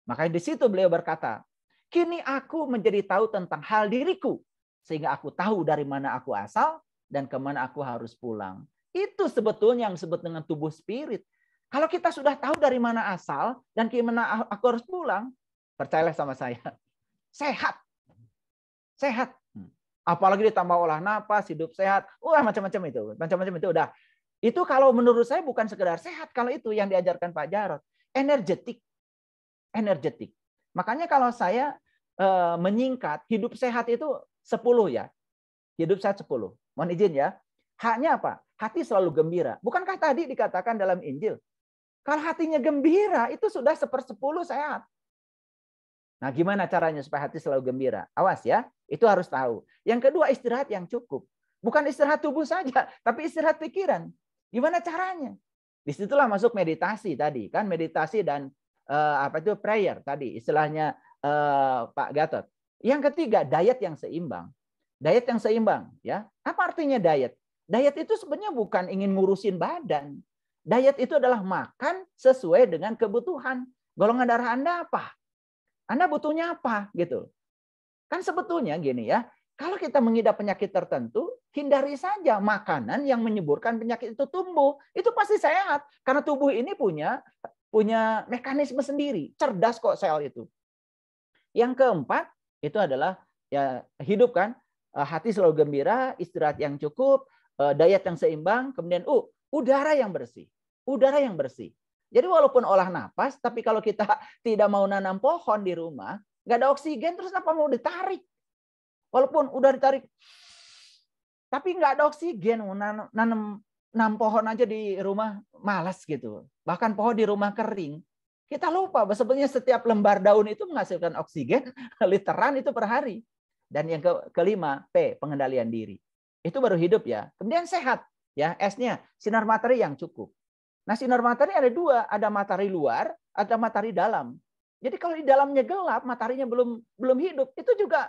Makanya di situ beliau berkata, "Kini aku menjadi tahu tentang hal diriku sehingga aku tahu dari mana aku asal dan kemana aku harus pulang. Itu sebetulnya yang disebut dengan tubuh spirit. Kalau kita sudah tahu dari mana asal dan kemana aku harus pulang, percayalah sama saya, sehat, sehat. Apalagi ditambah olah napas, hidup sehat, wah macam-macam itu, macam-macam itu udah. Itu kalau menurut saya bukan sekedar sehat, kalau itu yang diajarkan Pak jarod energetik, energetik. Makanya kalau saya eh, menyingkat hidup sehat itu 10 ya. Hidup sehat 10. Mohon izin ya. Haknya apa? Hati selalu gembira. Bukankah tadi dikatakan dalam Injil? Kalau hatinya gembira, itu sudah sepersepuluh sehat. Nah, gimana caranya supaya hati selalu gembira? Awas ya, itu harus tahu. Yang kedua, istirahat yang cukup. Bukan istirahat tubuh saja, tapi istirahat pikiran. Gimana caranya? Disitulah masuk meditasi tadi, kan meditasi dan uh, apa itu prayer tadi, istilahnya uh, Pak Gatot. Yang ketiga, diet yang seimbang. Diet yang seimbang, ya. Apa artinya diet? Diet itu sebenarnya bukan ingin ngurusin badan. Diet itu adalah makan sesuai dengan kebutuhan. Golongan darah Anda apa? Anda butuhnya apa gitu. Kan sebetulnya gini ya, kalau kita mengidap penyakit tertentu, hindari saja makanan yang menyuburkan penyakit itu tumbuh. Itu pasti sehat karena tubuh ini punya punya mekanisme sendiri, cerdas kok sel itu. Yang keempat, itu adalah ya hidup kan eh, hati selalu gembira istirahat yang cukup eh, diet yang seimbang kemudian uh udara yang bersih udara yang bersih jadi walaupun olah nafas tapi kalau kita tidak mau nanam pohon di rumah nggak ada oksigen terus apa mau ditarik walaupun udah ditarik tapi nggak ada oksigen nanam, nanam pohon aja di rumah malas gitu bahkan pohon di rumah kering kita lupa bahwa sebetulnya setiap lembar daun itu menghasilkan oksigen literan itu per hari. Dan yang ke kelima, P, pengendalian diri. Itu baru hidup ya. Kemudian sehat ya, S-nya sinar matahari yang cukup. Nah, sinar matahari ada dua, ada matahari luar, ada matahari dalam. Jadi kalau di dalamnya gelap, mataharinya belum belum hidup, itu juga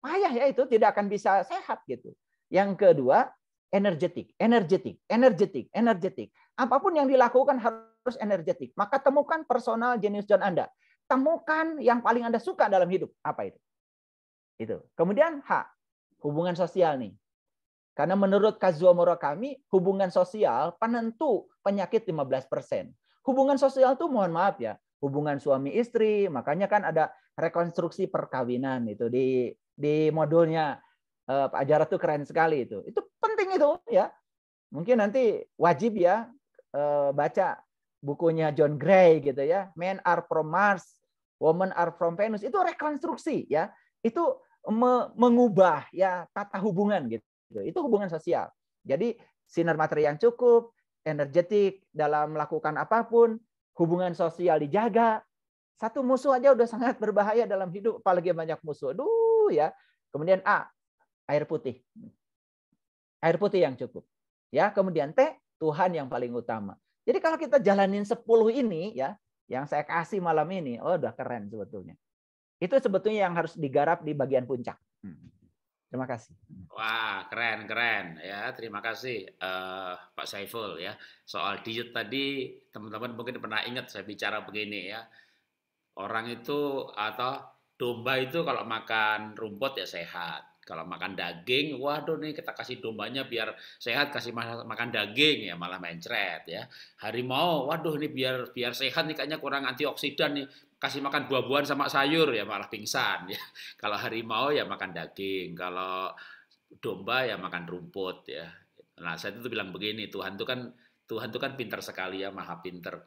payah ya itu tidak akan bisa sehat gitu. Yang kedua, energetik, energetik, energetik, energetik. Apapun yang dilakukan harus terus energetik. Maka temukan personal genius John Anda. Temukan yang paling Anda suka dalam hidup. Apa itu? Itu. Kemudian H, hubungan sosial nih. Karena menurut Kazuo Murakami, hubungan sosial penentu penyakit 15%. Hubungan sosial tuh mohon maaf ya, hubungan suami istri, makanya kan ada rekonstruksi perkawinan itu di di modulnya eh, Pak Jarot tuh keren sekali itu. Itu penting itu ya. Mungkin nanti wajib ya eh, baca bukunya John Gray gitu ya, Men Are From Mars, Women Are From Venus, itu rekonstruksi ya, itu me mengubah ya tata hubungan gitu, itu hubungan sosial. Jadi sinar materi yang cukup, energetik dalam melakukan apapun, hubungan sosial dijaga. Satu musuh aja udah sangat berbahaya dalam hidup, apalagi banyak musuh. Aduh ya. Kemudian A, air putih. Air putih yang cukup. Ya, kemudian T, Tuhan yang paling utama. Jadi kalau kita jalanin 10 ini ya, yang saya kasih malam ini, oh udah keren sebetulnya. Itu sebetulnya yang harus digarap di bagian puncak. Hmm. Terima kasih. Wah, keren, keren. Ya, terima kasih uh, Pak Saiful ya. Soal diet tadi, teman-teman mungkin pernah ingat saya bicara begini ya. Orang itu atau domba itu kalau makan rumput ya sehat. Kalau makan daging, waduh nih kita kasih dombanya biar sehat, kasih makan daging ya malah mencret ya. Harimau, waduh nih biar biar sehat nih kayaknya kurang antioksidan nih, kasih makan buah-buahan sama sayur ya malah pingsan ya. Kalau harimau ya makan daging, kalau domba ya makan rumput ya. Nah, saya itu bilang begini, Tuhan itu kan Tuhan itu kan pintar sekali ya, maha pintar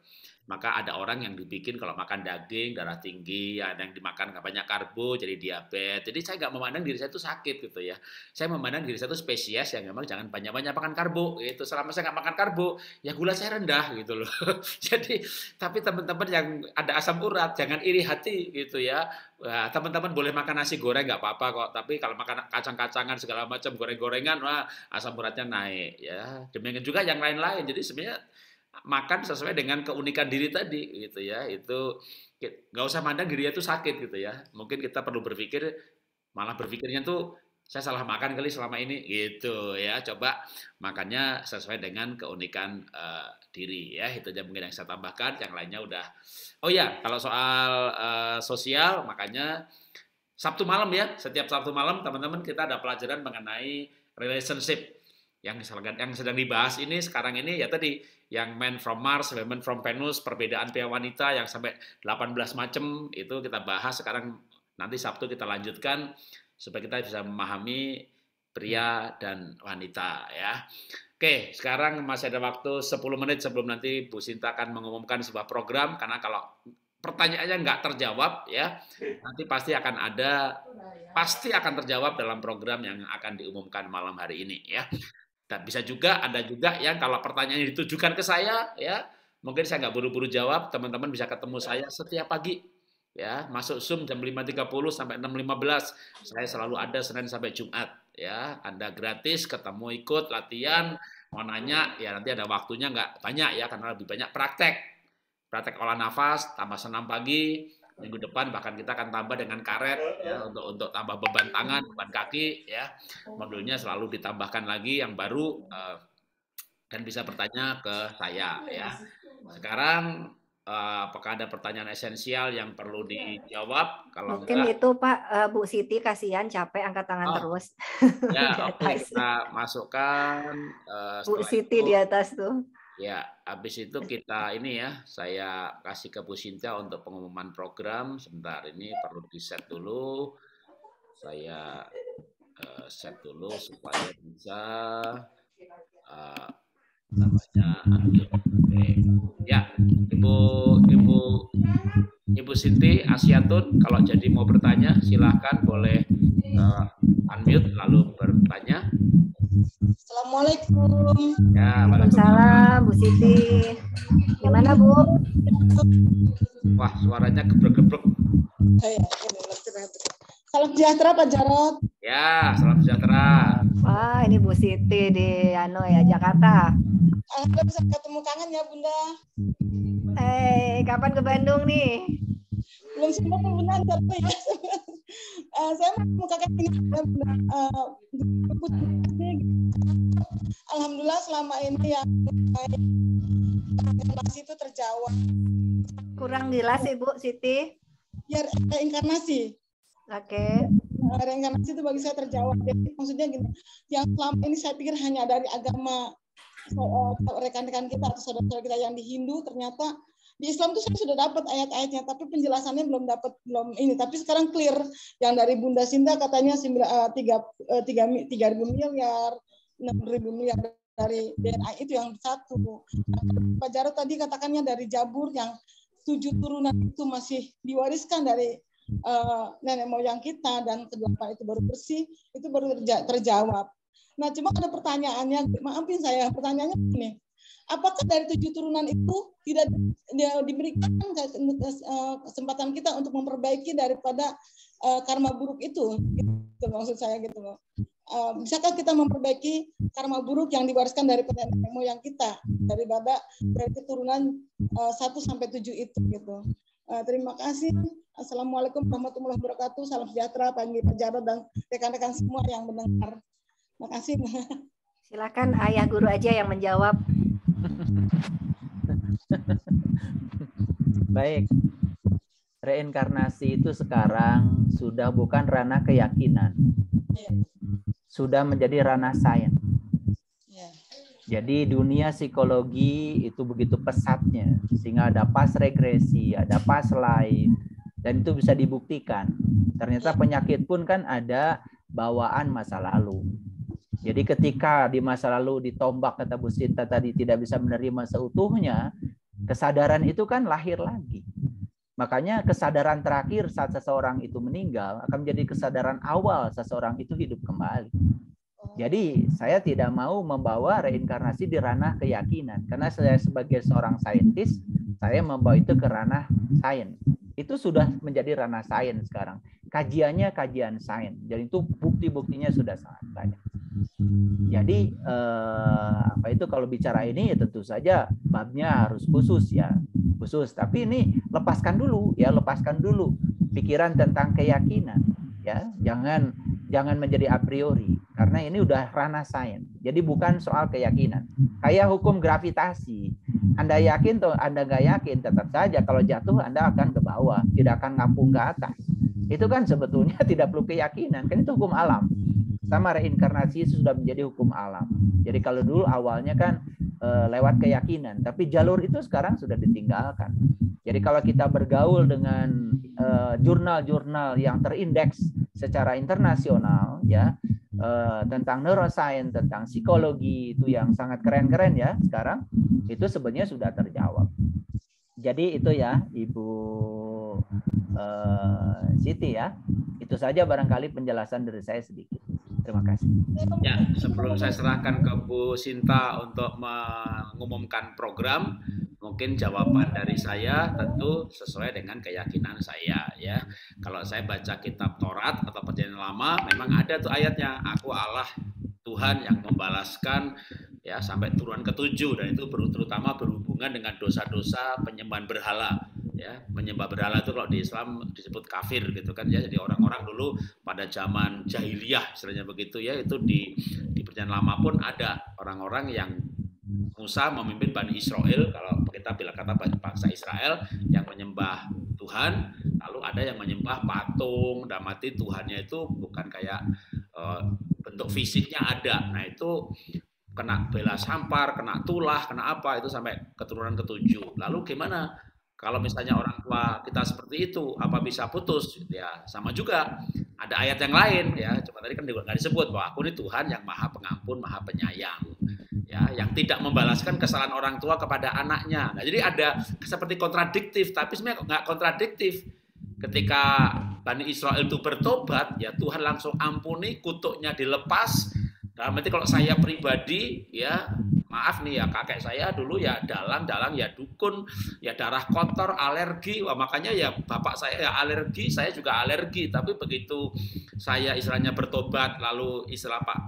maka ada orang yang dibikin kalau makan daging darah tinggi, ada yang dimakan banyak karbo jadi diabetes. Jadi saya nggak memandang diri saya itu sakit gitu ya. Saya memandang diri saya itu spesies yang memang jangan banyak-banyak makan karbo gitu. Selama saya nggak makan karbo, ya gula saya rendah gitu loh. jadi tapi teman-teman yang ada asam urat jangan iri hati gitu ya. teman-teman boleh makan nasi goreng nggak apa-apa kok. Tapi kalau makan kacang-kacangan segala macam goreng-gorengan, wah asam uratnya naik ya. Demikian juga yang lain-lain. Jadi sebenarnya makan sesuai dengan keunikan diri tadi gitu ya itu nggak usah mandang diri itu sakit gitu ya mungkin kita perlu berpikir malah berpikirnya tuh saya salah makan kali selama ini gitu ya coba makannya sesuai dengan keunikan uh, diri ya itu aja mungkin yang saya tambahkan yang lainnya udah oh ya kalau soal uh, sosial makanya Sabtu malam ya setiap Sabtu malam teman-teman kita ada pelajaran mengenai relationship yang yang sedang dibahas ini sekarang ini ya tadi yang men from Mars, women from Venus, perbedaan pria wanita yang sampai 18 macam itu kita bahas sekarang nanti Sabtu kita lanjutkan supaya kita bisa memahami pria dan wanita ya. Oke, sekarang masih ada waktu 10 menit sebelum nanti Bu Sinta akan mengumumkan sebuah program karena kalau pertanyaannya nggak terjawab ya nanti pasti akan ada pasti akan terjawab dalam program yang akan diumumkan malam hari ini ya. Dan bisa juga ada juga yang kalau pertanyaannya ditujukan ke saya, ya mungkin saya nggak buru-buru jawab, teman-teman bisa ketemu ya. saya setiap pagi. Ya, masuk Zoom jam 5.30 sampai 6.15. Saya selalu ada Senin sampai Jumat. Ya, Anda gratis ketemu ikut latihan, mau nanya, ya nanti ada waktunya nggak banyak ya, karena lebih banyak praktek. Praktek olah nafas, tambah senam pagi, minggu depan bahkan kita akan tambah dengan karet ya untuk untuk tambah beban tangan beban kaki ya modulnya selalu ditambahkan lagi yang baru uh, dan bisa bertanya ke saya ya sekarang Uh, apakah ada pertanyaan esensial yang perlu iya. dijawab? Kalau Mungkin enggak, itu Pak uh, Bu Siti kasihan capek angkat tangan oh, terus. Ya, oke okay, kita masukkan. Uh, Bu Siti itu, di atas tuh. Ya, habis itu kita ini ya, saya kasih ke Bu Sinta untuk pengumuman program. Sebentar, ini perlu di-set dulu. Saya uh, set dulu supaya bisa uh, namanya okay. ya ibu ibu ibu Sinti Asiatun kalau jadi mau bertanya silahkan boleh uh, unmute lalu bertanya. Assalamualaikum. Ya, Waalaikumsalam Bu Siti. Gimana Bu? Wah, suaranya gebrek-gebrek. Oh, iya, iya, iya, salam sejahtera Pak Jarot. Ya, salam sejahtera. Wah, ini Bu Siti di Ano ya, Jakarta. Alhamdulillah bisa ketemu kangen ya Bunda. Hei, kapan ke Bandung nih? Belum sempat Bunda, apa ya? uh, saya mengemukakan ini eh, Alhamdulillah selama ini yang inkarnasi itu terjawab. Kurang jelas Ibu Siti. Ya reinkarnasi. Oke. Okay eh, reinkarnasi itu bagi saya terjawab. Jadi maksudnya gini, yang selama ini saya pikir hanya dari agama rekan-rekan kita atau saudara-saudara kita yang di Hindu, ternyata di Islam itu saya sudah dapat ayat-ayatnya tapi penjelasannya belum dapat belum ini tapi sekarang clear yang dari Bunda Sinta katanya eh, tiga eh, tiga tiga ribu miliar enam ribu miliar dari DNA itu yang satu hmm. Pak Jarod tadi katakannya dari Jabur yang tujuh hmm. turunan itu masih diwariskan dari uh, nenek moyang kita dan kedelapan itu baru bersih itu baru terjawab. Nah cuma ada pertanyaannya maafin saya pertanyaannya ini apakah dari tujuh turunan itu tidak ya, diberikan eh, kesempatan kita untuk memperbaiki daripada uh, karma buruk itu gitu maksud saya gitu loh uh, bisakah kita memperbaiki karma buruk yang diwariskan dari nenek moyang kita daripada dari keturunan uh, sampai tujuh itu gitu. Uh, terima kasih. Assalamualaikum warahmatullahi wabarakatuh. Salam sejahtera bagi pejabat dan rekan-rekan semua yang mendengar. Terima kasih. Silakan ayah guru aja yang menjawab. Baik. Reinkarnasi itu sekarang sudah bukan ranah keyakinan. Sudah menjadi ranah sains. Ya. Jadi dunia psikologi itu begitu pesatnya, sehingga ada pas regresi, ada pas lain, dan itu bisa dibuktikan. Ternyata ya. penyakit pun kan ada bawaan masa lalu. Jadi hmm. ketika di masa lalu ditombak kata Bu Sinta tadi tidak bisa menerima seutuhnya, kesadaran itu kan lahir lagi. Makanya kesadaran terakhir saat seseorang itu meninggal akan menjadi kesadaran awal seseorang itu hidup kembali. Jadi oh. saya tidak mau membawa reinkarnasi di ranah keyakinan karena saya sebagai seorang saintis saya membawa itu ke ranah sains. Itu sudah menjadi ranah sains sekarang. Kajiannya kajian sains. Jadi itu bukti-buktinya sudah sangat banyak. Jadi hmm. eh, apa itu kalau bicara ini ya tentu saja babnya harus khusus ya khusus. Tapi ini lepaskan dulu ya lepaskan dulu pikiran tentang keyakinan ya jangan jangan menjadi a priori karena ini udah ranah sains. Jadi bukan soal keyakinan. Kayak hukum gravitasi. Anda yakin atau Anda nggak yakin tetap saja kalau jatuh Anda akan ke bawah, tidak akan ngapung ke atas. Itu kan sebetulnya tidak perlu keyakinan, kan itu hukum alam sama reinkarnasi sudah menjadi hukum alam. Jadi kalau dulu awalnya kan eh, lewat keyakinan, tapi jalur itu sekarang sudah ditinggalkan. Jadi kalau kita bergaul dengan eh, jurnal-jurnal yang terindeks secara internasional ya eh, tentang neuroscience, tentang psikologi itu yang sangat keren-keren ya sekarang itu sebenarnya sudah terjawab. Jadi itu ya Ibu Siti ya. Itu saja barangkali penjelasan dari saya sedikit. Terima kasih. Ya, sebelum saya serahkan ke Bu Sinta untuk mengumumkan program, mungkin jawaban dari saya tentu sesuai dengan keyakinan saya ya. Kalau saya baca kitab Torat atau Perjanjian Lama, memang ada tuh ayatnya, aku Allah Tuhan yang membalaskan ya sampai turun ketujuh dan itu terutama berhubungan dengan dosa-dosa penyembahan berhala ya menyembah berhala itu kalau di Islam disebut kafir gitu kan ya jadi orang-orang dulu pada zaman jahiliyah istilahnya begitu ya itu di di perjanjian lama pun ada orang-orang yang Musa memimpin Bani Israel kalau kita bilang kata bangsa Israel yang menyembah Tuhan lalu ada yang menyembah patung dan mati Tuhannya itu bukan kayak e, bentuk fisiknya ada nah itu kena bela sampar, kena tulah, kena apa itu sampai keturunan ketujuh. Lalu gimana kalau hmm. misalnya orang tua kita seperti itu, apa bisa putus? Ya sama juga. Ada ayat yang lain ya, cuma tadi kan nggak disebut bahwa aku ini Tuhan yang maha pengampun, maha penyayang. Ya, yang tidak membalaskan kesalahan orang tua kepada anaknya. Nah, jadi ada seperti kontradiktif, tapi sebenarnya nggak kontradiktif. Ketika Bani Israel itu bertobat, ya Tuhan langsung ampuni, kutuknya dilepas. Nah, nanti kalau saya pribadi, ya maaf nih ya kakek saya dulu ya dalang-dalang ya dukun ya darah kotor alergi Wah, makanya ya bapak saya ya alergi saya juga alergi tapi begitu saya istilahnya bertobat lalu istilah Pak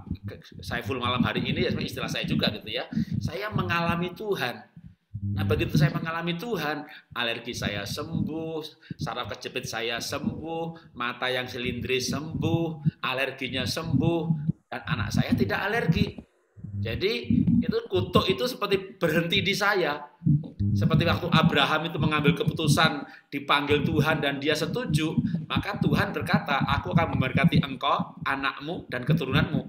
Saiful malam hari ini ya istilah saya juga gitu ya saya mengalami Tuhan Nah begitu saya mengalami Tuhan, alergi saya sembuh, saraf kejepit saya sembuh, mata yang silindris sembuh, alerginya sembuh, dan anak saya tidak alergi jadi itu kutuk itu seperti berhenti di saya. Seperti waktu Abraham itu mengambil keputusan dipanggil Tuhan dan dia setuju, maka Tuhan berkata, "Aku akan memberkati engkau, anakmu dan keturunanmu."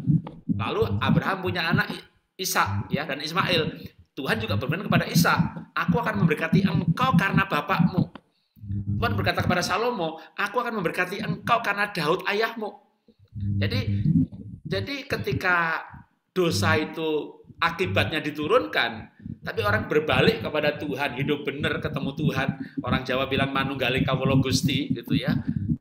Lalu Abraham punya anak Ishak ya dan Ismail. Tuhan juga berfirman kepada Isa, "Aku akan memberkati engkau karena bapakmu." Tuhan berkata kepada Salomo, "Aku akan memberkati engkau karena Daud ayahmu." Jadi jadi ketika dosa hmm. itu akibatnya diturunkan, tapi orang berbalik kepada Tuhan, hidup benar ketemu Tuhan. Orang Jawa bilang manunggali kawolo Gusti gitu ya.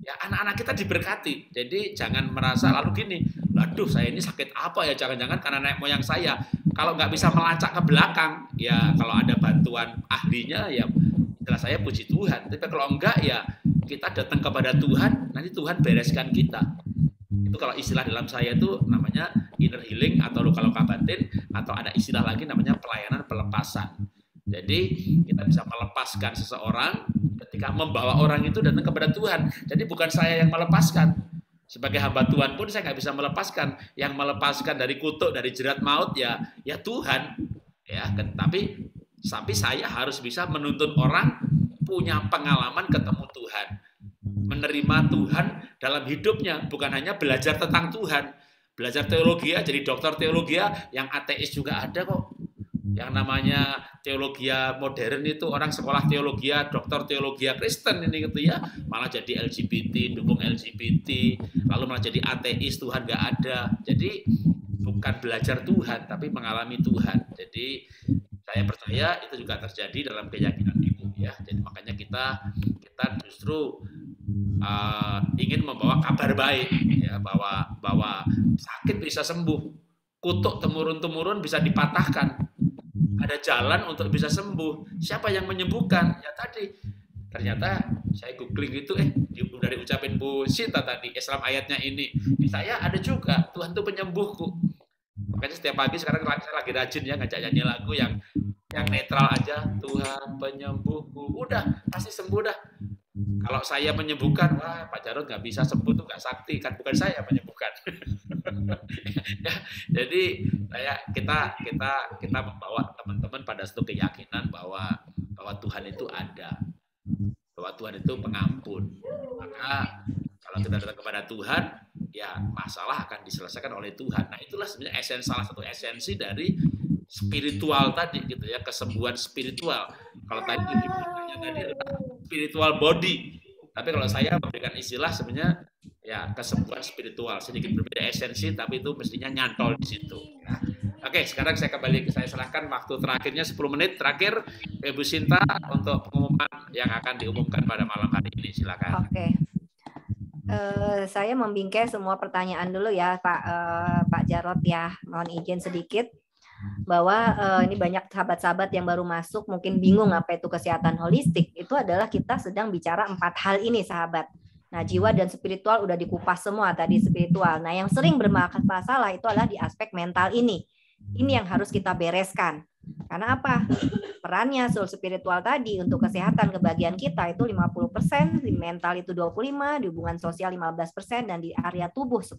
Ya anak-anak kita diberkati. Jadi jangan merasa lalu gini, aduh saya ini sakit apa ya jangan-jangan karena naik moyang saya. Kalau nggak bisa melacak ke belakang, ya kalau ada bantuan ahlinya ya jelas saya puji Tuhan. Tapi kalau enggak ya kita datang kepada Tuhan, nanti Tuhan bereskan kita itu kalau istilah dalam saya itu namanya inner healing atau luka luka batin atau ada istilah lagi namanya pelayanan pelepasan jadi kita bisa melepaskan seseorang ketika membawa orang itu datang kepada Tuhan jadi bukan saya yang melepaskan sebagai hamba Tuhan pun saya nggak bisa melepaskan yang melepaskan dari kutuk dari jerat maut ya ya Tuhan ya tapi tapi saya harus bisa menuntun orang punya pengalaman ketemu Tuhan menerima Tuhan dalam hidupnya, bukan hanya belajar tentang Tuhan, belajar teologi ya, jadi dokter teologi ya, yang ateis juga ada kok. Yang namanya teologi ya modern itu orang sekolah teologi, ya, dokter teologi ya, Kristen ini gitu ya, malah jadi LGBT, dukung LGBT, lalu malah jadi ateis, Tuhan gak ada. Jadi bukan belajar Tuhan, tapi mengalami Tuhan. Jadi saya percaya itu juga terjadi dalam keyakinan ibu ya. Jadi makanya kita kita justru uh, ingin membawa kabar baik ya bahwa bahwa sakit bisa sembuh kutuk temurun temurun bisa dipatahkan ada jalan untuk bisa sembuh siapa yang menyembuhkan ya tadi ternyata saya googling itu eh dari ucapan Bu Sinta tadi Islam ayatnya ini di saya ada juga Tuhan tuh penyembuhku makanya setiap pagi sekarang saya lagi rajin ya ngajak nyanyi lagu yang yang netral aja Tuhan penyembuhku udah pasti sembuh dah Hmm. Kalau saya menyembuhkan, wah Pak Jarod nggak bisa sembuh tuh nggak sakti kan bukan saya menyembuhkan. Hmm. Jadi kayak kita kita kita membawa teman-teman pada satu keyakinan bahwa bahwa Tuhan itu ada, bahwa Tuhan itu pengampun. Maka kalau kita datang kepada Tuhan, ya masalah akan diselesaikan oleh Tuhan. Nah itulah sebenarnya esensi salah satu esensi dari spiritual tadi gitu ya kesembuhan spiritual kalau tadi tadi adalah spiritual body, tapi kalau saya memberikan istilah sebenarnya ya kesembuhan spiritual sedikit berbeda esensi, tapi itu mestinya nyantol di situ. Ya. Oke, sekarang saya kembali saya serahkan waktu terakhirnya 10 menit terakhir Ibu Sinta untuk pengumuman yang akan diumumkan pada malam hari ini. Silakan. Oke. Uh, saya membingkai semua pertanyaan dulu ya Pak uh, Pak Jarot ya. Mohon izin sedikit bahwa uh, ini banyak sahabat-sahabat yang baru masuk mungkin bingung apa itu kesehatan holistik. Itu adalah kita sedang bicara empat hal ini sahabat. Nah, jiwa dan spiritual udah dikupas semua tadi spiritual. Nah, yang sering masalah itu adalah di aspek mental ini. Ini yang harus kita bereskan. Karena apa? Perannya soul spiritual tadi untuk kesehatan kebahagiaan kita itu 50%, di mental itu 25, di hubungan sosial 15% dan di area tubuh 10%.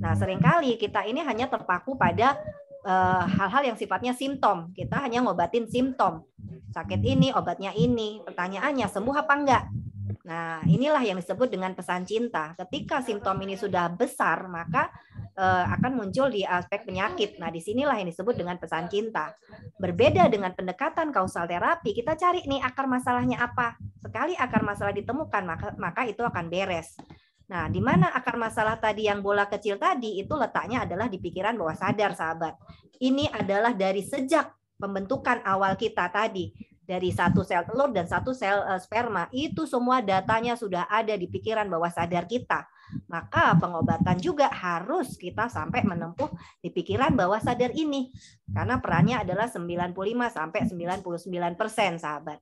Nah, seringkali kita ini hanya terpaku pada Eh, hal-hal yang sifatnya simptom. Kita hanya ngobatin simptom. Sakit ini, obatnya ini. Pertanyaannya, sembuh apa enggak? Nah, inilah yang disebut dengan pesan cinta. Ketika simptom ini sudah besar, maka uh, akan muncul di aspek penyakit. Nah, disinilah yang disebut dengan pesan cinta. Berbeda dengan pendekatan kausal terapi, kita cari nih akar masalahnya apa. Sekali akar masalah ditemukan, maka, maka itu akan beres. Nah, di mana akar masalah tadi yang bola kecil tadi itu letaknya adalah di pikiran bawah sadar, sahabat. Ini adalah dari sejak pembentukan awal kita tadi dari satu sel telur dan satu sel eh, sperma itu semua datanya sudah ada di pikiran bawah sadar kita maka pengobatan juga harus kita sampai menempuh di pikiran bawah sadar ini karena perannya adalah 95 sampai 99 persen sahabat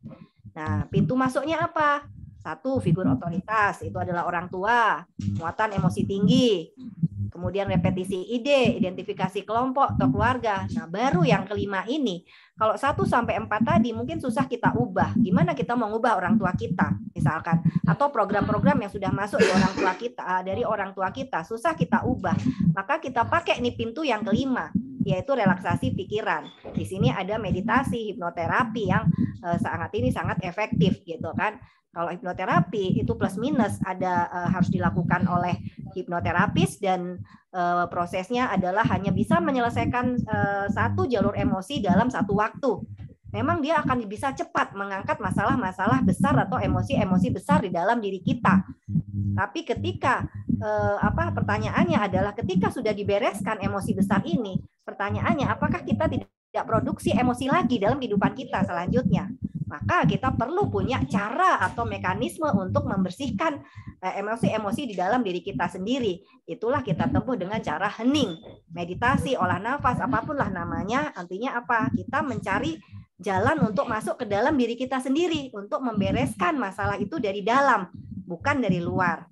nah pintu masuknya apa satu, hmm. figur otoritas, itu adalah orang tua, hmm. muatan emosi tinggi, hmm. kemudian repetisi ide, identifikasi kelompok atau keluarga. Nah, baru yang kelima ini, kalau satu sampai empat tadi mungkin susah kita ubah. Gimana kita mau ubah orang tua kita, misalkan, atau program-program yang sudah masuk di orang tua kita eh, dari orang tua kita, susah kita ubah. Maka kita pakai nih pintu yang kelima, yaitu relaksasi pikiran. Di sini ada meditasi, hipnoterapi yang eh, sangat ini sangat efektif gitu kan. Kalau hipnoterapi itu plus minus ada uh, harus dilakukan oleh hipnoterapis dan uh, prosesnya adalah hanya bisa menyelesaikan uh, satu jalur emosi dalam satu waktu. Memang dia akan bisa cepat mengangkat masalah-masalah besar atau emosi-emosi besar di dalam diri kita. Hmm. Tapi ketika uh, apa pertanyaannya adalah ketika sudah dibereskan emosi besar ini, pertanyaannya apakah kita tidak produksi emosi lagi dalam kehidupan kita selanjutnya? maka kita perlu punya cara atau mekanisme untuk membersihkan emosi-emosi eh, di dalam diri kita sendiri. Itulah kita tempuh dengan cara hening, meditasi, olah nafas, apapun lah namanya. Artinya apa? Kita mencari jalan untuk masuk ke dalam diri kita sendiri untuk membereskan masalah itu dari dalam, bukan dari luar.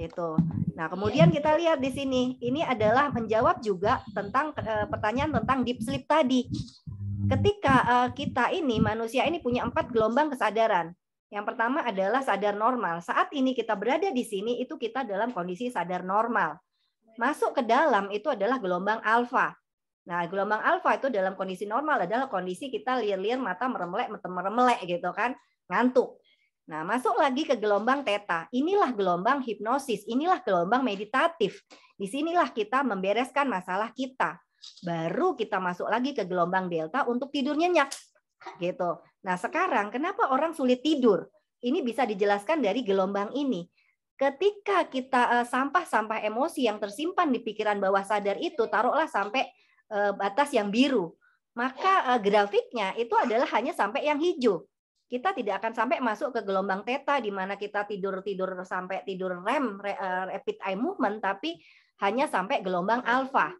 Itu. Nah, kemudian iya. kita lihat di sini, ini adalah menjawab juga tentang eh, pertanyaan tentang deep sleep tadi ketika uh, kita ini manusia ini punya empat gelombang kesadaran. Yang pertama adalah sadar normal. Saat ini kita berada di sini itu kita dalam kondisi sadar normal. Masuk ke dalam itu adalah gelombang alfa. Nah, gelombang alfa itu dalam kondisi normal adalah kondisi kita liar-liar mata meremelek meremelek gitu kan, ngantuk. Nah, masuk lagi ke gelombang teta. Inilah gelombang hipnosis, inilah gelombang meditatif. Di sinilah kita membereskan masalah kita Baru kita masuk lagi ke gelombang delta untuk tidur nyenyak. Gitu. Nah, sekarang kenapa orang sulit tidur? Ini bisa dijelaskan dari gelombang ini. Ketika kita eh, sampah-sampah emosi yang tersimpan di pikiran bawah sadar itu taruhlah sampai eh, batas yang biru. Maka eh, grafiknya itu adalah hanya sampai yang hijau kita tidak akan sampai masuk ke gelombang theta di mana kita tidur tidur sampai tidur rem rapid eye movement tapi hanya sampai gelombang alfa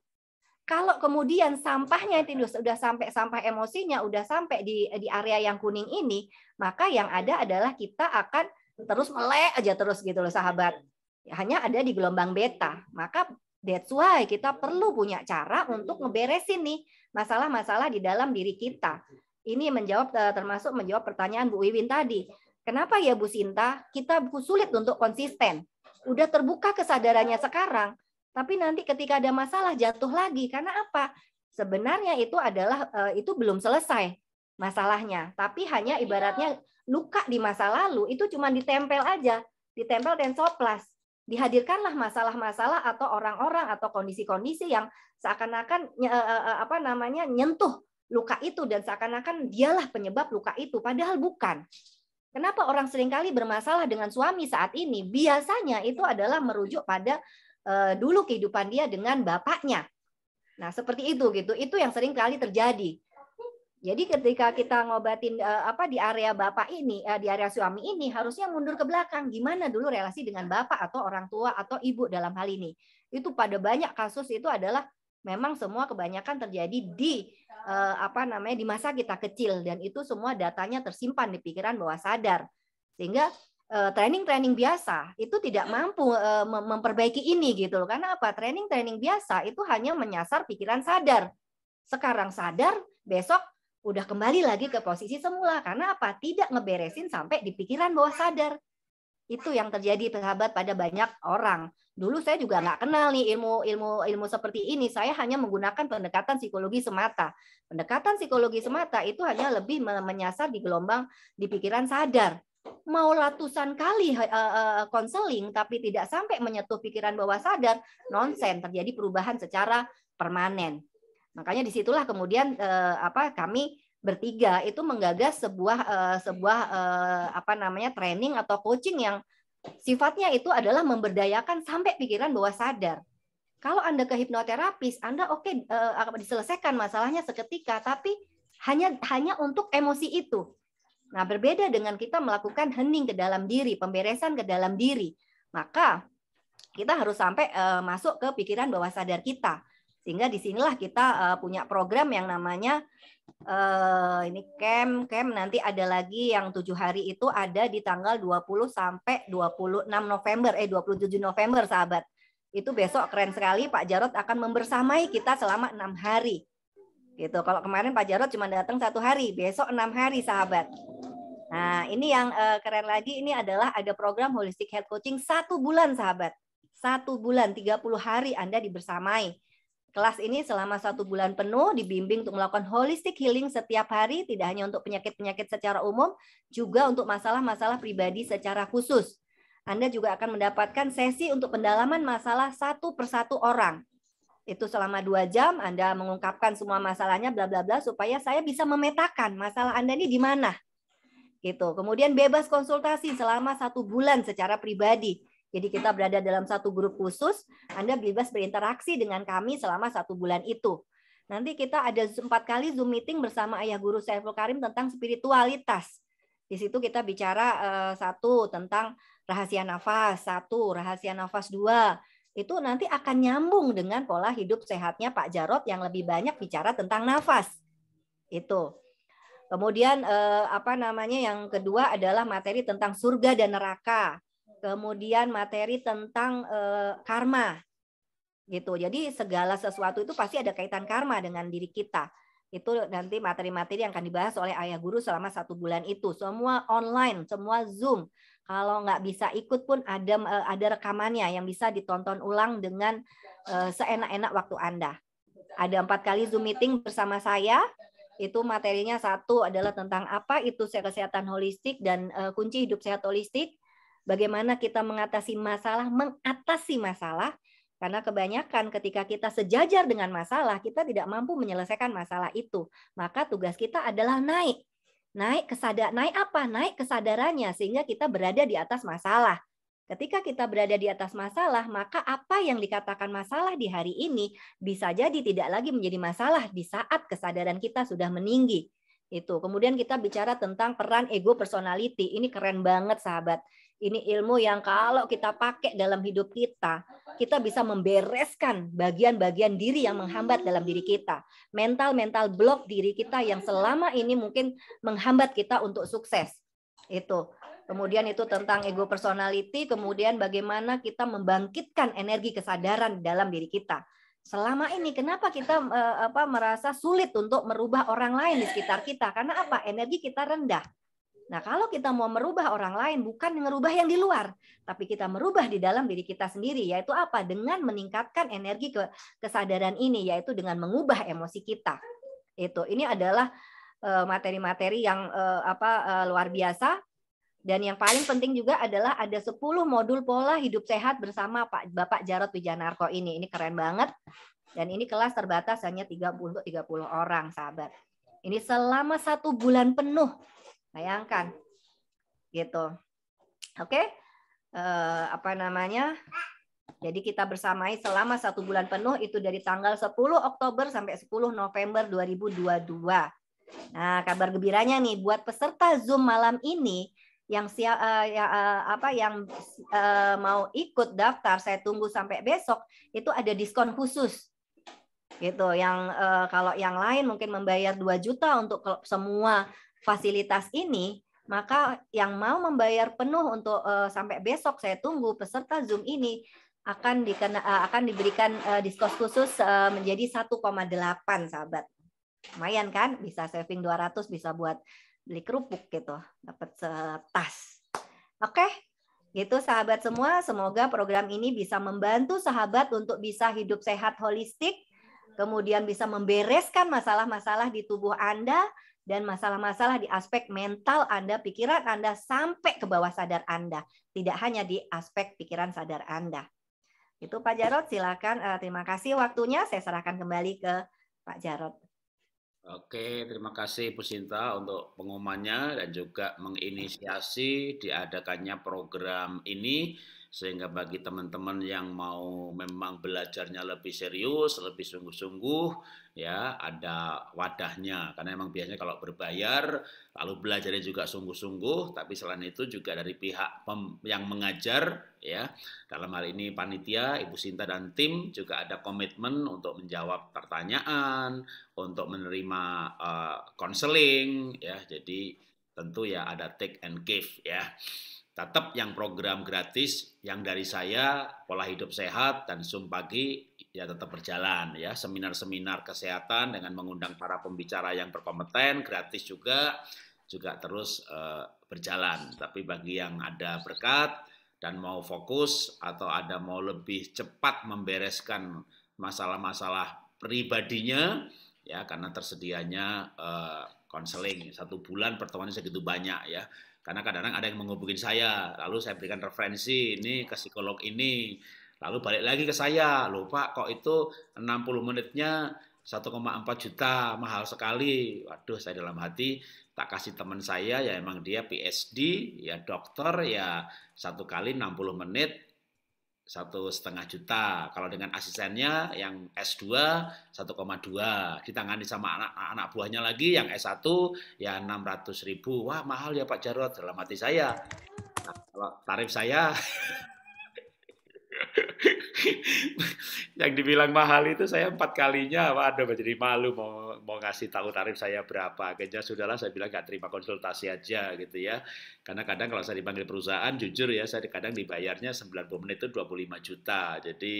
kalau kemudian sampahnya itu sudah sampai sampah emosinya udah sampai di di area yang kuning ini, maka yang ada adalah kita akan terus melek aja terus gitu loh sahabat. Hanya ada di gelombang beta. Maka That's why kita perlu punya cara untuk ngeberesin nih masalah-masalah di dalam diri kita. Ini menjawab eh, termasuk menjawab pertanyaan Bu Iwin tadi. Kenapa ya Bu Sinta kita sulit untuk konsisten? Udah terbuka kesadarannya sekarang, tapi nanti ketika ada masalah jatuh lagi karena apa? Sebenarnya itu adalah eh, itu belum selesai masalahnya, tapi hanya oh, iya. ibaratnya luka di masa lalu itu cuma ditempel aja, ditempel dan soplas. Dihadirkanlah masalah-masalah atau orang-orang atau kondisi-kondisi yang seakan-akan eh, eh, apa namanya nyentuh luka itu dan seakan-akan dialah penyebab luka itu padahal bukan. Kenapa orang seringkali bermasalah dengan suami saat ini? Biasanya itu iya. adalah merujuk pada Eh, dulu kehidupan dia dengan bapaknya. Nah, seperti itu gitu. Itu yang sering kali terjadi. Jadi ketika kita ngobatin eh, apa di area bapak ini, eh, di area suami ini harusnya mundur ke belakang. Gimana dulu relasi dengan bapak atau orang tua atau ibu dalam hal ini? Itu pada banyak kasus itu adalah memang semua kebanyakan terjadi di apa namanya di masa kita kecil dan itu semua datanya tersimpan di pikiran bawah sadar. Sehingga Eh, training-training biasa itu tidak hmm. mampu eh, memperbaiki ini gitu loh. Karena apa? Training-training biasa itu hanya menyasar pikiran sadar. Sekarang sadar, besok udah kembali lagi ke posisi semula. Karena apa? Tidak ngeberesin sampai di pikiran bawah sadar. Itu yang terjadi sahabat pada banyak orang. Dulu saya juga nggak kenal nih ilmu ilmu ilmu seperti ini. Saya hanya menggunakan pendekatan psikologi semata. Pendekatan psikologi semata itu hanya lebih menyasar di gelombang di pikiran sadar mau ratusan kali eh, eh, eh, konseling uh, uh, tapi tidak sampai menyentuh pikiran bawah sadar, nonsen terjadi perubahan secara permanen. Makanya disitulah kemudian uh, apa kami bertiga itu menggagas sebuah uh, sebuah uh, apa namanya training atau coaching yang sifatnya itu adalah memberdayakan sampai pikiran bawah sadar. Kalau Anda ke hipnoterapis, Anda oke okay, uh, diselesaikan masalahnya seketika, tapi hanya hanya untuk emosi itu Nah, berbeda dengan kita melakukan hening ke dalam diri, pemberesan ke dalam diri. Maka kita harus sampai uh, masuk ke pikiran bawah sadar kita. Sehingga di sinilah kita uh, punya program yang namanya uh, ini camp, camp nanti ada lagi yang tujuh hari itu ada di tanggal 20 sampai 26 November, eh 27 November sahabat. Itu besok keren sekali Pak Jarot akan membersamai kita selama enam hari Gitu. Kalau kemarin Pak Jarod cuma datang satu hari, besok enam hari sahabat. Nah, ini yang uh, keren lagi ini adalah ada program holistic health coaching satu bulan sahabat. Satu bulan, 30 hari Anda dibersamai. Kelas ini selama satu bulan penuh dibimbing untuk melakukan holistic healing setiap hari, tidak hanya untuk penyakit-penyakit secara umum, juga untuk masalah-masalah pribadi secara khusus. Anda juga akan mendapatkan sesi untuk pendalaman masalah satu persatu orang itu selama dua jam Anda mengungkapkan semua masalahnya bla bla bla supaya saya bisa memetakan masalah Anda ini di mana gitu kemudian bebas konsultasi selama satu bulan secara pribadi jadi kita berada dalam satu grup khusus Anda bebas berinteraksi dengan kami selama satu bulan itu nanti kita ada empat kali zoom meeting bersama ayah guru Saiful Karim tentang spiritualitas di situ kita bicara eh, satu tentang rahasia nafas satu rahasia nafas dua itu nanti akan nyambung dengan pola hidup sehatnya Pak Jarot yang lebih banyak bicara tentang nafas. Itu. Kemudian eh, apa namanya yang kedua adalah materi tentang surga dan neraka. Kemudian materi tentang eh, karma. Gitu. Jadi segala sesuatu itu pasti ada kaitan karma dengan diri kita. Itu nanti materi-materi yang akan dibahas oleh ayah guru selama satu bulan itu. Semua online, semua Zoom kalau nggak bisa ikut pun ada eh, ada rekamannya yang bisa ditonton ulang dengan uh, seenak-enak waktu Anda. Ada empat kali Zoom meeting bersama saya. Itu materinya satu adalah tentang apa itu kesehatan holistik dan uh, kunci hidup sehat holistik. Bagaimana kita mengatasi masalah, mengatasi masalah, karena kebanyakan ketika kita sejajar dengan masalah, kita tidak mampu menyelesaikan masalah itu. Maka tugas kita adalah naik naik kesadaran naik apa naik kesadarannya sehingga kita berada di atas masalah ketika kita berada di atas masalah maka apa yang dikatakan masalah di hari ini bisa jadi tidak lagi menjadi masalah di saat kesadaran kita sudah meninggi itu kemudian kita bicara tentang peran ego personality ini keren banget sahabat ini ilmu yang kalau kita pakai dalam hidup kita, kita bisa membereskan bagian-bagian diri yang menghambat dalam diri kita. Mental-mental blok diri kita yang selama ini mungkin menghambat kita untuk sukses. Itu. Kemudian itu tentang ego personality, kemudian bagaimana kita membangkitkan energi kesadaran dalam diri kita selama ini kenapa kita eh, apa merasa sulit untuk merubah orang lain di sekitar kita karena apa energi kita rendah Nah, kalau kita mau merubah orang lain bukan merubah yang di luar, tapi kita merubah di dalam diri kita sendiri yaitu apa? Dengan meningkatkan energi ke kesadaran ini yaitu dengan mengubah emosi kita. Itu ini adalah eh, materi-materi yang eh, apa eh, luar biasa dan yang paling penting juga adalah ada 10 modul pola hidup sehat bersama Pak Bapak Jarot Wijanarko ini. Ini keren banget. Dan ini kelas terbatas hanya 30 30 orang, sahabat. Ini selama satu bulan penuh Bayangkan. Gitu. Oke. Okay? Eh, apa namanya? Jadi kita bersamai selama satu bulan penuh itu dari tanggal 10 Oktober sampai 10 November 2022. Nah, kabar gembiranya nih buat peserta Zoom malam ini yang siap uh, eh, ya, uh, apa yang uh, mau ikut daftar saya tunggu sampai besok itu ada diskon khusus gitu yang uh, kalau yang lain mungkin membayar 2 juta untuk semua fasilitas ini, maka yang mau membayar penuh untuk uh, sampai besok saya tunggu peserta Zoom ini akan dikena, uh, akan diberikan uh, eh, diskon khusus uh, menjadi 1,8 sahabat. Lumayan kan? Bisa saving 200, bisa buat beli kerupuk gitu, dapat setas. Oke. Okay? Gitu sahabat semua, semoga program ini bisa membantu sahabat untuk bisa hidup sehat holistik, kemudian bisa membereskan masalah-masalah di tubuh Anda dan masalah-masalah di aspek mental Anda, pikiran Anda sampai ke bawah sadar Anda, tidak hanya di aspek pikiran sadar Anda. Itu Pak Jarot, silakan. Eh, terima kasih waktunya. Saya serahkan kembali ke Pak Jarot. Oke, terima kasih Bu Sinta untuk pengumumannya dan juga menginisiasi diadakannya program ini sehingga bagi teman-teman yang mau memang belajarnya lebih serius, lebih sungguh-sungguh, ya ada wadahnya. Karena memang biasanya kalau berbayar, lalu belajarnya juga sungguh-sungguh, tapi selain itu juga dari pihak yang mengajar, ya dalam hal ini panitia, Ibu Sinta dan tim juga ada komitmen untuk menjawab pertanyaan, untuk menerima konseling, eh, uh, ya. Jadi tentu ya ada take and give, ya tetap yang program gratis yang dari saya pola hidup sehat dan sum pagi ya tetap berjalan ya seminar-seminar kesehatan dengan mengundang para pembicara yang berkompeten gratis juga juga terus uh, berjalan tapi bagi yang ada berkat dan mau fokus atau ada mau lebih cepat membereskan masalah-masalah pribadinya ya karena tersedianya eh, konseling satu bulan pertemuannya segitu banyak ya karena kadang-kadang ada yang menghubungi saya, lalu saya berikan referensi ini ke psikolog ini, lalu balik lagi ke saya, lupa kok itu 60 menitnya 1,4 juta, mahal sekali. Waduh, saya dalam hati tak kasih teman saya ya emang dia PhD, ya dokter, ya satu kali 60 menit satu setengah juta. Kalau dengan asistennya yang S2 1,2 ditangani sama anak anak buahnya lagi yang S1 ya 600 ribu. Wah mahal ya Pak Jarot dalam hati saya. Nah, kalau tarif saya yang dibilang mahal itu saya empat kalinya, waduh jadi malu mau mau ngasih tahu tarif saya berapa. Akhirnya sudahlah saya bilang nggak terima konsultasi aja gitu ya. Karena kadang kalau saya dipanggil perusahaan, jujur ya saya kadang dibayarnya 90 menit itu 25 juta. Jadi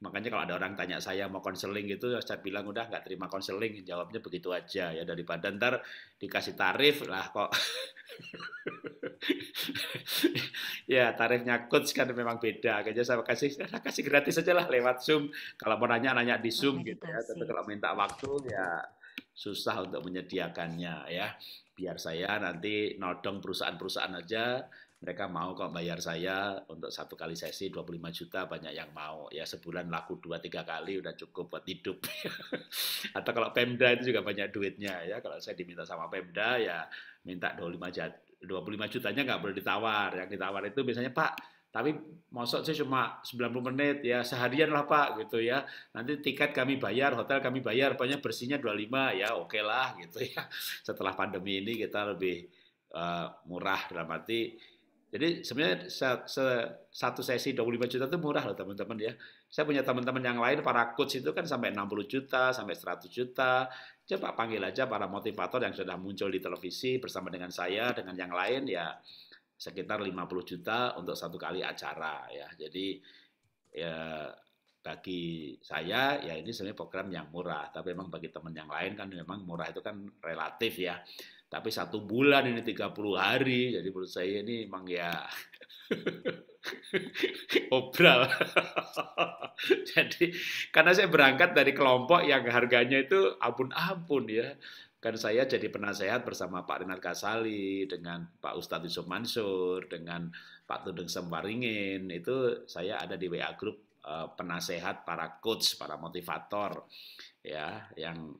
Makanya kalau ada orang tanya saya mau konseling gitu, saya bilang udah nggak terima konseling, jawabnya begitu aja ya daripada ntar dikasih tarif lah kok. ya tarifnya coach kan memang beda, aja saya kasih saya kasih gratis aja lah lewat zoom. Kalau mau nanya nanya di zoom gitu ya, tapi kalau minta waktu ya susah untuk menyediakannya ya. Biar saya nanti nodong perusahaan-perusahaan aja mereka mau kok bayar saya untuk satu kali sesi 25 juta banyak yang mau ya sebulan laku dua tiga kali udah cukup buat hidup atau kalau Pemda itu juga banyak duitnya ya kalau saya diminta sama Pemda ya minta 25 juta 25 jutanya nggak boleh ditawar yang ditawar itu biasanya Pak tapi mosok sih cuma 90 menit ya seharian lah Pak gitu ya. Nanti tiket kami bayar, hotel kami bayar, pokoknya bersihnya 25 ya oke okay lah gitu ya. Setelah pandemi ini kita lebih uh, murah dalam arti jadi sebenarnya satu sesi 25 juta itu murah loh teman-teman ya. Saya punya teman-teman yang lain para coach itu kan sampai 60 juta, sampai 100 juta. Coba panggil aja para motivator yang sudah muncul di televisi bersama dengan saya dengan yang lain ya sekitar 50 juta untuk satu kali acara ya. Jadi ya bagi saya ya ini sebenarnya program yang murah, tapi memang bagi teman yang lain kan memang murah itu kan relatif ya tapi satu bulan ini 30 hari jadi menurut saya ini memang ya obral jadi karena saya berangkat dari kelompok yang harganya itu ampun-ampun ya kan saya jadi penasehat bersama Pak Rinal Kasali dengan Pak Ustadz Yusuf Mansur dengan Pak Tudeng Sembaringin itu saya ada di WA grup eh, penasehat para coach para motivator ya yang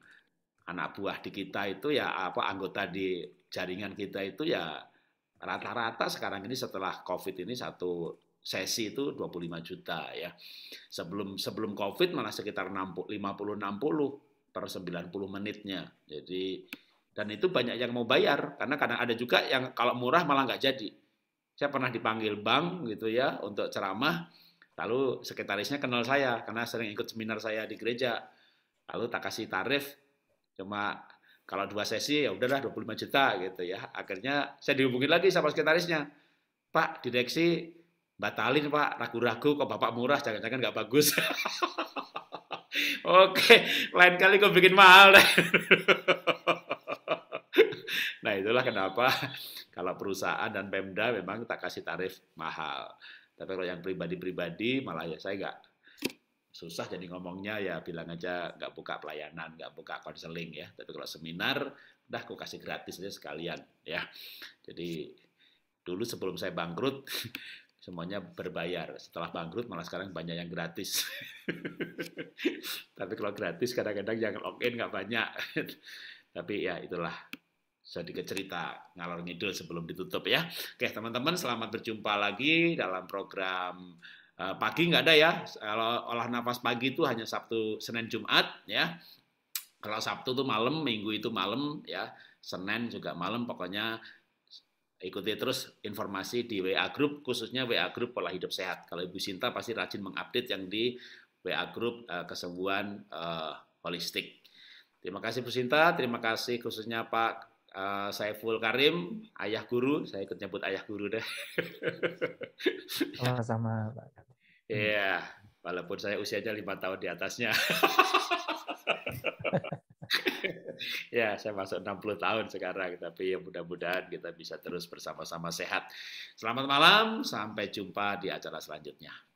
anak buah di kita itu ya apa anggota di jaringan kita itu ya rata-rata sekarang ini setelah COVID ini satu sesi itu 25 juta ya. Sebelum sebelum COVID malah sekitar 50 60 per 90 menitnya. Jadi dan itu banyak yang mau bayar karena kadang ada juga yang kalau murah malah nggak jadi. Saya pernah dipanggil bank gitu ya untuk ceramah, lalu sekretarisnya kenal saya karena sering ikut seminar saya di gereja. Lalu tak kasih tarif Cuma kalau dua sesi ya udahlah 25 juta gitu ya. Akhirnya saya dihubungi lagi sama sekretarisnya. Pak, direksi batalin Pak, ragu-ragu kok Bapak murah, jangan-jangan nggak bagus. Oke, lain kali kok bikin mahal. deh nah itulah kenapa kalau perusahaan dan Pemda memang tak kasih tarif mahal. Tapi kalau yang pribadi-pribadi malah ya saya nggak susah jadi ngomongnya ya bilang aja nggak buka pelayanan, nggak buka konseling ya. Tapi kalau seminar, dah aku kasih gratis aja sekalian ya. Jadi dulu sebelum saya bangkrut semuanya berbayar. Setelah bangkrut malah sekarang banyak yang gratis. Tapi kalau gratis kadang-kadang yang login nggak banyak. Tapi ya itulah sedikit cerita ngalor ngidul sebelum ditutup ya. Oke teman-teman selamat berjumpa lagi dalam program Eh, pagi nggak ada ya kalau olah nafas pagi itu hanya Sabtu Senin Jumat ya kalau Sabtu tuh malam Minggu itu malam ya Senin juga malam pokoknya ikuti terus informasi di WA Group khususnya WA Group pola hidup sehat kalau Ibu Sinta pasti rajin mengupdate yang di WA Group uh, kesembuhan uh, holistik terima kasih Bu Sinta terima kasih khususnya Pak Uh, Saiful Karim, ayah guru, saya ikut nyebut ayah guru deh. Ya. Sama-sama, Pak. Hmm. Iya, yeah, walaupun saya usianya lima tahun di atasnya. ya, saya masuk 60 tahun sekarang, tapi ya mudah-mudahan kita bisa terus bersama-sama sehat. Selamat malam, sampai jumpa di acara selanjutnya.